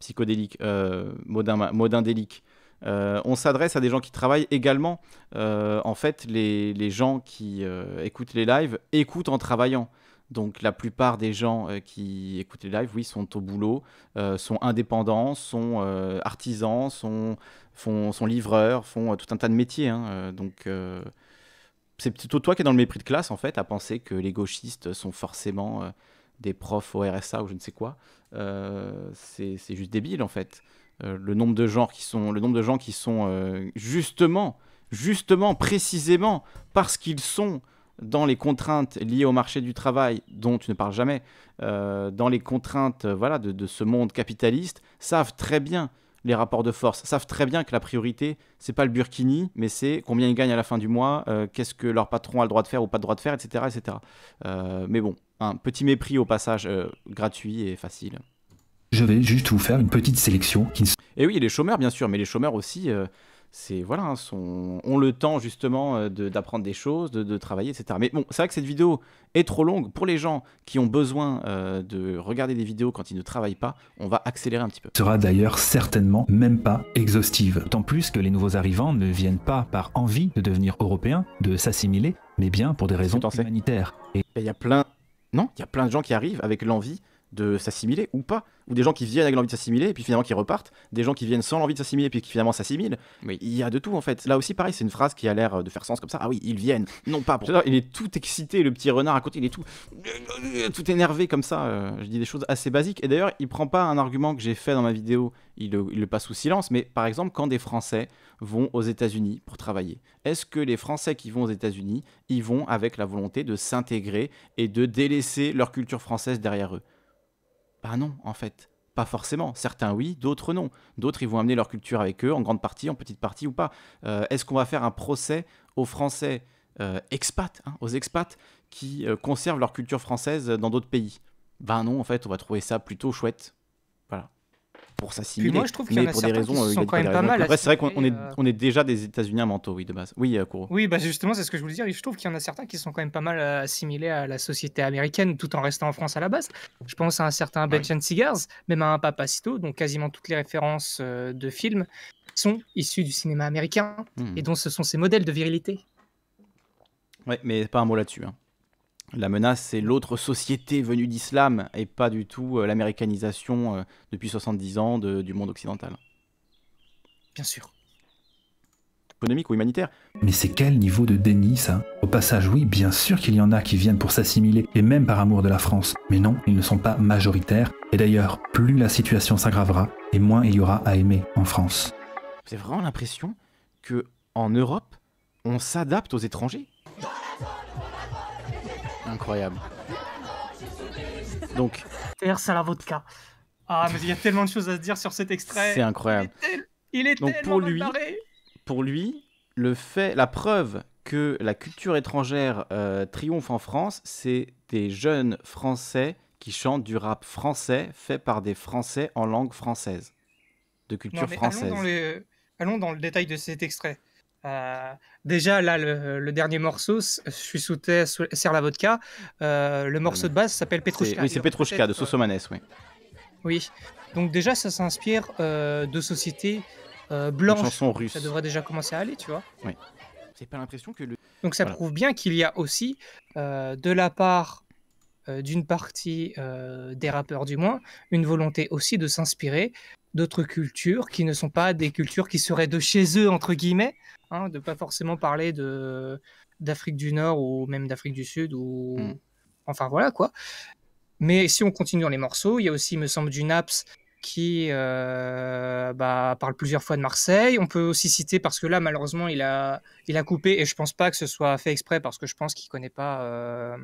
psychodélique, euh... modin, modin délique. Euh, on s'adresse à des gens qui travaillent également. Euh, en fait, les, les gens qui écoutent les lives écoutent en travaillant. Donc la plupart des gens euh, qui écoutent les lives, oui, sont au boulot, euh, sont indépendants, sont euh, artisans, sont, font, sont livreurs, font tout un tas de métiers. Hein, donc c'est plutôt toi qui es dans le mépris de classe, en fait, à penser que les gauchistes sont forcément des profs au RSA ou je ne sais quoi. c'est juste débile, en fait. le nombre de gens qui sont, le nombre de gens qui sont justement, justement, précisément, parce qu'ils sont dans les contraintes liées au marché du travail, dont tu ne parles jamais, euh, dans les contraintes euh, voilà, de, ce monde capitaliste, savent très bien les rapports de force, savent très bien que la priorité, c'est pas le burkini, mais c'est combien ils gagnent à la fin du mois, euh, qu'est-ce que leur patron a le droit de faire ou pas le droit de faire, etc. etc. mais bon, un petit mépris au passage gratuit et facile. Je vais juste vous faire une petite sélection. Qui... Et oui, les chômeurs, bien sûr, mais les chômeurs aussi, c'est voilà, hein, sont, le temps justement euh, d'apprendre des choses, de, travailler, etc. Mais bon, c'est vrai que cette vidéo est trop longue pour les gens qui ont besoin euh, de regarder des vidéos quand ils ne travaillent pas. On va accélérer un petit peu. Sera d'ailleurs certainement même pas exhaustive. Tant plus que les nouveaux arrivants ne viennent pas par envie de devenir européens, de s'assimiler, mais bien pour des raisons humanitaires. Et il y a plein, non, il y a plein de gens qui arrivent avec l'envie de s'assimiler ou pas, ou des gens qui viennent avec l'envie de s'assimiler et puis finalement qui repartent, des gens qui viennent sans l'envie de s'assimiler et puis qui finalement s'assimilent. Il y a de tout en fait. Là aussi, pareil, c'est une phrase qui a l'air de faire sens comme ça. Ah oui, ils viennent, non pas. Pour... Il est tout excité, le petit renard à côté, il est tout, tout énervé comme ça. Euh, je dis des choses assez basiques. Et d'ailleurs, il prend pas un argument que j'ai fait dans ma vidéo, il le, il le passe sous silence. Mais par exemple, quand des Français vont aux États-Unis pour travailler, est-ce que les Français qui vont aux États-Unis, ils vont avec la volonté de s'intégrer et de délaisser leur culture française derrière eux bah non, en fait. Pas forcément. Certains oui, d'autres non. D'autres, ils vont amener leur culture avec eux, en grande partie, en petite partie ou pas. Euh, est-ce qu'on va faire un procès aux Français euh, expats, hein, aux expats qui euh, conservent leur culture française dans d'autres pays Ben non, en fait, on va trouver ça plutôt chouette pour s'assimiler. Moi, je trouve qu'il pour des raisons, qui euh, sont quand même pas mal. Après, c'est vrai qu'on est, euh. on est déjà des États-Unis mentaux, oui, de base. Oui, à euh, Kourou. Oui, bah justement, c'est ce que je voulais dire. Je trouve qu'il y en a certains qui sont quand même pas mal assimilés à la société américaine, tout en restant en France à la base. Je pense à un certain Benjamin Cigars, même à un Papacito, donc quasiment toutes les références de films sont issues du cinéma américain hmm. et dont ce sont ces modèles de virilité. Ouais, mais pas un mot là-dessus. Hein. La menace, c'est l'autre société venue d'islam et pas du tout euh, l'américanisation euh, depuis 70 ans du monde occidental. Bien sûr économique ou humanitaire. Mais c'est quel niveau de déni ça Au passage, oui, bien sûr qu'il y en a qui viennent pour s'assimiler, et même par amour de la France. Mais non, ils ne sont pas majoritaires, et d'ailleurs, plus la situation s'aggravera, et moins il y aura à aimer en France. C'est vraiment l'impression que en Europe, on s'adapte aux étrangers. Incroyable. Donc. Terre ça la vodka. Ah, mais il y a tellement de choses à se dire sur cet extrait. C'est incroyable. Il est, tellement pour lui, pour lui, le fait, la preuve que la culture étrangère euh, triomphe en France, c'est des jeunes Français qui chantent du rap français fait par des Français en langue française, de culture française. allons dans le détail de cet extrait. Euh, déjà, là, le, dernier morceau, euh, je suis sous terre, serre la vodka. Euh, le morceau de base s'appelle Petrushka. Oui, c'est Petrushka de Sosomanes, oui. Oui. Donc, déjà, ça s'inspire de sociétés blanches. Ça devrait déjà commencer à aller, tu vois. Oui. C'est pas l'impression que le. Donc, ça prouve bien qu'il y a aussi, de la part d'une partie des rappeurs, du moins, une volonté aussi de s'inspirer d'autres cultures qui ne sont pas des cultures qui seraient de chez eux, entre guillemets, Hein, de pas forcément parler de d'Afrique du Nord ou même d'Afrique du Sud ou mm. enfin voilà quoi. Mais si on continue dans les morceaux, il y a aussi, me semble, du Naps qui euh, bah, parle plusieurs fois de Marseille. On peut aussi citer, parce que là, malheureusement, il a, il a coupé, et je pense pas que ce soit fait exprès, parce que je pense qu'il connaît pas. Euh,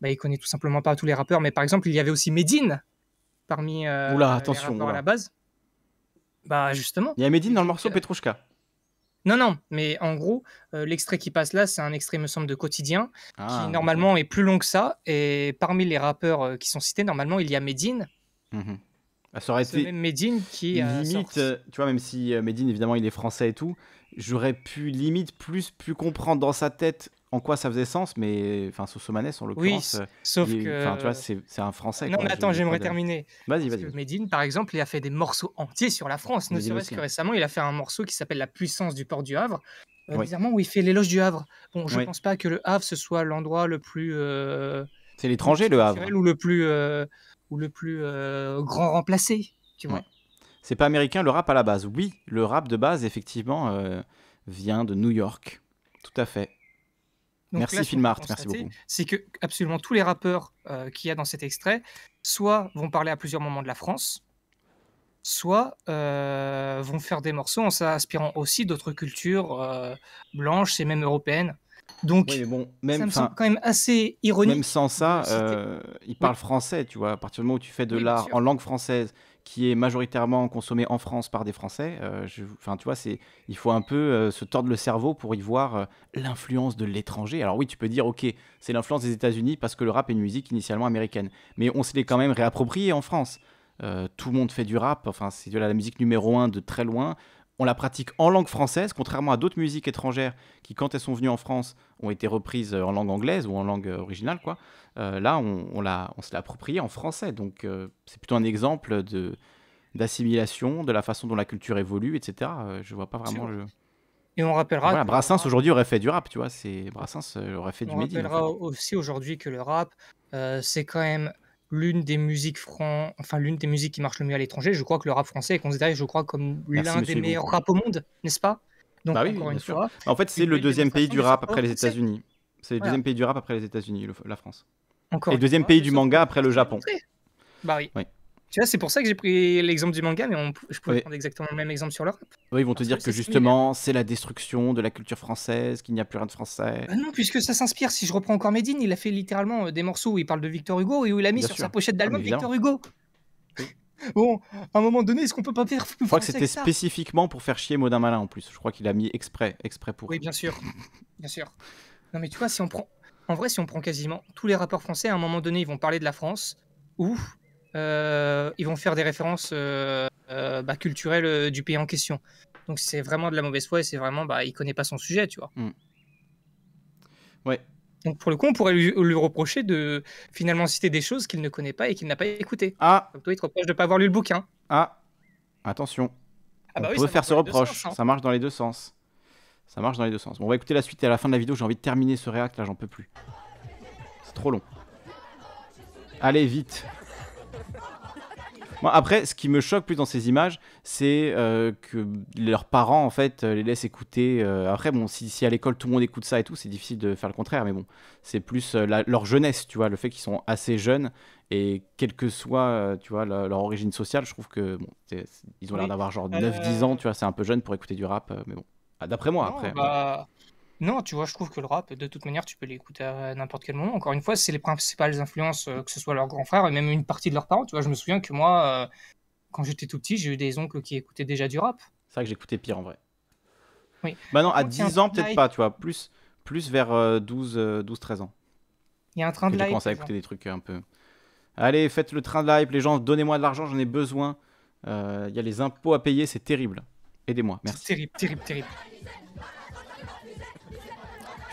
bah, il connaît tout simplement pas tous les rappeurs, mais par exemple, il y avait aussi Médine parmi euh, attention, les rappeurs à la base. Bah, justement. Il y a Médine dans le morceau euh, Petrouchka. Non, non, mais en gros, euh, l'extrait qui passe là, c'est un extrait, me semble, de Quotidien, ah, qui normalement est plus long que ça. Et parmi les rappeurs euh, qui sont cités, normalement, il y a Medine. médine mhm. ah, ça aurait Même Medine qui. Euh, limite, tu vois, même si Medine, évidemment, il est français et tout, j'aurais pu limite plus, plus comprendre dans sa tête en quoi ça faisait sens, mais enfin, Sosomanes, en l'occurrence. Oui, euh, sauf que. tu vois, c'est, un Français. Non, mais attends, j'aimerais terminer. Vas-y, vas-y. Medine, par exemple, il a fait des morceaux entiers sur la France. Ne serait-ce que récemment, il a fait un morceau qui s'appelle La puissance du port du Havre. Euh, bizarrement, où il fait l'éloge du Havre. Bon, je ne pense pas que le Havre, ce soit l'endroit le plus. Euh, c'est l'étranger, le Havre. Ou le plus, ou le plus grand remplacé, tu vois. C'est pas américain, le rap à la base. Oui, le rap de base, effectivement, vient de New York. Tout à fait merci Filmart, merci beaucoup. C'est que absolument tous les rappeurs euh, qu'il y a dans cet extrait, soit vont parler à plusieurs moments de la France, soit euh, vont faire des morceaux en s'inspirant aussi d'autres cultures euh, blanches et même européennes. Donc, bon, même, ça me semble quand même assez ironique. Même sans ça, ils parlent français, tu vois. À partir du moment où tu fais de l'art en langue française, qui est majoritairement consommé en France par des Français. Euh, enfin, tu vois, c'est, il faut un peu euh, se tordre le cerveau pour y voir euh, l'influence de l'étranger. Alors oui, tu peux dire, ok, c'est l'influence des États-Unis parce que le rap est une musique initialement américaine, mais on se l'est quand même réapproprié en France. tout le monde fait du rap, enfin c'est de la musique numéro un de très loin on la pratique en langue française, contrairement à d'autres musiques étrangères qui, quand elles sont venues en France, ont été reprises euh, en langue anglaise ou en langue euh, originale. Quoi. Euh, là, on, l'a, on se l'a approprié en français. Donc, c'est plutôt un exemple de, d'assimilation, de la façon dont la culture évolue, etc. Je je vois pas vraiment. Et on rappellera. Brassens aujourd'hui aurait fait du rap, tu vois. C'est Brassens aurait fait du médium. On rappellera aussi aujourd'hui que le rap, c'est quand même l'une des musiques franc, enfin l'une des musiques qui marche le mieux à l'étranger. Je crois que le rap français est considéré, je crois, comme l'un des meilleurs rap au monde, n'est-ce pas Donc, bah en fait, c'est le deuxième pays du rap après les États-Unis. C'est le deuxième pays du rap après les États-Unis, la France. Encore Et deuxième pays du manga après le Japon. Bah oui. Tu vois, c'est pour ça que j'ai pris l'exemple du manga, mais on, je pourrais prendre exactement le même exemple sur l'Europe. Oui, ils vont te dire que, justement, c'est la destruction de la culture française, qu'il n'y a plus rien de français. Bah non, puisque ça s'inspire. Si je reprends encore Medine, il a fait littéralement euh, des morceaux où il parle de Victor Hugo et où il a mis sur sa pochette d'album ah, Victor Hugo. Bon, à un moment donné, est-ce qu'on peut pas faire Je crois que c'était spécifiquement pour faire chier Modin Malin en plus. Je crois qu'il a mis exprès, exprès pour. Oui, bien sûr, bien sûr. Non, mais tu vois, si on prend, en vrai, si on prend quasiment tous les rapports français, à un moment donné, ils vont parler de la France ou euh, ils vont faire des références euh, euh, bah, culturelles du pays en question. Donc c'est vraiment de la mauvaise foi et c'est vraiment, bah, il connaît pas son sujet, tu vois. Mm. Ouais. Donc pour le coup, on pourrait lui, reprocher de finalement citer des choses qu'il ne connaît pas et qu'il n'a pas écoutées. Ah. Comme toi, il te reproche de pas avoir lu le bouquin. Ah. Attention. Ah bah on peut faire ce reproche. Hein. Ça marche dans les deux sens. Ça marche dans les deux sens. Bon, on va écouter la suite et à la fin de la vidéo, j'ai envie de terminer ce réacte là, j'en peux plus. C'est trop long. Allez, vite après, ce qui me choque plus dans ces images, c'est euh, que leurs parents, en fait, euh, les laissent écouter. Euh, après, bon, si, à l'école tout le monde écoute ça et tout, c'est difficile de faire le contraire, mais bon, c'est plus leur jeunesse, tu vois, le fait qu'ils sont assez jeunes et quelle que soit, tu vois, leur origine sociale, je trouve que, bon, ils ont l'air d'avoir genre 9-10 ans, tu vois, c'est un peu jeune pour écouter du rap, mais bon. Ah, d'après moi, après. Hein. Bah, non, tu vois, je trouve que le rap, de toute manière, tu peux l'écouter à n'importe quel moment. Encore une fois, c'est les principales influences, euh, que ce soit leurs grands frères et même une partie de leurs parents. Tu vois, je me souviens que moi, euh, quand j'étais tout petit, j'ai eu des oncles qui écoutaient déjà du rap. C'est vrai que j'écoutais pire en vrai. Oui. Bah non, à 10 ans, peut-être pas, tu vois, plus, plus vers 12, euh, 13 ans. Il y a un train de live. J'ai commencé à écouter des trucs un peu. Allez, faites le train de live, les gens, donnez-moi de l'argent, j'en ai besoin. Il y a les impôts à payer, c'est terrible. Aidez-moi, merci. Terrible, terrible, terrible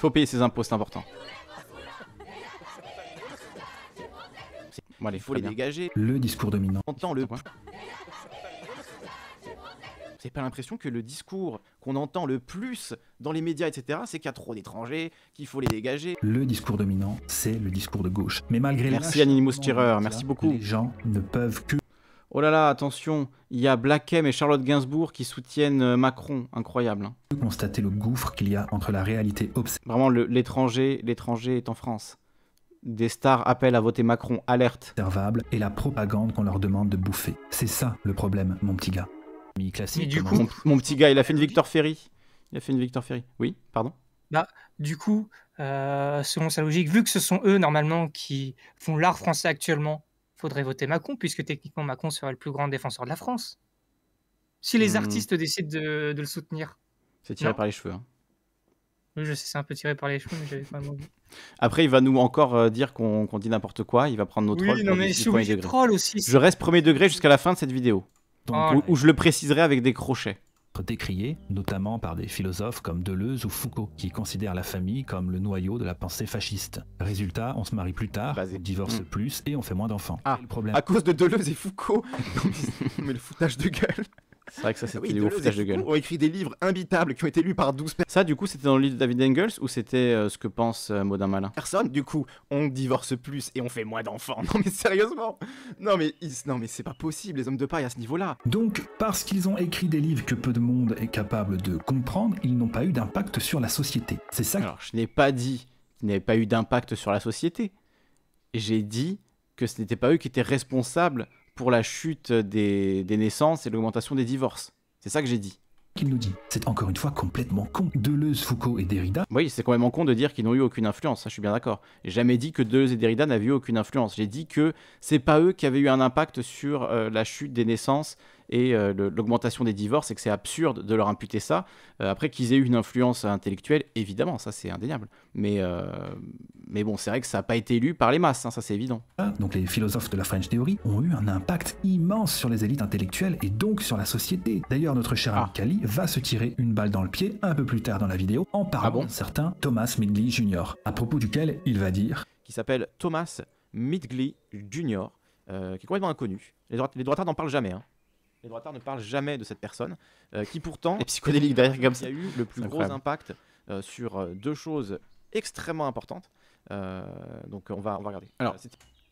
faut payer ses impôts, c'est important. il faut les dégager. Le discours dominant. Entend le. C'est pas l'impression que le discours qu'on entend le plus dans les médias, etc., c'est qu'il y a trop d'étrangers, qu'il faut les dégager. Le discours dominant, c'est le discours de gauche. Mais malgré Merci Anonymous Tireur, merci beaucoup. Les gens ne peuvent que Oh là là, attention, il y a Blackem et Charlotte Gainsbourg qui soutiennent euh, Macron. Incroyable. Hein. Constater le gouffre qu'il y a entre la réalité obscène. Vraiment, l'étranger, l'étranger est en France. Des stars appellent à voter Macron, alerte. ...servable et la propagande qu'on leur demande de bouffer. C'est ça le problème, mon petit gars. Mais du coup, mon, petit gars, il a fait une Victor Ferry. Il a fait une Victor Ferry. Oui, pardon. Bah, du coup, euh, selon sa logique, vu que ce sont eux normalement qui font l'art français actuellement, faudrait voter Macron, puisque techniquement Macron serait le plus grand défenseur de la France. Si les hmm. artistes décident de, le soutenir. C'est tiré par les cheveux. Hein. Oui, je sais, c'est un peu tiré par les cheveux, mais j'avais pas mal. Après, il va nous encore euh, dire qu'on dit n'importe quoi. Il va prendre nos oui, Non, mais je troll aussi. Je reste premier degré jusqu'à la fin de cette vidéo. où oh je le préciserai avec des crochets décrié, notamment par des philosophes comme Deleuze ou Foucault, qui considèrent la famille comme le noyau de la pensée fasciste. Résultat, on se marie plus tard, on divorce mm. plus et on fait moins d'enfants. Ah, problème. à cause de Deleuze et Foucault Mais le foutage de gueule c'est vrai que ça, ah c'était de gueule. ont écrit des livres imbitables qui ont été lus par 12 personnes. Ça, du coup, c'était dans le livre de David Engels ou c'était euh, ce que pense euh, Modin Malin Personne, du coup, on divorce plus et on fait moins d'enfants. Non, mais sérieusement Non, mais, non, mais c'est pas possible, les hommes de paille à ce niveau-là. Donc, parce qu'ils ont écrit des livres que peu de monde est capable de comprendre, ils n'ont pas eu d'impact sur la société. C'est ça Alors, je n'ai pas dit qu'ils n'avaient pas eu d'impact sur la société. J'ai dit que ce n'était pas eux qui étaient responsables pour la chute des, naissances et l'augmentation des divorces. C'est ça que j'ai dit qu'il nous dit. C'est encore une fois complètement con. Deleuze, Foucault et Derrida. Oui, c'est complètement con de dire qu'ils n'ont eu aucune influence, ça je suis bien d'accord. J'ai jamais dit que Deleuze et Derrida n'avaient eu aucune influence. J'ai dit que c'est pas eux qui avaient eu un impact sur euh, la chute des naissances et euh, l'augmentation des divorces et que c'est absurde de leur imputer ça. Euh, après qu'ils aient eu une influence intellectuelle, évidemment, ça c'est indéniable. Mais, euh, mais bon, c'est vrai que ça n'a pas été lu par les masses, hein, ça c'est évident. Donc les philosophes de la French Theory ont eu un impact immense sur les élites intellectuelles et donc sur la société. D'ailleurs, notre cher ah. Kali va se tirer une balle dans le pied un peu plus tard dans la vidéo en parlant ah de certains d'un certain Thomas Midgley Jr., à propos duquel il va dire qui s'appelle Thomas Midgley Jr., qui est complètement inconnu. Les, droits les n'en parlent jamais. Hein. Les droitards ne parle jamais de cette personne, euh, qui pourtant est psychodélique derrière comme ça. a eu le plus gros impact euh, sur euh, deux choses extrêmement importantes. donc on va, on regarder. Alors,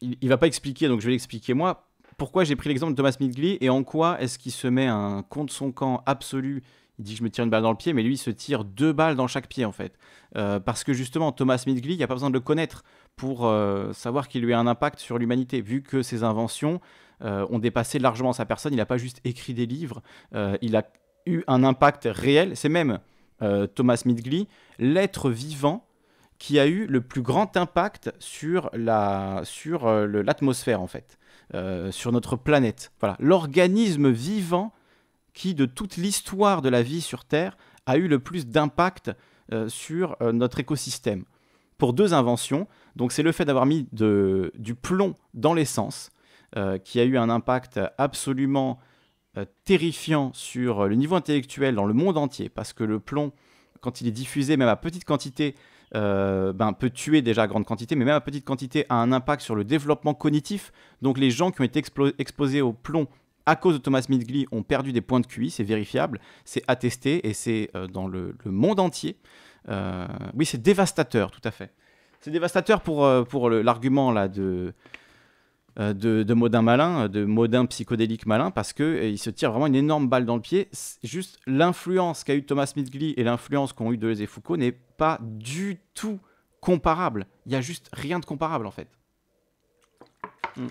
Il, ne va pas expliquer, donc je vais expliquer moi. Pourquoi j'ai pris l'exemple de Thomas Midgley et en quoi est-ce qu'il se met un contre son camp absolu Il dit que je me tire une balle dans le pied, mais lui il se tire deux balles dans chaque pied en fait. parce que justement, Thomas Midgley, il n'y a pas besoin de le connaître pour euh, savoir qu'il lui a un impact sur l'humanité, vu que ses inventions euh, ont dépassé largement sa personne. Il n'a pas juste écrit des livres, euh, il a eu un impact réel. C'est même Thomas Midgley, l'être vivant qui a eu le plus grand impact sur la sur l'atmosphère en fait, sur notre planète. Voilà, l'organisme vivant qui de toute l'histoire de la vie sur Terre a eu le plus d'impact sur notre écosystème pour deux inventions. Donc c'est le fait d'avoir mis du plomb dans l'essence euh, qui a eu un impact absolument euh, terrifiant sur le niveau intellectuel dans le monde entier parce que le plomb, quand il est diffusé même à petite quantité, euh, ben, peut tuer déjà à grande quantité, mais même à petite quantité a un impact sur le développement cognitif. Donc les gens qui ont été exposés au plomb à cause de Thomas Midgley ont perdu des points de QI, c'est vérifiable, c'est attesté et c'est dans le monde entier. Euh, oui, c'est dévastateur, tout à fait. C'est dévastateur pour, euh, pour l'argument là euh, de, de, Modin malin, de Modin psychodélique malin, parce que il se tire vraiment une énorme balle dans le pied. Juste l'influence qu'a eu Thomas Midgley et l'influence qu'ont eu Deleuze et Foucault n'est pas du tout comparable. Il n'y a juste rien de comparable en fait. Mm.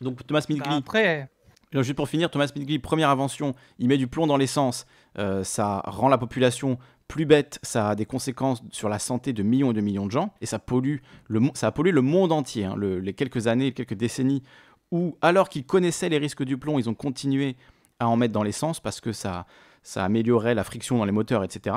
Donc Thomas bah, Midgley. après. Juste pour finir, Thomas Midgley, première invention, il met du plomb dans l'essence, ça rend la population plus bête, ça a des conséquences sur la santé de millions et de millions de gens, et ça, pollue le, ça a pollué le monde entier. Hein, les quelques années, quelques décennies où, alors qu'ils connaissaient les risques du plomb, ils ont continué à en mettre dans l'essence parce que ça, ça améliorait la friction dans les moteurs, etc.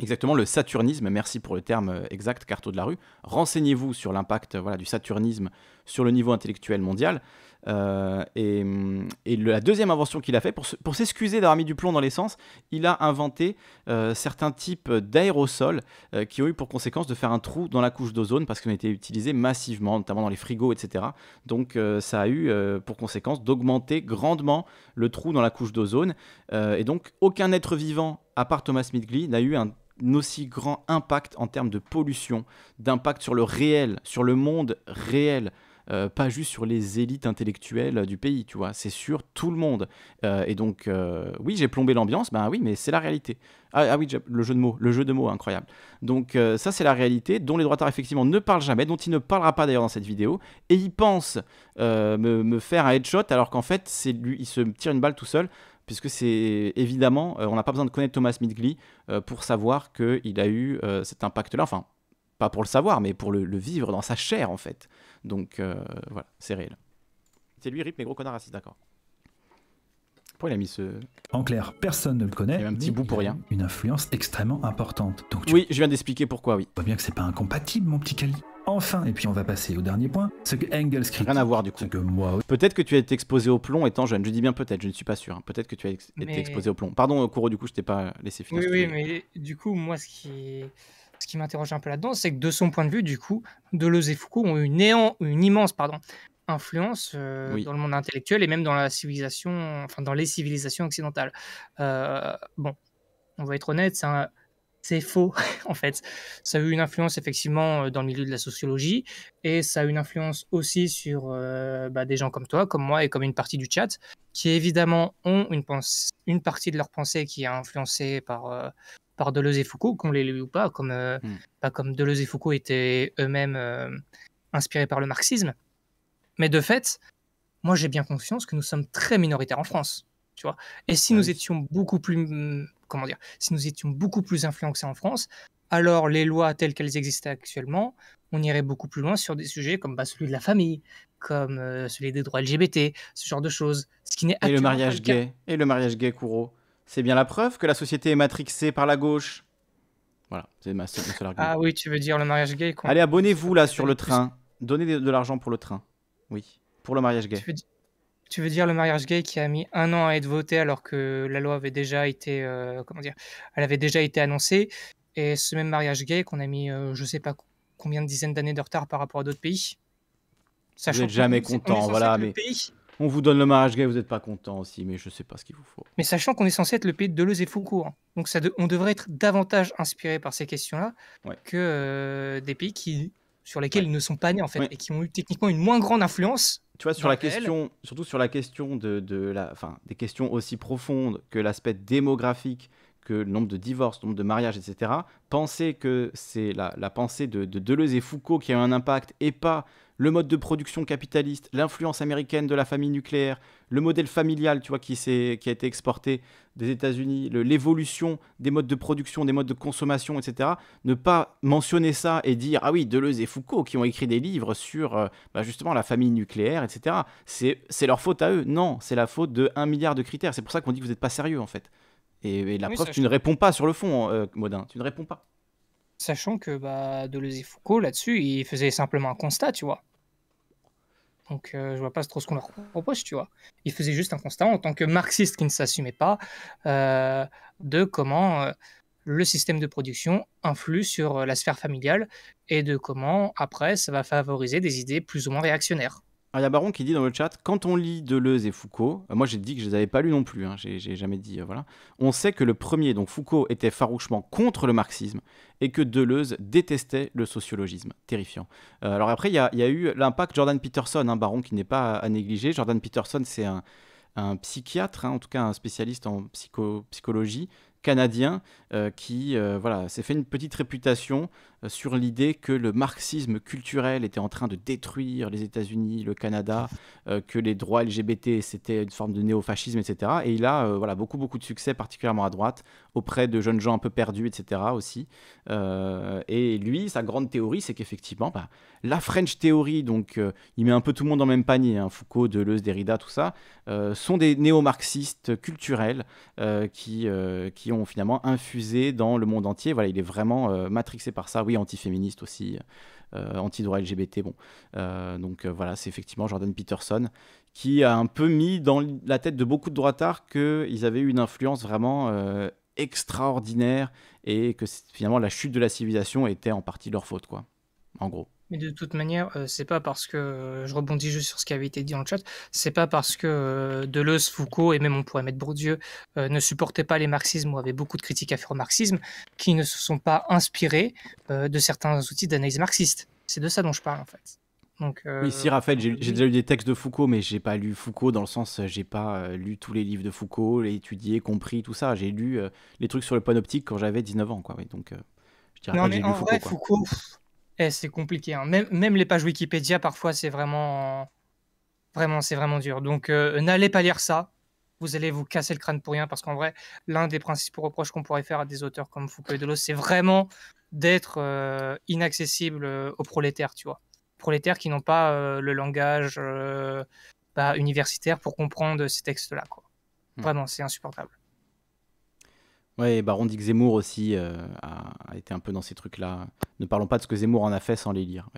Exactement, le saturnisme, merci pour le terme euh, exact, carteau de la rue. Renseignez-vous sur l'impact euh, voilà, du saturnisme sur le niveau intellectuel mondial. Euh, et, mm, la deuxième invention qu'il a fait, pour, s'excuser d'avoir mis du plomb dans l'essence, il a inventé euh, certains types d'aérosols euh, qui ont eu pour conséquence de faire un trou dans la couche d'ozone parce qu'on ont été utilisés massivement, notamment dans les frigos, etc. Donc ça a eu pour conséquence d'augmenter grandement le trou dans la couche d'ozone. et donc aucun être vivant, à part Thomas Midgley, n'a eu un aussi grand impact en termes de pollution, d'impact sur le réel, sur le monde réel euh, pas juste sur les élites intellectuelles du pays, tu vois, c'est sur tout le monde. Euh, et donc, euh, oui, j'ai plombé l'ambiance, ben oui, mais c'est la réalité. Ah, ah oui, le jeu de mots, le jeu de mots, incroyable. Donc ça, c'est la réalité dont les droits d'art effectivement ne parlent jamais, dont il ne parlera pas d'ailleurs dans cette vidéo, et il pense me, faire un headshot alors qu'en fait, c'est lui, il se tire une balle tout seul puisque c'est évidemment, on n'a pas besoin de connaître Thomas Midgley pour savoir qu'il a eu cet impact-là, enfin, pas pour le savoir, mais pour le vivre dans sa chair, en fait. Donc euh, voilà, c'est réel. C'est lui, Rip, mais gros connard raciste, d'accord. Pourquoi il a mis ce. En clair, personne ne le connaît. Il y a un petit bout pour rien. Une influence extrêmement importante. Donc Oui, je viens d'expliquer pourquoi, oui. On bien que c'est pas incompatible, mon petit Cali. Enfin, et puis on va passer au dernier point, ce que Engels Rien à voir du coup. que moi. Peut-être que tu as été exposé au plomb étant jeune. Je dis bien peut-être, je ne suis pas sûr. Hein. Peut-être que tu as été exposé au plomb. Pardon, euh, Kuro, du coup, je t'ai pas laissé finir. Oui, oui, mais du coup, moi, ce qui ce qui m'interroge un peu là-dedans, c'est que de son point de vue, du coup, Deleuze et Foucault ont une, une immense influence euh, dans le monde intellectuel et même dans la civilisation, enfin dans les civilisations occidentales. Euh, bon, on va être honnête, c'est faux en fait. Ça a eu une influence effectivement euh, dans le milieu de la sociologie et ça a eu une influence aussi sur bah, des gens comme toi, comme moi et comme une partie du chat qui évidemment ont une, pense une partie de leur pensée qui est influencée par, par Deleuze et Foucault, qu'on les lit ou pas, comme, euh, hmm. pas comme Deleuze et Foucault étaient eux-mêmes euh, inspirés par le marxisme. Mais de fait, moi j'ai bien conscience que nous sommes très minoritaires en France, tu vois. Et si ah nous étions beaucoup plus, hmm, comment dire, si nous étions beaucoup plus influencés en France, alors les lois telles qu'elles existent actuellement, on irait beaucoup plus loin sur des sujets comme bah, celui de la famille, comme euh, celui des droits LGBT, ce genre de choses. Ce qui n'est et le mariage gay, et le mariage gay, Kouro c'est bien la preuve que la société est matrixée par la gauche. Voilà, c'est ma seule, argument. Ah oui, tu veux dire le mariage gay Allez, abonnez-vous là sur le train. Donnez de, l'argent pour le train. Oui, pour le mariage gay. Tu veux, dire le mariage gay qui a mis un an à être voté alors que la loi avait déjà été, euh, comment dire, elle avait déjà été annoncée. Et ce même mariage gay qu'on a mis, euh, je sais pas combien de dizaines d'années de retard par rapport à d'autres pays. Vous n'êtes jamais content, voilà. Mais... On vous donne le mariage gay, vous n'êtes pas content aussi, mais je ne sais pas ce qu'il vous faut. Mais sachant qu'on est censé être le pays de Deleuze et Foucault, hein. donc on devrait être davantage inspiré par ces questions-là que euh, des pays qui sur lesquels ils ne sont pas nés en fait et qui ont eu techniquement une moins grande influence. Tu vois sur la question, surtout sur la question de, la, enfin, des questions aussi profondes que l'aspect démographique, que le nombre de divorces, le nombre de mariages, etc. Penser que c'est la, pensée de, de Deleuze et Foucault qui a eu un impact et pas le mode de production capitaliste, l'influence américaine de la famille nucléaire, le modèle familial, tu vois, qui, qui a été exporté des États-Unis, l'évolution des modes de production, des modes de consommation, etc. Ne pas mentionner ça et dire ah oui Deleuze et Foucault qui ont écrit des livres sur euh, bah, justement la famille nucléaire, etc. C'est leur faute à eux. Non, c'est la faute de un milliard de critères. C'est pour ça qu'on dit que vous n'êtes pas sérieux en fait. Et, la preuve, tu ne réponds pas sur le fond, euh, Modin. Tu ne réponds pas. Sachant que bah, Deleuze et Foucault, là-dessus, ils faisaient simplement un constat, tu vois. Donc euh, je vois pas trop ce qu'on leur propose, tu vois. Ils faisaient juste un constat en tant que marxiste qui ne s'assumait pas euh, de comment euh, le système de production influe sur la sphère familiale et de comment après ça va favoriser des idées plus ou moins réactionnaires. Ah, il y a Baron qui dit dans le chat, quand on lit Deleuze et Foucault, euh, moi j'ai dit que je les avais pas lus non plus, hein, j'ai jamais dit, euh, voilà, on sait que le premier, donc Foucault, était farouchement contre le marxisme et que Deleuze détestait le sociologisme. Terrifiant. Euh, alors après, il y a, eu l'impact Jordan Peterson, hein, Baron qui n'est pas à négliger. Jordan Peterson, c'est un, psychiatre, hein, en tout cas un spécialiste en psychologie canadien, qui voilà, s'est fait une petite réputation euh, sur l'idée que le marxisme culturel était en train de détruire les États-Unis, le Canada, euh, que les droits LGBT c'était une forme de néofascisme, etc. Et il a euh, voilà beaucoup beaucoup de succès, particulièrement à droite, auprès de jeunes gens un peu perdus, etc. aussi. et lui, sa grande théorie, c'est qu'effectivement, bah, la French théorie donc il met un peu tout le monde dans le même panier, hein, Foucault, Deleuze, Derrida, tout ça, sont des néo-marxistes culturels qui qui ont finalement infusé dans le monde entier. Voilà, il est vraiment matrixé par ça. Oui, anti antiféministe aussi, euh, anti-droit LGBT. Bon, euh, donc euh, voilà, c'est effectivement Jordan Peterson qui a un peu mis dans la tête de beaucoup de droitards qu'ils avaient eu une influence vraiment extraordinaire et que finalement la chute de la civilisation était en partie leur faute, quoi. En gros. Et de toute manière, euh, c'est pas parce que euh, je rebondis juste sur ce qui avait été dit dans le chat, c'est pas parce que euh, Deleuze, Foucault et même on pourrait mettre Bourdieu ne supportaient pas les marxismes ou avaient beaucoup de critiques à faire au marxisme qui ne se sont pas inspirés de certains outils d'analyse marxiste. C'est de ça dont je parle en fait. Donc, Oui, si Raphaël, j'ai déjà lu des textes de Foucault, mais j'ai pas lu Foucault dans le sens, j'ai pas lu tous les livres de Foucault, les étudié, compris, tout ça. J'ai lu les trucs sur le panoptique quand j'avais 19 ans, quoi. donc je dirais pas mais que j'ai lu Vrai, Foucault eh, c'est compliqué. Hein. Même, les pages Wikipédia, parfois, c'est vraiment. Vraiment, c'est vraiment dur. Donc, euh, n'allez pas lire ça. Vous allez vous casser le crâne pour rien. Parce qu'en vrai, l'un des principaux reproches qu'on pourrait faire à des auteurs comme Foucault de Delos, c'est vraiment d'être euh, inaccessible euh, aux prolétaires, tu vois. Prolétaires qui n'ont pas le langage bah, universitaire pour comprendre ces textes-là, quoi. Hmm. Vraiment, c'est insupportable. Ouais, et Baron que Zemmour aussi euh, a, été un peu dans ces trucs-là. Ne parlons pas de ce que Zemmour en a fait sans les lire.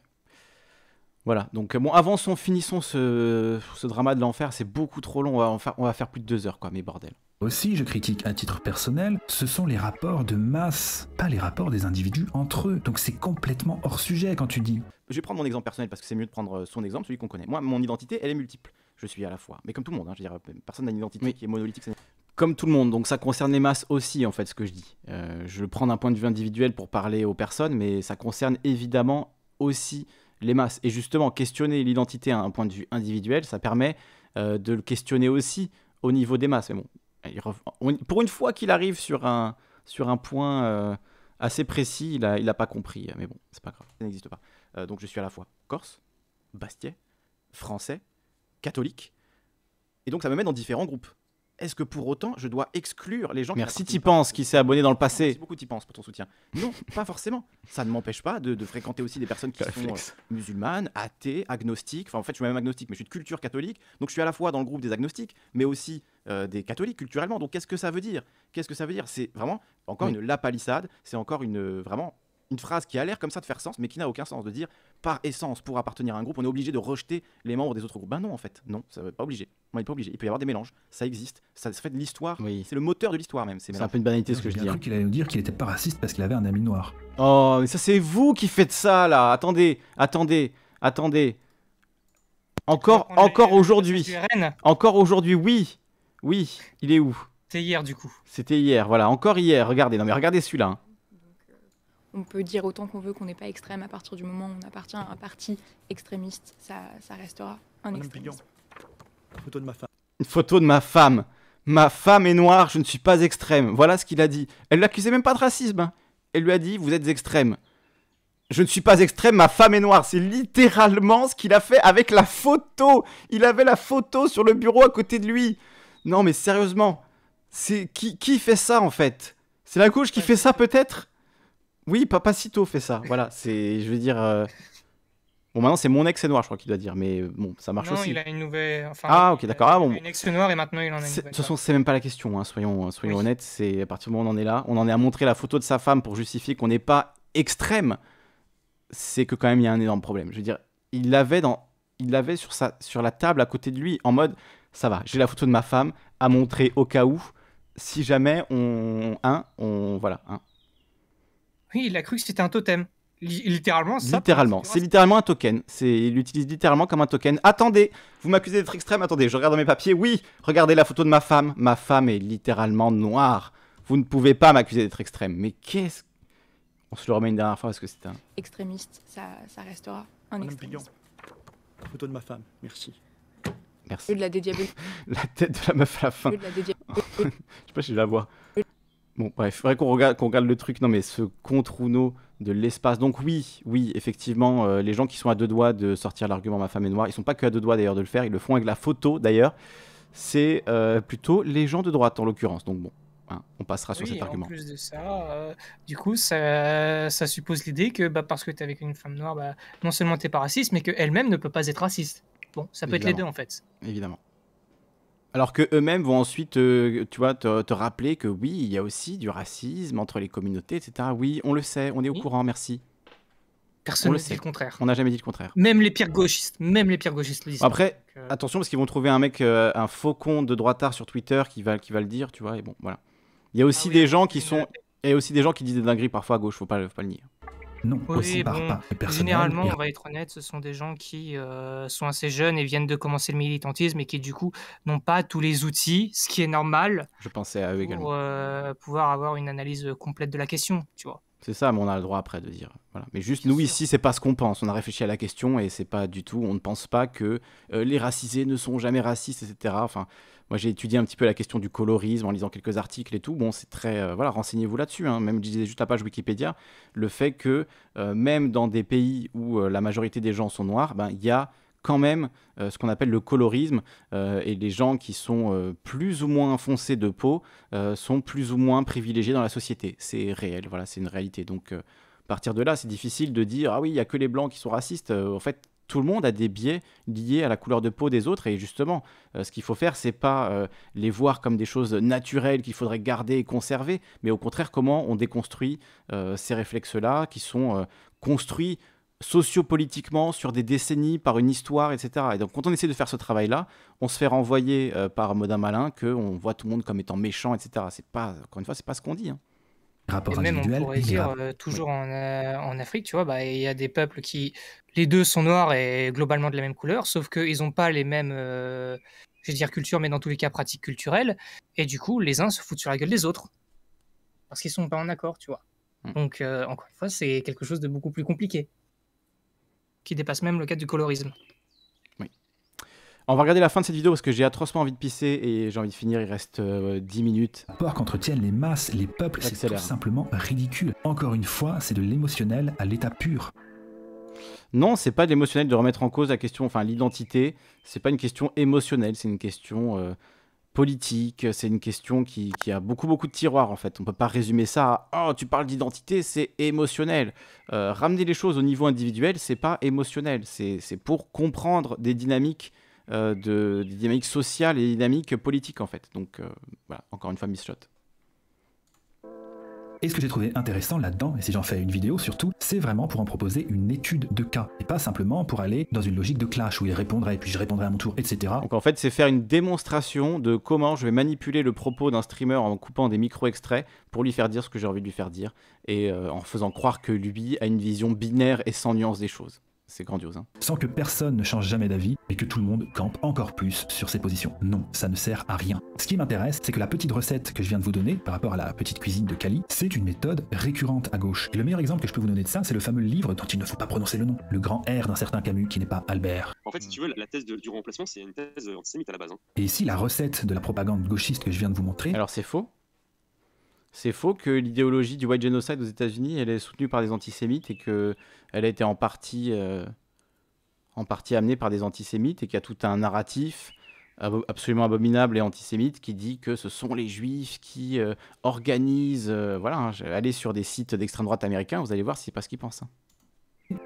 Voilà, donc euh, bon, avançons, finissons ce, ce drama de l'enfer, c'est beaucoup trop long, on va, faire, on va faire plus de deux heures, quoi, mais bordel. Aussi, je critique à titre personnel, ce sont les rapports de masse, pas les rapports des individus entre eux. Donc c'est complètement hors sujet quand tu dis. Je vais prendre mon exemple personnel parce que c'est mieux de prendre euh, son exemple, celui qu'on connaît. Moi, mon identité, elle est multiple. Je suis à la fois, mais comme tout le monde, hein, je veux dire, personne n'a une identité qui est monolithique comme tout le monde. Donc ça concerne les masses aussi, en fait, ce que je dis. Euh, je prends d'un point de vue individuel pour parler aux personnes, mais ça concerne évidemment aussi les masses. Et justement, questionner l'identité à un point de vue individuel, ça permet euh, de le questionner aussi au niveau des masses. Mais bon, pour une fois qu'il arrive sur un, sur un point euh, assez précis, il n'a pas compris. Mais bon, c'est pas grave, ça n'existe pas. donc je suis à la fois corse, Bastiais, français, catholique, et donc ça me met dans différents groupes est-ce que pour autant je dois exclure les gens Merci t'y penses qui s'est abonné dans le passé. Merci beaucoup penses pour ton soutien. Non, pas forcément. Ça ne m'empêche pas de, fréquenter aussi des personnes qui sont euh, musulmanes, athées, agnostiques. Enfin, en fait, je suis même agnostique, mais je suis de culture catholique. Donc, je suis à la fois dans le groupe des agnostiques, mais aussi euh, des catholiques culturellement. Donc, qu'est-ce que ça veut dire Qu'est-ce que ça veut dire C'est vraiment encore une la palissade C'est encore une euh, vraiment une phrase qui a l'air comme ça de faire sens, mais qui n'a aucun sens, de dire par essence, pour appartenir à un groupe, on est obligé de rejeter les membres des autres groupes. Ben non, en fait, non, ça n'est pas obligé. On n'est pas obligé. Il peut y avoir des mélanges, ça existe, ça fait de l'histoire, oui. c'est le moteur de l'histoire même. C'est un peu une banalité ce que je dis. J'ai cru hein. qu'il allait nous dire qu'il était pas raciste parce qu'il avait un ami noir. Oh, mais ça c'est vous qui faites ça là Attendez, attendez, attendez. Encore, encore aujourd'hui. Encore aujourd'hui, oui. Oui, il est où C'était hier du coup. C'était hier, voilà, encore hier. Regardez, non mais regardez celui-là. Hein. On peut dire autant qu'on veut qu'on n'est pas extrême. À partir du moment où on appartient à un parti extrémiste, ça, restera un extrême. Une photo de ma femme. Une photo de ma femme. Ma femme est noire, je ne suis pas extrême. Voilà ce qu'il a dit. Elle l'accusait même pas de racisme. Hein. Elle lui a dit, vous êtes extrême. Je ne suis pas extrême, ma femme est noire. C'est littéralement ce qu'il a fait avec la photo. Il avait la photo sur le bureau à côté de lui. Non mais sérieusement, c'est qui, qui fait ça en fait C'est la gauche qui fait ça peut-être oui, Papacito fait ça. Voilà, c'est, je veux dire. Euh, bon, maintenant c'est mon ex noir, je crois qu'il doit dire, mais euh, bon, ça marche non, aussi. il a une nouvelle. Enfin, ah, ok, d'accord. Ah, bon. Une ex noire et maintenant il en a une De toute façon, c'est même pas la question, hein, soyons, euh, soyons honnêtes. C'est à partir du moment où on en est là, on en est à montrer la photo de sa femme pour justifier qu'on n'est pas extrême. C'est que quand même il y a un énorme problème. Je veux dire, il l'avait dans, il l'avait sur sa, sur la table à côté de lui, en mode, ça va, j'ai la photo de ma femme à montrer au cas où si jamais on. Un, on. Voilà, hein, oui, il a cru que c'était un totem. Littéralement, ça. Littéralement, c'est littéralement un token. C'est, il l'utilise littéralement comme un token. Attendez, vous m'accusez d'être extrême. Attendez, je regarde dans mes papiers. Oui, regardez la photo de ma femme. Ma femme est littéralement noire. Vous ne pouvez pas m'accuser d'être extrême. Mais qu'est-ce On se le remet une dernière fois parce que c'est un extrémiste. Ça, restera un extrémiste. photo de ma femme. Merci. Merci. De la la tête de la meuf à la fin. je sais pas si je la vois. Bon, bref, faudrait qu'on regarde, le truc. Non, mais ce contre Runo de l'espace. Donc, oui, oui, effectivement, euh, les gens qui sont à deux doigts de sortir l'argument Ma femme est noire, ils sont pas que à deux doigts d'ailleurs de le faire, ils le font avec la photo d'ailleurs. C'est euh, plutôt les gens de droite en l'occurrence. Donc, bon, hein, on passera sur cet argument. En plus de ça, euh, du coup, ça, suppose l'idée que bah, parce que tu es avec une femme noire, bah, non seulement tu pas raciste, mais qu'elle-même ne peut pas être raciste. Bon, ça peut être les deux en fait. Évidemment. Alors que eux-mêmes vont ensuite, euh, tu vois, te, rappeler que oui, il y a aussi du racisme entre les communautés, etc. Oui, on le sait, on est au courant, merci. Personne ne sait le contraire. On n'a jamais dit le contraire. Même les pires gauchistes, même les pires gauchistes le disent. Après, euh, attention parce qu'ils vont trouver un mec, euh, un faucon de droitard sur Twitter qui va, qui va le dire, tu vois. Et bon, voilà. Il y a ah aussi des gens qui sont, et aussi des gens qui disent des dingueries parfois à gauche, faut pas, faut pas le nier. Non, oui, bon, Généralement, on va être honnête, ce sont des gens qui euh, sont assez jeunes et viennent de commencer le militantisme et qui, du coup, n'ont pas tous les outils, ce qui est normal. Je pensais à eux pour, également. Euh, pouvoir avoir une analyse complète de la question, tu vois. C'est ça, mais on a le droit après de dire. Voilà. Mais juste, nous ici, c'est pas ce qu'on pense. On a réfléchi à la question et c'est pas du tout. On ne pense pas que euh, les racisés ne sont jamais racistes, etc. Enfin, moi, j'ai étudié un petit peu la question du colorisme en lisant quelques articles et tout. Bon, c'est très. Euh, voilà, renseignez-vous là-dessus. Hein. Même, je disais juste la page Wikipédia, le fait que euh, même dans des pays où euh, la majorité des gens sont noirs, ben, il y a quand même ce qu'on appelle le colorisme et les gens qui sont plus ou moins foncés de peau sont plus ou moins privilégiés dans la société. C'est réel, voilà, c'est une réalité. Donc à partir de là, c'est difficile de dire ah oui, il n'y a que les blancs qui sont racistes. en fait, tout le monde a des biais liés à la couleur de peau des autres. Et justement, euh, ce qu'il faut faire, c'est pas euh, les voir comme des choses naturelles qu'il faudrait garder et conserver, mais au contraire, comment on déconstruit euh, ces réflexes-là qui sont construits sociopolitiquement sur des décennies par une histoire, etc. Et donc, quand on essaie de faire ce travail-là, on se fait renvoyer par Modin Malin qu'on voit tout le monde comme étant méchant, etc. C'est pas, encore une fois, c'est pas ce qu'on dit. Hein rapport même on pourrait dire euh, toujours euh, en, Afrique, tu vois, bah, il y a des peuples qui les deux sont noirs et globalement de la même couleur, sauf qu'ils n'ont pas les mêmes, euh, je dire culture, mais dans tous les cas pratiques culturelles, et du coup les uns se foutent sur la gueule des autres parce qu'ils sont pas en accord, tu vois. Mm. Donc encore une fois, c'est quelque chose de beaucoup plus compliqué qui dépasse même le cadre du colorisme. On va regarder la fin de cette vidéo parce que j'ai atrocement envie de pisser et j'ai envie de finir, il reste 10 euh, minutes. Peur qu'entretiennent les masses, les peuples, c'est tout simplement ridicule. Encore une fois, c'est de l'émotionnel à l'état pur. Non, c'est pas de l'émotionnel de remettre en cause la question, enfin l'identité, c'est pas une question émotionnelle, c'est une question euh, politique, c'est une question qui, a beaucoup beaucoup de tiroirs en fait. On peut pas résumer ça à oh, tu parles d'identité, c'est émotionnel. Euh, ramener les choses au niveau individuel, c'est pas émotionnel, c'est pour comprendre des dynamiques euh, de, des dynamiques sociales et dynamique dynamiques politiques en fait. Donc euh, voilà, encore une fois, Miss Shot. Et ce que j'ai trouvé intéressant là-dedans, et si j'en fais une vidéo surtout, c'est vraiment pour en proposer une étude de cas, et pas simplement pour aller dans une logique de clash où il répondrait, et puis je répondrai à mon tour, etc. Donc en fait, c'est faire une démonstration de comment je vais manipuler le propos d'un streamer en coupant des micro-extraits pour lui faire dire ce que j'ai envie de lui faire dire, et euh, en faisant croire que lui a une vision binaire et sans nuance des choses c'est grandiose. Hein. Sans que personne ne change jamais d'avis et que tout le monde campe encore plus sur ses positions. Non, ça ne sert à rien. Ce qui m'intéresse, c'est que la petite recette que je viens de vous donner par rapport à la petite cuisine de Cali, c'est une méthode récurrente à gauche. Et le meilleur exemple que je peux vous donner de ça, c'est le fameux livre dont il ne faut pas prononcer le nom, le grand R d'un certain Camus qui n'est pas Albert. En fait, si tu veux, la thèse du remplacement, c'est une thèse antisémite à la base. Hein. Et ici, la recette de la propagande gauchiste que je viens de vous montrer. Alors c'est faux c'est faux que l'idéologie du white genocide aux États-Unis, elle est soutenue par des antisémites et que a été en partie, euh, en partie amenée par des antisémites et qu'il y a tout un narratif absolument abominable et antisémite qui dit que ce sont les juifs qui euh, organisent. Euh, voilà, hein, allez sur des sites d'extrême droite américains, vous allez voir, si c'est pas ce qu'ils pensent. Hein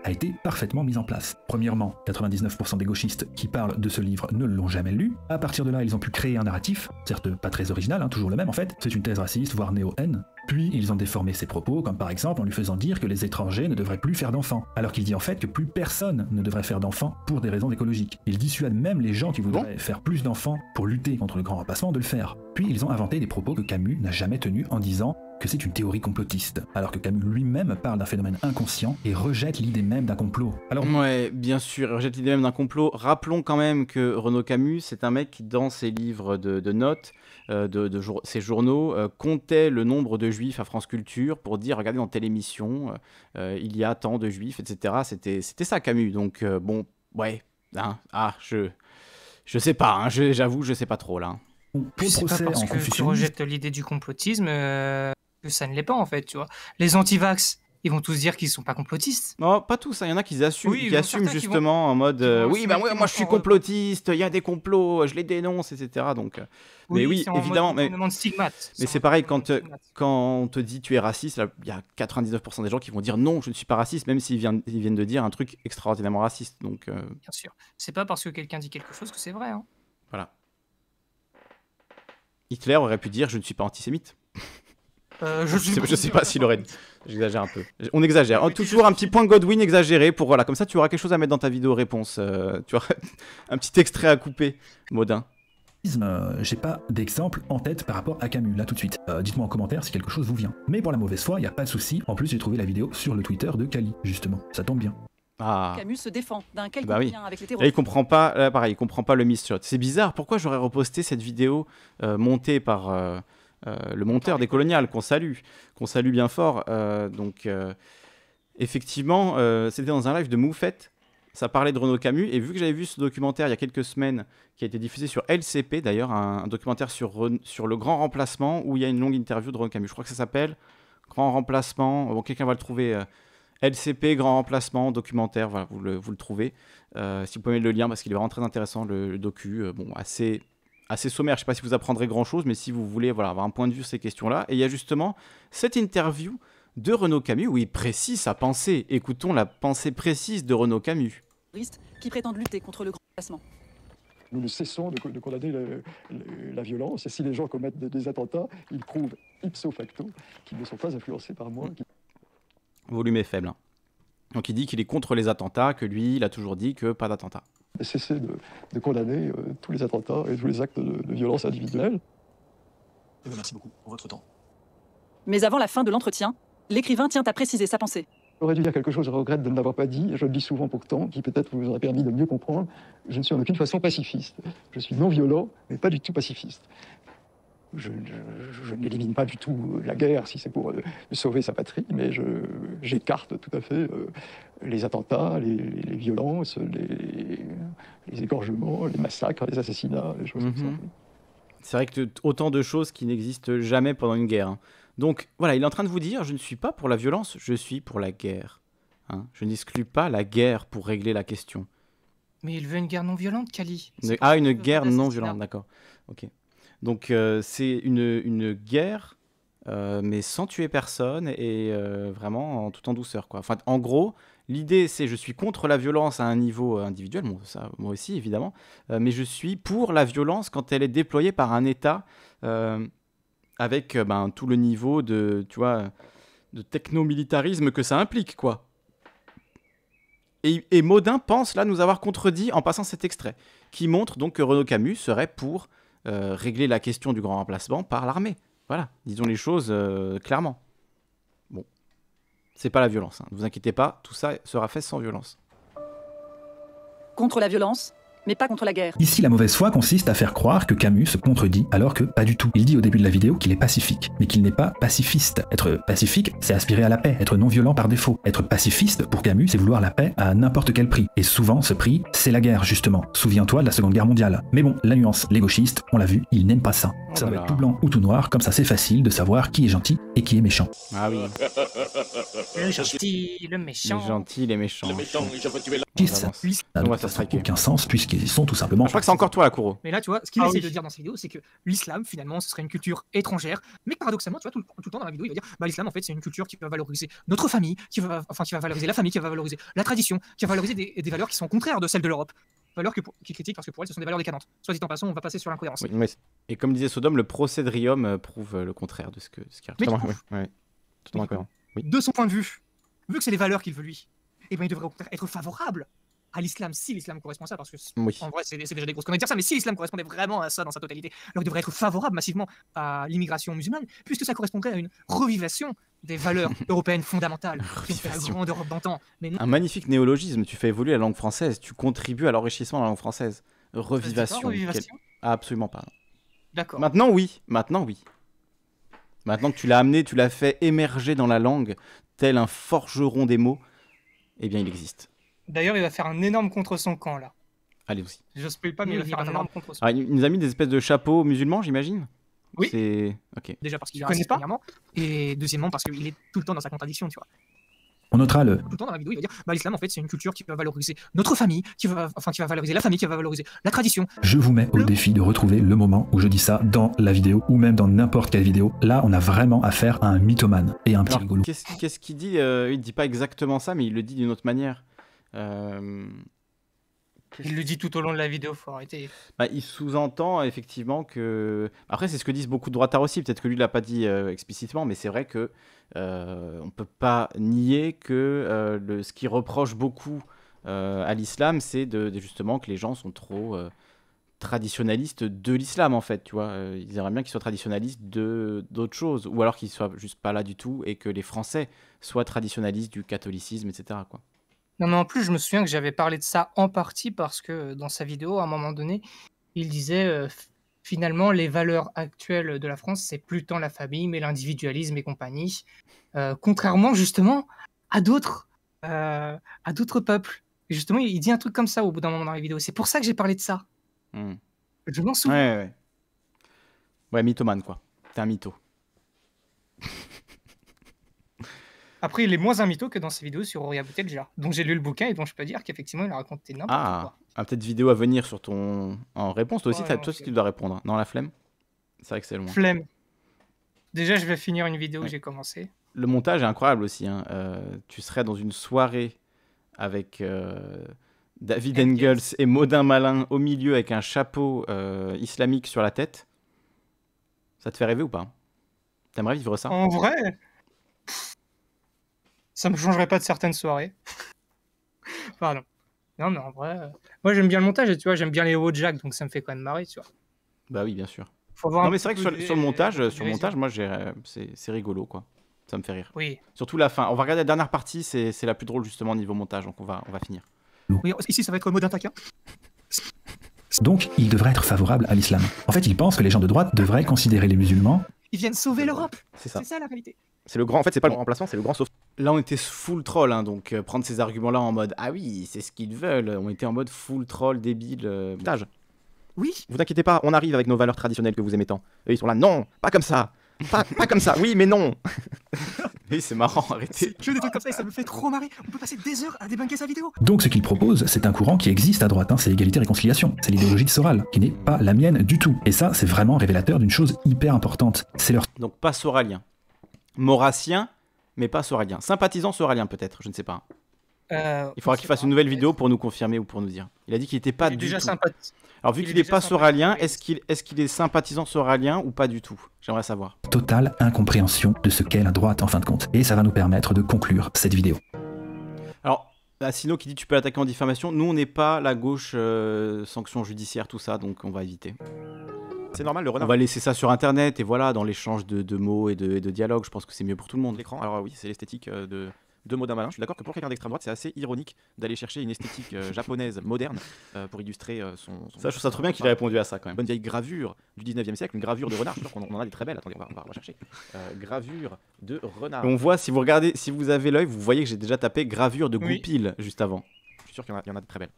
a été parfaitement mise en place. Premièrement, 99% des gauchistes qui parlent de ce livre ne l'ont jamais lu. À partir de là, ils ont pu créer un narratif, certes pas très original, hein, toujours le même en fait, c'est une thèse raciste, voire néo-haine. Puis ils ont déformé ses propos, comme par exemple en lui faisant dire que les étrangers ne devraient plus faire d'enfants, alors qu'il dit en fait que plus personne ne devrait faire d'enfants pour des raisons écologiques. Il dissuade même les gens qui voudraient faire plus d'enfants pour lutter contre le grand remplacement de le faire. Puis ils ont inventé des propos que Camus n'a jamais tenus en disant que c'est une théorie complotiste, alors que Camus lui-même parle d'un phénomène inconscient et rejette l'idée même d'un complot. Alors ouais, bien sûr, rejette l'idée même d'un complot. Rappelons quand même que Renaud Camus, c'est un mec qui dans ses livres de, notes, euh, de, ses journaux, euh, comptait le nombre de juifs à France Culture pour dire regardez dans telle émission euh, il y a tant de juifs, etc. C'était c'était ça Camus. Donc bon, ouais, hein. ah je je sais pas, hein. j'avoue je sais pas trop là. ou c'est pas parce que tu rejettes l'idée du complotisme, que ça ne l'est pas en fait, tu vois. Les anti-vax, ils vont tous dire qu'ils sont pas complotistes. Non, pas tous. Hein. Il y en a qui assument, justement en mode euh, oui, bah ouais, moi je suis euh, complotiste. Il y a des complots, je les dénonce, etc. Donc, euh, mais oui, évidemment, mais mais c'est pareil quand quand on te dit tu es raciste, il y a 99% des gens qui vont dire non, je ne suis pas raciste, même s'ils viennent ils viennent de dire un truc extraordinairement raciste. Donc, bien sûr, c'est pas parce que quelqu'un dit quelque chose que c'est vrai. Hein. Voilà. Hitler aurait pu dire je ne suis pas antisémite. Euh, je, sais pas si Lorraine. J'exagère un peu. On exagère. toujours un petit point Godwin exagéré pour voilà. Comme ça, tu auras quelque chose à mettre dans ta vidéo réponse. Euh, tu auras un petit extrait à couper, Modin. Euh, j'ai pas d'exemple en tête par rapport à Camus là tout de suite. Dites-moi en commentaire si quelque chose vous vient. Mais pour la mauvaise foi, il y a pas de souci. En plus, j'ai trouvé la vidéo sur le Twitter de Kali, justement. Ça tombe bien. Ah. Camus se défend d'un quelconque bah avec les terroristes. il comprend pas. pareil, il comprend pas le shot. C'est bizarre. Pourquoi j'aurais reposté cette vidéo montée par euh, le monteur des coloniales qu'on salue, qu'on salue bien fort. Euh, donc, euh, effectivement, c'était dans un live de Moufette ça parlait de Renaud Camus. Et vu que j'avais vu ce documentaire il y a quelques semaines, qui a été diffusé sur LCP d'ailleurs, un, documentaire sur, sur le grand remplacement, où il y a une longue interview de Renaud Camus. Je crois que ça s'appelle Grand remplacement. Bon, quelqu'un va le trouver. LCP, grand remplacement, documentaire, vous le, trouvez. si vous pouvez mettre le lien, parce qu'il est vraiment très intéressant, le, docu, bon, assez assez sommaire. Je ne sais pas si vous apprendrez grand-chose, mais si vous voulez voilà, avoir un point de vue sur ces questions-là. Et il y a justement cette interview de Renaud Camus où il précise sa pensée. Écoutons la pensée précise de Renaud Camus. Qui prétend lutter contre le grand placement nous ne cessons de, condamner la violence. Et si les gens commettent des, attentats, ils prouvent ipso facto qu'ils ne sont pas influencés par moi. Volume est faible. Hein. Donc il dit qu'il est contre les attentats, que lui, il a toujours dit que pas d'attentats cesser de, condamner euh, tous les attentats et tous les actes de, violence individuelle. Eh ben, merci beaucoup pour votre temps. Mais avant la fin de l'entretien, l'écrivain tient à préciser sa pensée. J'aurais dû dire quelque chose, je regrette de ne l'avoir pas dit, je le dis souvent pourtant, qui peut-être vous aura permis de mieux comprendre. Je ne suis en aucune façon pacifiste. Je suis non violent, mais pas du tout pacifiste je, n'élimine pas du tout la guerre si c'est pour euh, sauver sa patrie, mais j'écarte tout à fait euh, les attentats, les, violences, les, égorgements, les massacres, les assassinats, les choses comme ça. Mhm. C'est vrai que autant de choses qui n'existent jamais pendant une guerre. Hein. Donc voilà, il est en train de vous dire, je ne suis pas pour la violence, je suis pour la guerre. Hein. Je n'exclus pas la guerre pour régler la question. Mais il veut une guerre non violente, Kali. Ah, une guerre non violente, d'accord. Ok. Donc euh, c'est une, guerre, euh, mais sans tuer personne et euh, vraiment en, tout en douceur. Quoi. Enfin, en gros, L'idée, c'est je suis contre la violence à un niveau individuel, moi aussi évidemment, mais je suis pour la violence quand elle est déployée par un État avec ben, tout le niveau de, tu vois, de technomilitarisme que ça implique, quoi. Et, Modin pense là nous avoir contredit en passant cet extrait, qui montre donc que Renaud Camus serait pour euh, régler la question du grand remplacement par l'armée. Voilà, disons les choses euh, clairement. Bon, c'est pas la violence, hein. ne vous inquiétez pas, tout ça sera fait sans violence. Contre la violence mais pas contre la guerre. Ici, la mauvaise foi consiste à faire croire que Camus se contredit, alors que pas du tout. Il dit au début de la vidéo qu'il est pacifique, mais qu'il n'est pas pacifiste. Être pacifique, c'est aspirer à la paix, être non-violent par défaut. Être pacifiste, pour Camus, c'est vouloir la paix à n'importe quel prix. Et souvent, ce prix, c'est la guerre, justement. Souviens-toi de la Seconde Guerre mondiale. Mais bon, la nuance, les gauchistes, on l'a vu, ils n'aiment pas ça. Ça doit être tout blanc ou tout noir, comme ça c'est facile de savoir qui est gentil et qui est méchant. Ah oui. Le gentil, le méchant. gentil, les méchant, je tuer ça aucun sens puisque sont tout simplement. Je crois que c'est encore toi la courroie. Mais là, tu vois, ce qu'il ah essaie de dire dans cette vidéo, c'est que l'islam, finalement, ce serait une culture étrangère. Mais paradoxalement, tu vois, tout, le temps dans la vidéo, il va dire bah, l'islam, en fait, c'est une culture qui va valoriser notre famille, qui va, enfin, qui va valoriser la famille, qui va valoriser la tradition, qui va valoriser des, valeurs qui sont contraires de celles de l'Europe valeurs que, qui critiquent parce que pour elles, ce sont des valeurs décadentes. Soit dit en passant, on va passer sur l'incohérence. Et comme disait Sodome, le procédrium euh, prouve euh, le contraire de ce que ce qui tout oui, De son point de vue, vu que c'est les valeurs qu'il veut lui, eh ben, il devrait être favorable à l'islam, si l'islam correspond à ça, parce que en vrai, c'est déjà des grosses conneries de dire ça, mais si l'islam correspondait vraiment à ça dans sa totalité, alors il devrait être favorable massivement à l'immigration musulmane, puisque ça correspondrait à une revivation des valeurs européennes fondamentales qui la grande Europe Un magnifique néologisme, tu fais évoluer la langue française, tu contribues à l'enrichissement de la langue française. Revivation. absolument pas. D'accord. Maintenant, oui. Maintenant, oui. Maintenant que tu l'as amené, tu l'as fait émerger dans la langue, tel un forgeron des mots, eh bien, il existe. D'ailleurs, il va faire un énorme contre son camp là. Allez aussi. Je ne spoil pas, mais il va faire un énorme contre ah, il nous a mis des espèces de chapeaux musulmans, j'imagine. Oui. ok. Déjà parce qu'il connaît pas. Et deuxièmement parce qu'il est tout le temps dans sa contradiction, tu vois. On notera le. Tout le temps dans la vidéo, il va dire bah, l'islam, en fait, c'est une culture qui va valoriser notre famille, qui va, enfin, qui va valoriser la famille, qui va valoriser la tradition. Je vous mets au défi de retrouver le moment où je dis ça dans la vidéo ou même dans n'importe quelle vidéo. Là, on a vraiment affaire à un mythomane et un petit Qu'est-ce qu'il dit euh, Il dit pas exactement ça, mais il le dit d'une autre manière. Euh, il le dit tout au long de la vidéo, faut arrêter. Bah, il sous-entend effectivement que. Bah, après, c'est ce que disent beaucoup de droitards aussi. Peut-être que lui ne l'a pas dit euh, explicitement, mais c'est vrai que euh, on peut pas nier que euh, ce qu'il reproche beaucoup à l'islam, c'est justement que les gens sont trop traditionnalistes de l'islam en fait. Tu vois, ils aimeraient bien qu'ils soient traditionnalistes de d'autres choses, ou alors qu'ils soient juste pas là du tout et que les Français soient traditionnalistes du catholicisme, etc. Quoi. Non, mais en plus, je me souviens que j'avais parlé de ça en partie parce que euh, dans sa vidéo, à un moment donné, il disait euh, finalement, les valeurs actuelles de la France, c'est plus tant la famille, mais l'individualisme et compagnie. Euh, contrairement, justement, à d'autres, à d'autres peuples. justement, il dit un truc comme ça au bout d'un moment dans la vidéo. C'est pour ça que j'ai parlé de ça. Hmm. Je m'en souviens. Ouais, ouais mythomane, quoi. T'es un mytho. Après, il est moins un mytho que dans ses vidéos sur Oria déjà, donc j'ai lu le bouquin et dont je peux dire qu'effectivement, il a raconté n'importe ah, quoi. Ah, peut-être vidéo à venir sur ton... en réponse. Toi aussi, toi aussi, tu dois répondre. Non, hein. la flemme C'est vrai que c'est loin. Flemme. Déjà, je vais finir une vidéo que j'ai commencé. Le montage est incroyable aussi. Hein. Euh, tu serais dans une soirée avec euh, David Engels. et Modin Malin au milieu avec un chapeau euh, islamique sur la tête. Ça te fait rêver ou pas T'aimerais vivre ça En vrai ça me changerait pas de certaines soirées. Pardon. Non, mais en vrai, euh, moi j'aime bien le montage, et tu vois, j'aime bien les hauts Jack, donc ça me fait quand même marrer, tu vois. Bah oui, bien sûr. non, mais c'est vrai que sur, le montage, euh, sur montage, moi euh, c'est rigolo, quoi. Ça me fait rire. Oui. Surtout la fin. On va regarder la dernière partie, c'est la plus drôle justement niveau montage, donc on va, on va finir. Oui, oh, ici ça va être le mot d'un hein. Donc, il devrait être favorable à l'islam. En fait, il pense que les gens de droite devraient considérer les musulmans. Ils viennent sauver l'Europe. C'est ça. ça la réalité. C'est le grand. En fait, c'est pas le remplacement, c'est le grand sauf. Là, on était full troll, hein, donc euh, prendre ces arguments-là en mode ah oui, c'est ce qu'ils veulent. On était en mode full troll, débile. Euh, Oui. Vous inquiétez pas, on arrive avec nos valeurs traditionnelles que vous aimez tant. Et ils sont là, non, pas comme ça, pas, pas comme ça. Oui, mais non. Oui, c'est marrant, arrêtez. Je des trucs comme ça ça me fait trop marrer. On peut passer des heures à débunker sa vidéo. Donc, ce qu'il propose, c'est un courant qui existe à droite, hein, c'est l'égalité-réconciliation. C'est l'idéologie de Soral, qui n'est pas la mienne du tout. Et ça, c'est vraiment révélateur d'une chose hyper importante. C'est leur. Donc, pas soralien. Maurassien, mais pas soralien. Sympathisant soralien, peut-être, je ne sais pas. Euh, il faudra qu'il fasse une nouvelle euh, vidéo pour nous confirmer ou pour nous dire. Il a dit qu'il n'était pas du déjà tout. Alors vu qu'il n'est pas soralien, est-ce qu'il est, sympathisant soralien ou pas du tout J'aimerais savoir. Totale incompréhension de ce qu'est la droite en fin de compte. Et ça va nous permettre de conclure cette vidéo. Alors, sinon, qui dit tu peux l'attaquer en diffamation, nous on n'est pas la gauche euh, sanction judiciaire, tout ça, donc on va éviter. C'est normal, le renard. On va laisser ça sur Internet et voilà, dans l'échange de, mots et de, dialogues, je pense que c'est mieux pour tout le monde. L'écran, alors oui, c'est l'esthétique euh, de, deux mots malin. Je suis d'accord que pour quelqu'un d'extrême droite, c'est assez ironique d'aller chercher une esthétique euh, japonaise moderne euh, pour illustrer son, Ça, je trouve ça trop bien qu'il ait répondu à ça quand même. Bonne vieille gravure du 19e siècle, une gravure de renard. Je qu'on en a des très belles. Attendez, on va, on va rechercher. gravure de renard. on voit, si vous regardez, si vous avez l'œil, vous voyez que j'ai déjà tapé gravure de goupil juste avant. Je suis sûr qu'il y, en a de très belles.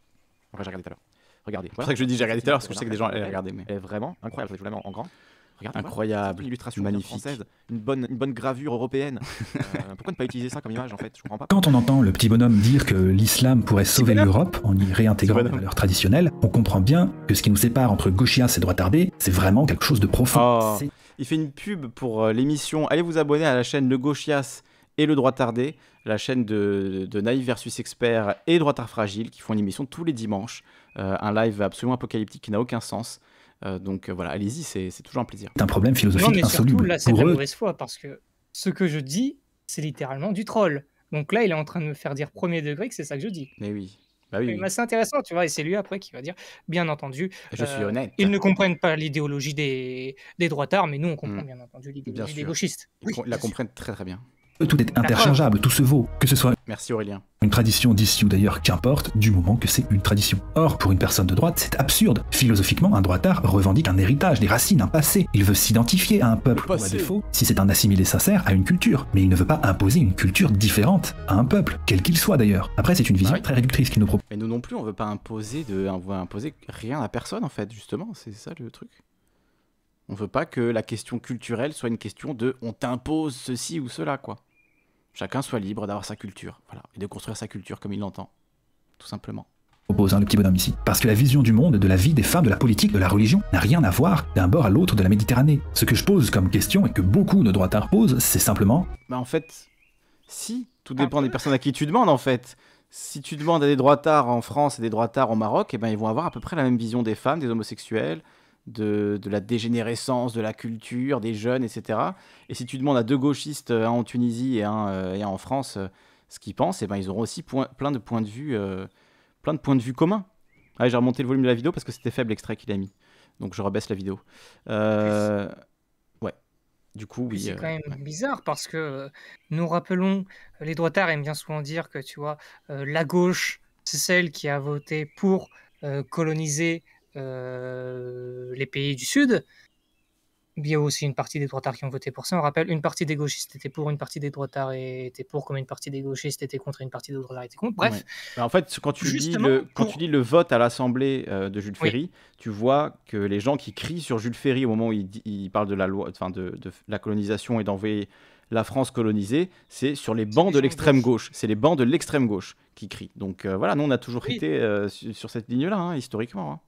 Enfin, j'ai regardé tout à l'heure. Regardez. C'est vrai que je dis j'ai regardé tout à l'heure, parce que je sais que des gens Regardez, Mais... Vraiment, incroyable, je vous la en grand. Regardez, incroyable, une illustration magnifique. une bonne, une bonne gravure européenne. Euh, pourquoi ne pas utiliser ça comme image en fait Je comprends pas. Quand on entend le petit bonhomme dire que l'islam pourrait sauver l'Europe en y réintégrant les valeurs traditionnelles, on comprend bien que ce qui nous sépare entre gauchias et droitardés, c'est vraiment quelque chose de profond. Oh. Il fait une pub pour euh, l'émission. Allez vous abonner à la chaîne Le Gauchias et Le Droit Tardé, la chaîne de, de Naïf versus Expert et Droit Tard Fragile qui font une émission tous les dimanches. Euh, un live absolument apocalyptique qui n'a aucun sens. Euh, donc euh, voilà, allez-y, c'est toujours un plaisir. C'est un problème philosophique non, mais Surtout, là, c'est la mauvaise foi parce que ce que je dis, c'est littéralement du troll. Donc là, il est en train de me faire dire premier degré que c'est ça que je dis. Mais oui. Bah, bah C'est intéressant, tu vois, et c'est lui après qui va dire, bien entendu, je ils ne comprennent pas l'idéologie des, droits tard mais nous, on comprend hmm. bien entendu l'idéologie des gauchistes. Ils la comprennent très très bien. Euh, tout est interchangeable, tout se vaut, que ce soit Merci Aurélien. une tradition d'ici ou d'ailleurs, qu'importe, du moment que c'est une tradition. Or, pour une personne de droite, c'est absurde. Philosophiquement, un droitard revendique un héritage, des racines, un passé. Il veut s'identifier à un peuple, ou à défaut, si c'est un assimilé sincère, à une culture. Mais il ne veut pas imposer une culture différente à un peuple, quel qu'il soit d'ailleurs. Après, c'est une vision ah très réductrice qu'il nous propose. Mais nous non plus, on veut pas imposer, de... on veut imposer rien à personne en fait, justement, c'est ça le truc. On veut pas que la question culturelle soit une question de on t'impose ceci ou cela, quoi. Chacun soit libre d'avoir sa culture, voilà, et de construire sa culture comme il l'entend, tout simplement propose hein, le petit bonhomme ici. Parce que la vision du monde, de la vie, des femmes, de la politique, de la religion n'a rien à voir d'un bord à l'autre de la Méditerranée. Ce que je pose comme question et que beaucoup de droits droits posent, c'est simplement... Bah en fait, si, tout ah. dépend des personnes à qui tu demandes en fait. Si tu demandes à des droits tard en France et des droits tard au Maroc, eh ben, ils vont avoir à peu près la même vision des femmes, des homosexuels, de, la dégénérescence de la culture, des jeunes, etc. Et si tu demandes à deux gauchistes, euh, un en Tunisie et un, euh, en France, euh, ce qu'ils pensent, et eh ben, ils auront aussi plein, de points de vue, plein de points de vue communs. Ah, j'ai remonté le volume de la vidéo parce que c'était faible l'extrait qu'il a mis. Donc je rebaisse la vidéo. ouais. Du coup, C'est quand même bizarre parce que nous rappelons, les droitards aiment bien souvent dire que, tu vois, la gauche, c'est celle qui a voté pour coloniser euh, les pays du Sud. Il y a aussi une partie des droitards qui ont voté pour ça. On rappelle, une partie des gauchistes était pour, une partie des droitards était pour, comme une partie des gauchistes était contre, une partie des droitards était contre. Bref. en fait, quand tu, dis le, quand tu le vote à l'Assemblée euh, de Jules Ferry, tu vois que les gens qui crient sur Jules Ferry au moment où il, parle de la loi, enfin de, la colonisation et d'envoyer la France colonisée, c'est sur les bancs de l'extrême gauche. C'est les bancs de l'extrême gauche qui crient. Donc euh, voilà, nous on a toujours été sur cette ligne-là, hein, historiquement. Hein.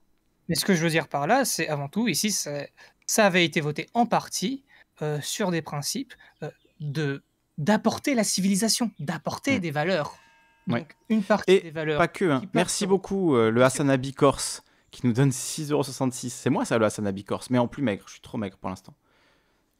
Mais ce que je veux dire par là, c'est avant tout, ici, ça avait été voté en partie euh, sur des principes euh, de d'apporter la civilisation, d'apporter mm. des valeurs. Donc, une partie des valeurs. Pas que. Hein. Merci beaucoup, euh, le Hassanabi Corse, qui nous donne 6,66€. C'est moi, ça, le Hassanabi Corse, mais en plus maigre. Je suis trop maigre pour l'instant.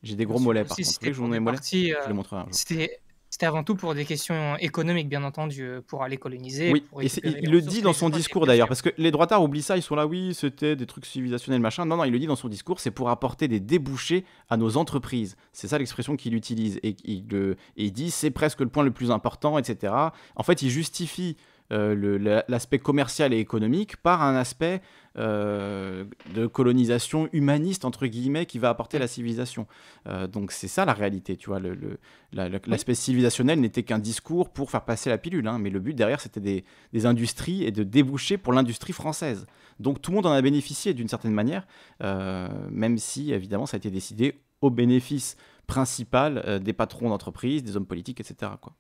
J'ai des gros mollets, par contre. C'était c'était avant tout pour des questions économiques, bien entendu, euh, pour aller coloniser. Oui, il le dit dans son discours d'ailleurs, parce que les droitards oublient ça, ils sont là, oui, c'était des trucs civilisationnels, machin. Non, non, il le dit dans son discours, c'est pour apporter des débouchés à nos entreprises. C'est ça l'expression qu'il utilise. Et et euh, il dit, c'est presque le point le plus important, etc. En fait, il justifie euh, l'aspect commercial et économique par un aspect euh, de colonisation humaniste, entre guillemets, qui va apporter la civilisation. Euh, donc c'est ça la réalité, tu vois. L'aspect le, le, civilisationnel n'était qu'un discours pour faire passer la pilule, hein, mais le but derrière, c'était des, des, industries et de déboucher pour l'industrie française. Donc tout le monde en a bénéficié d'une certaine manière, même si évidemment ça a été décidé au bénéfice principal des patrons d'entreprise, des hommes politiques, etc. Quoi.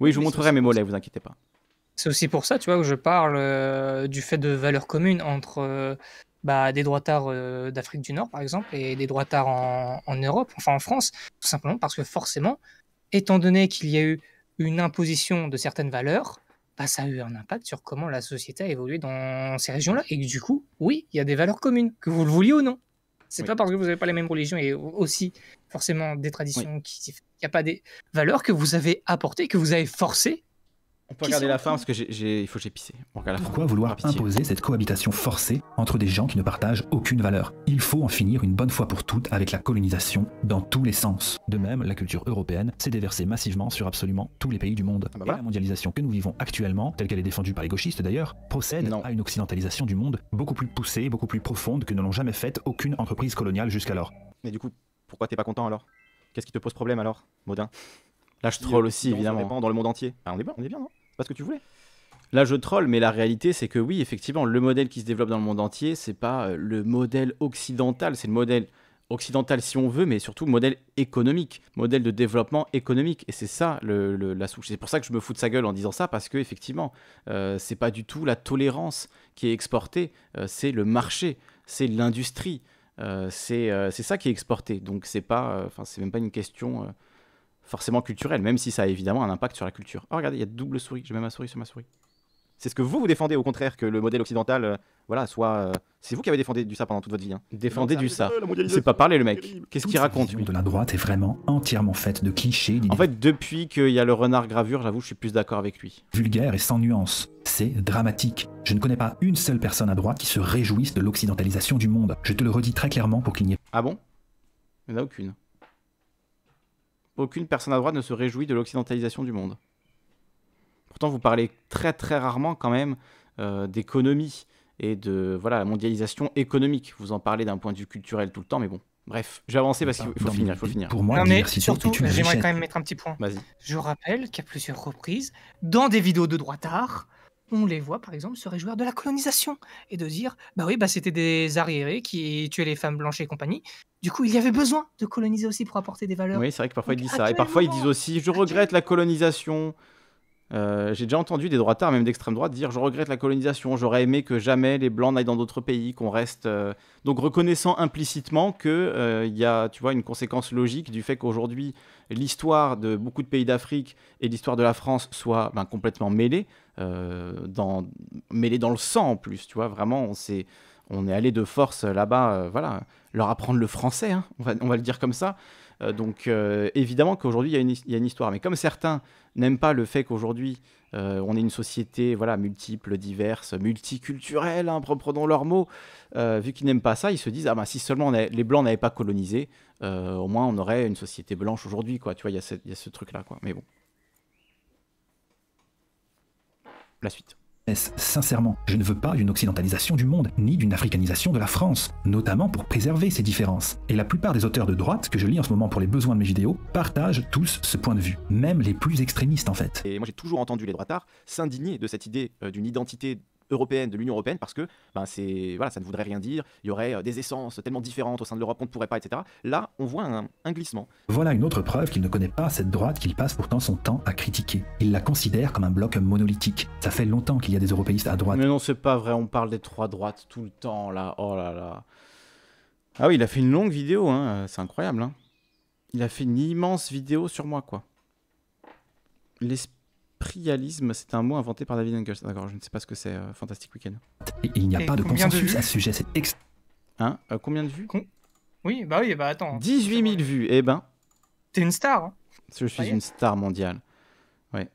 Oui, je vous montrerai mes mollets, vous inquiétez pas. C'est aussi pour ça, tu vois, que je parle euh, du fait de valeurs communes entre euh, bah, des droits d'art euh, d'Afrique du Nord, par exemple, et des droits d'art en, Europe, enfin en France, tout simplement parce que forcément, étant donné qu'il y a eu une imposition de certaines valeurs, bah, ça a eu un impact sur comment la société a évolué dans ces régions-là. Et du coup, oui, il y a des valeurs communes, que vous le vouliez ou non. C'est n'est pas parce que vous n'avez pas les mêmes religions et aussi forcément des traditions oui. Il n'y a pas des valeurs que vous avez apportées, que vous avez forcées on peut regarder la fin parce que j'ai, il faut que j'ai pissé. Pourquoi vouloir imposer cette cohabitation forcée entre des gens qui ne partagent aucune valeur Il faut en finir une bonne fois pour toutes avec la colonisation dans tous les sens. De même, la culture européenne s'est déversée massivement sur absolument tous les pays du monde. Ah bah Et la mondialisation que nous vivons actuellement, telle qu'elle est défendue par les gauchistes d'ailleurs, procède à une occidentalisation du monde beaucoup plus poussée, beaucoup plus profonde que ne l'ont jamais faite aucune entreprise coloniale jusqu'alors. Mais du coup, pourquoi t'es pas content alors Qu'est-ce qui te pose problème alors, Modin Là, je troll euh, aussi, évidemment. Dans le monde entier. Bah, on est bien, on est bien, non hein. C'est pas ce que tu voulais Là, je troll, mais la réalité, c'est que oui, effectivement, le modèle qui se développe dans le monde entier, c'est pas euh, le modèle occidental, c'est le modèle occidental si on veut, mais surtout modèle économique, modèle de développement économique. Et c'est ça la souche. C'est pour ça que je me fous de sa gueule en disant ça, parce que effectivement, euh, c'est pas du tout la tolérance qui est exportée, c'est le marché, c'est l'industrie, c'est ça qui est exporté. Donc c'est pas, enfin c'est même pas une question forcément culturel, même si ça a évidemment un impact sur la culture. Oh, regardez, il y a double souris, j'ai même ma souris sur ma souris. C'est ce que vous, vous défendez, au contraire, que le modèle occidental, euh, voilà, soit. Euh, c'est vous qui avez défendu du ça pendant toute votre vie. Hein. Défendez du ça. C'est pas parler, le mec. Qu'est-ce qu'il raconte, de la droite est vraiment entièrement faite de clichés, En fait, depuis qu'il y a le renard gravure, j'avoue, je suis plus d'accord avec lui. Vulgaire et sans nuance. C'est dramatique. Je ne connais pas une seule personne à droite qui se réjouisse de l'occidentalisation du monde. Je te le redis très clairement pour qu'il n'y ait Ah bon Il n'y en a aucune aucune personne à droite ne se réjouit de l'occidentalisation du monde. Pourtant, vous parlez très très rarement quand même euh, d'économie et de voilà la mondialisation économique. Vous en parlez d'un point de vue culturel tout le temps, mais bon. Bref, j'ai avancé parce qu'il faut, finir, faut finir. Pour moi, non, surtout, j'aimerais quand même mettre un petit point. Je rappelle qu'à plusieurs reprises, dans des vidéos de droit d'art on les voit par exemple se réjouir de la colonisation et de dire bah oui bah c'était des arriérés qui tuaient les femmes blanches et compagnie du coup il y avait besoin de coloniser aussi pour apporter des valeurs oui c'est vrai que parfois ils disent ça et parfois ils disent aussi je regrette la colonisation euh, j'ai déjà entendu des droitards, même d'extrême droite, dire je regrette la colonisation, j'aurais aimé que jamais les blancs n'aillent dans d'autres pays, qu'on reste. Euh. Donc reconnaissant implicitement que euh, il y a, tu vois, une conséquence logique du fait qu'aujourd'hui l'histoire de beaucoup de pays d'Afrique et l'histoire de la France soient ben, complètement mêlées. Euh, dans, mêlé dans le sang en plus, tu vois, vraiment, on s'est on est allé de force là-bas, euh, voilà, leur apprendre le français, hein, on, va, le dire comme ça. Euh, donc évidemment qu'aujourd'hui, il y, a une histoire. Mais comme certains n'aiment pas le fait qu'aujourd'hui, on est une société voilà multiple, diverse, multiculturelle, hein, prenons leur mot vu qu'ils n'aiment pas ça, ils se disent, ah bah si seulement les Blancs n'avaient pas colonisé, au moins on aurait une société blanche aujourd'hui, quoi. Tu vois, il y, y, a ce truc-là, quoi. Mais bon. la suite. Sincèrement, je ne veux pas d'une occidentalisation du monde, ni d'une africanisation de la France, notamment pour préserver ces différences. Et la plupart des auteurs de droite que je lis en ce moment pour les besoins de mes vidéos partagent tous ce point de vue, même les plus extrémistes en fait. Et moi j'ai toujours entendu les droitards s'indigner de cette idée euh, d'une identité européenne, de l'Union européenne, parce que ben, c'est, voilà, ça ne voudrait rien dire, il y aurait euh, des essences tellement différentes au sein de l'Europe qu'on ne pourrait pas, etc. Là, on voit un, glissement. Voilà une autre preuve qu'il ne connaît pas cette droite qu'il passe pourtant son temps à critiquer. Il la considère comme un bloc monolithique. Ça fait longtemps qu'il y a des européistes à droite. Mais non, c'est pas vrai, on parle des trois droites tout le temps, là, oh là là. Ah oui, il a fait une longue vidéo, hein. c'est incroyable. Hein. Il a fait une immense vidéo sur moi, quoi. L'esprit prialisme, c'est un mot inventé par David Engels. D'accord, je ne sais pas ce que c'est, fantastique euh, Fantastic Weekend. il n'y a pas de consensus à ce sujet, c'est extra. Hein euh, Combien de vues Oui, bah oui, bah attends. 18 000 vues, eh ben. T'es une star. Hein. je suis une star mondiale. Ouais.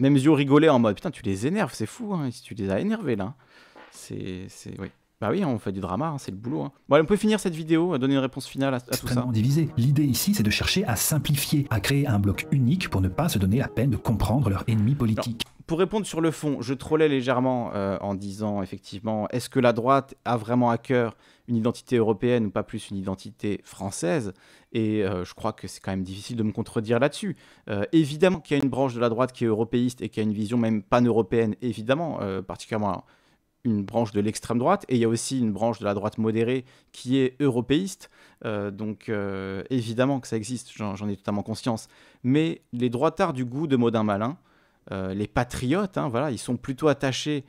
Même Zio rigolait en mode putain, tu les énerves, c'est fou, hein, si tu les as énervés là. C'est. Oui. Bah oui, on fait du drama, hein, c'est le boulot. Hein. Bon, on peut finir cette vidéo, euh, donner une réponse finale à, tout ça. divisé. L'idée ici, c'est de chercher à simplifier, à créer un bloc unique pour ne pas se donner la peine de comprendre leur ennemi politique. pour répondre sur le fond, je trollais légèrement euh, en disant effectivement, est-ce que la droite a vraiment à cœur une identité européenne ou pas plus une identité française Et euh, je crois que c'est quand même difficile de me contredire là-dessus. évidemment qu'il y a une branche de la droite qui est européiste et qui a une vision même pan-européenne, évidemment, particulièrement une branche de l'extrême droite et il y a aussi une branche de la droite modérée qui est européiste. Euh, donc euh, évidemment que ça existe, j'en ai totalement conscience. Mais les droitards du goût de Modin Malin, euh, les patriotes, hein, voilà, ils sont plutôt attachés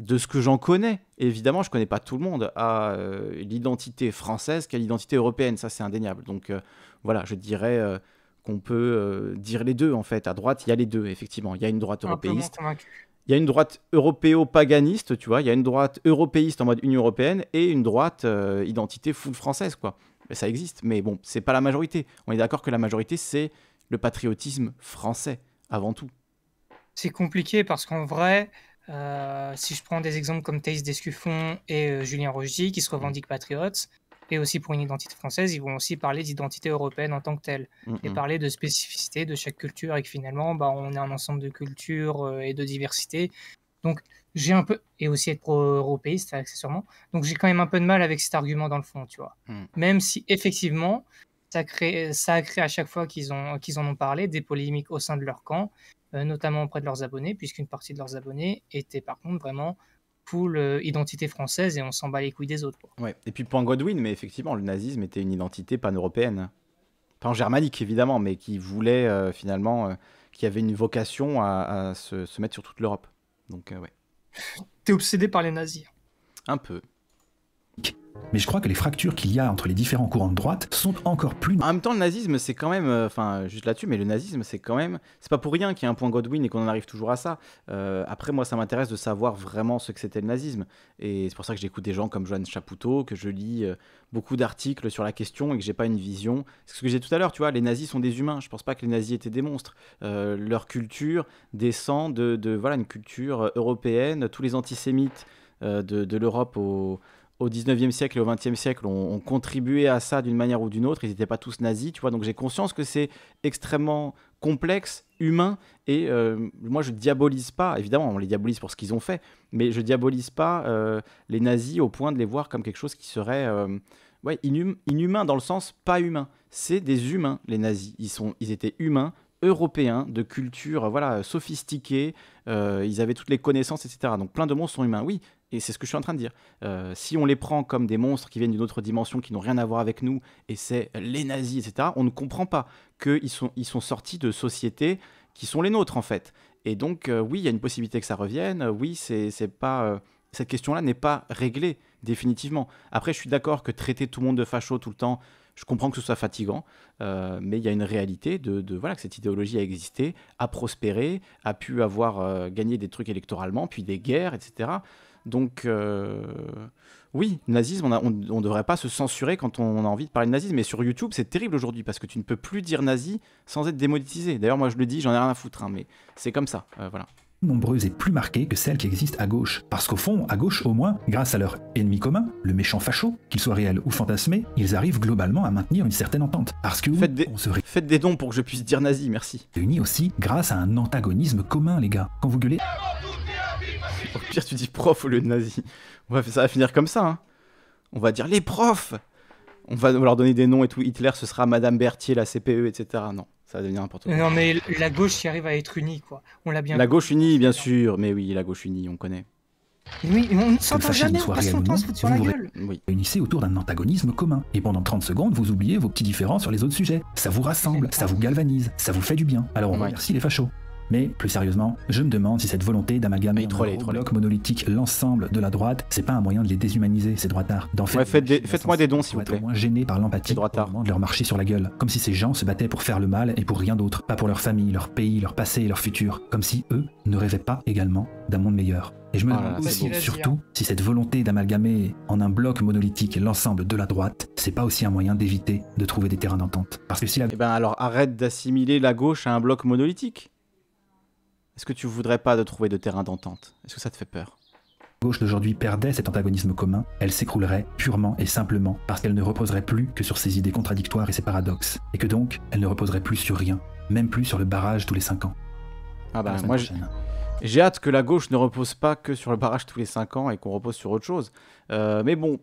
de ce que j'en connais. évidemment, je ne connais pas tout le monde à l'identité française qu'à l'identité européenne, ça c'est indéniable. Donc voilà, je dirais qu'on peut dire les deux en fait. À droite, il y a les deux, effectivement. Il y a une droite européiste il y a une droite européo-paganiste, tu vois, il y a une droite européiste en mode Union européenne et une droite euh, identité full française, quoi. Ça existe, mais bon, c'est pas la majorité. On est d'accord que la majorité, c'est le patriotisme français, avant tout. C'est compliqué parce qu'en vrai, euh, si je prends des exemples comme Thaïs Descuffon et euh, Julien Rogier, qui se revendiquent patriotes, et aussi pour une identité française, ils vont aussi parler d'identité européenne en tant que telle, mm, et mm. parler de spécificité de chaque culture, et que finalement, bah, on est un ensemble de cultures euh, et de diversité. Donc, j'ai un peu, et aussi être pro-européiste, accessoirement, donc j'ai quand même un peu de mal avec cet argument dans le fond, tu vois. Mm. Même si, effectivement, ça, crée, ça a créé à chaque fois qu'ils en ont parlé des polémiques au sein de leur camp, euh, notamment auprès de leurs abonnés, puisqu'une partie de leurs abonnés était par contre vraiment poule euh, identité française et on s'en bat les couilles des autres. Et puis point Godwin, mais effectivement, le nazisme était une identité pan-européenne. en germanique évidemment, mais qui voulait euh, finalement, euh, qui avait une vocation à, se, mettre sur toute l'Europe. Donc, ouais. T'es obsédé par les nazis. Hein. Un peu mais je crois que les fractures qu'il y a entre les différents courants de droite sont encore plus. En même temps, le nazisme, c'est quand même, euh, enfin, juste là-dessus, mais le nazisme, c'est quand même, c'est pas pour rien qu'il y a un point Godwin et qu'on en arrive toujours à ça. Euh, après, moi, ça m'intéresse de savoir vraiment ce que c'était le nazisme, et c'est pour ça que j'écoute des gens comme Joanne Chapoutot, que je lis euh, beaucoup d'articles sur la question et que j'ai pas une vision. C'est ce que j'ai dit tout à l'heure, tu vois, les nazis sont des humains. Je pense pas que les nazis étaient des monstres. leur culture descend de, voilà une culture européenne. Tous les antisémites de, de l'Europe au au 19e siècle et au 20e siècle ont, contribuait contribué à ça d'une manière ou d'une autre. Ils n'étaient pas tous nazis, tu vois. Donc j'ai conscience que c'est extrêmement complexe, humain. Et euh, moi, je diabolise pas, évidemment, on les diabolise pour ce qu'ils ont fait, mais je diabolise pas euh, les nazis au point de les voir comme quelque chose qui serait euh, ouais, inhumain dans le sens pas humain. C'est des humains, les nazis. Ils, sont, ils étaient humains, européens, de culture voilà, sophistiquée. ils avaient toutes les connaissances, etc. Donc plein de monstres sont humains, oui, et c'est ce que je suis en train de dire. Euh, si on les prend comme des monstres qui viennent d'une autre dimension, qui n'ont rien à voir avec nous, et c'est les nazis, etc., on ne comprend pas qu'ils sont, ils sont sortis de sociétés qui sont les nôtres, en fait. Et donc, euh, oui, il y a une possibilité que ça revienne. Oui, c'est, pas, euh, cette question-là n'est pas réglée définitivement. Après, je suis d'accord que traiter tout le monde de facho tout le temps, je comprends que ce soit fatigant, mais il y a une réalité de, voilà que cette idéologie a existé, a prospéré, a pu avoir gagné des trucs électoralement, puis des guerres, etc. Donc, euh, oui, nazisme, on ne devrait pas se censurer quand on a envie de parler de nazisme. Mais sur YouTube, c'est terrible aujourd'hui parce que tu ne peux plus dire nazi sans être démonétisé. D'ailleurs, moi, je le dis, j'en ai rien à foutre, hein, mais c'est comme ça. Euh, voilà nombreuses et plus marquées que celles qui existent à gauche. Parce qu'au fond, à gauche au moins, grâce à leur ennemi commun, le méchant facho, qu'il soit réel ou fantasmé, ils arrivent globalement à maintenir une certaine entente. Parce que faites, On se faites des dons pour que je puisse dire nazi, merci. Unis aussi grâce à un antagonisme commun, les gars. Quand vous gueulez... Au pire, tu dis prof au lieu de nazi. ça va finir comme ça. Hein. On va dire les profs on va leur donner des noms et tout. Hitler, ce sera Madame Berthier, la CPE, etc. Non, ça va devenir n'importe Non, mais la gauche qui arrive à être unie, quoi. On l'a bien. La gauche unie, bien sûr. Mais oui, la gauche unie, on connaît. Oui, mais on ne s'entend jamais, on passe son temps sur autour d'un antagonisme commun. Et pendant 30 secondes, vous oubliez vos petits différends sur les autres sujets. Ça vous rassemble, ça vous galvanise, ça vous fait du bien. Alors on remercie les fachos. Mais plus sérieusement, je me demande si cette volonté d'amalgamer en bloc monolithique l'ensemble de la droite, c'est pas un moyen de les déshumaniser, ces droitards. D'en ouais, faites faites moi des dons s'il vous plaît. moins gênés par l'empathie de leur marcher sur la gueule, comme si ces gens se battaient pour faire le mal et pour rien d'autre, pas pour leur famille, leur pays, leur passé et leur futur, comme si eux ne rêvaient pas également d'un monde meilleur. Et je me oh demande surtout, si cette volonté d'amalgamer en un bloc monolithique l'ensemble de la droite, c'est pas aussi un moyen d'éviter de trouver des terrains d'entente. Parce que si la... Eh ben alors arrête d'assimiler la gauche à un bloc monolithique. Est-ce que tu voudrais pas de trouver de terrain d'entente Est-ce que ça te fait peur gauche d'aujourd'hui perdait cet antagonisme commun, elle s'écroulerait purement et simplement parce qu'elle ne reposerait plus que sur ses idées contradictoires et ses paradoxes, et que donc elle ne reposerait plus sur rien, même plus sur le barrage tous les 5 ans. Ah bah moi j'ai hâte que la gauche ne repose pas que sur le barrage tous les 5 ans et qu'on repose sur autre chose. Euh, mais bon,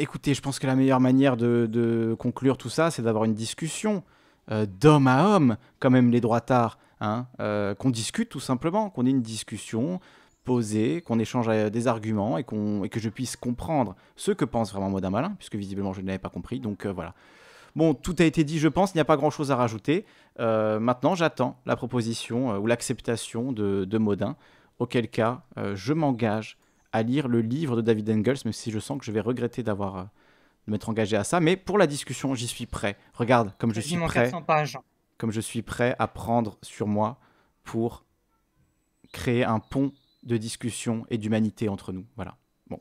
écoutez, je pense que la meilleure manière de, conclure tout ça, c'est d'avoir une discussion euh, d'homme à homme, quand même les droits droitards. Hein, euh, qu'on discute tout simplement, qu'on ait une discussion posée, qu'on échange euh, des arguments et, que je puisse comprendre ce que pense vraiment Modin Malin, puisque visiblement je ne l'avais pas compris. Donc euh, voilà. Bon, tout a été dit, je pense, il n'y a pas grand-chose à rajouter. maintenant, j'attends la proposition ou l'acceptation de, Modin, auquel cas je m'engage à lire le livre de David Engels, même si je sens que je vais regretter d'avoir de m'être engagé à ça. Mais pour la discussion, j'y suis prêt. Regarde, comme je suis prêt comme je suis prêt à prendre sur moi pour créer un pont de discussion et d'humanité entre nous. Voilà. Bon.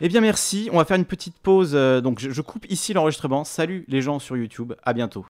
Eh bien merci, on va faire une petite pause, euh, donc je coupe ici l'enregistrement. Salut les gens sur YouTube, à bientôt.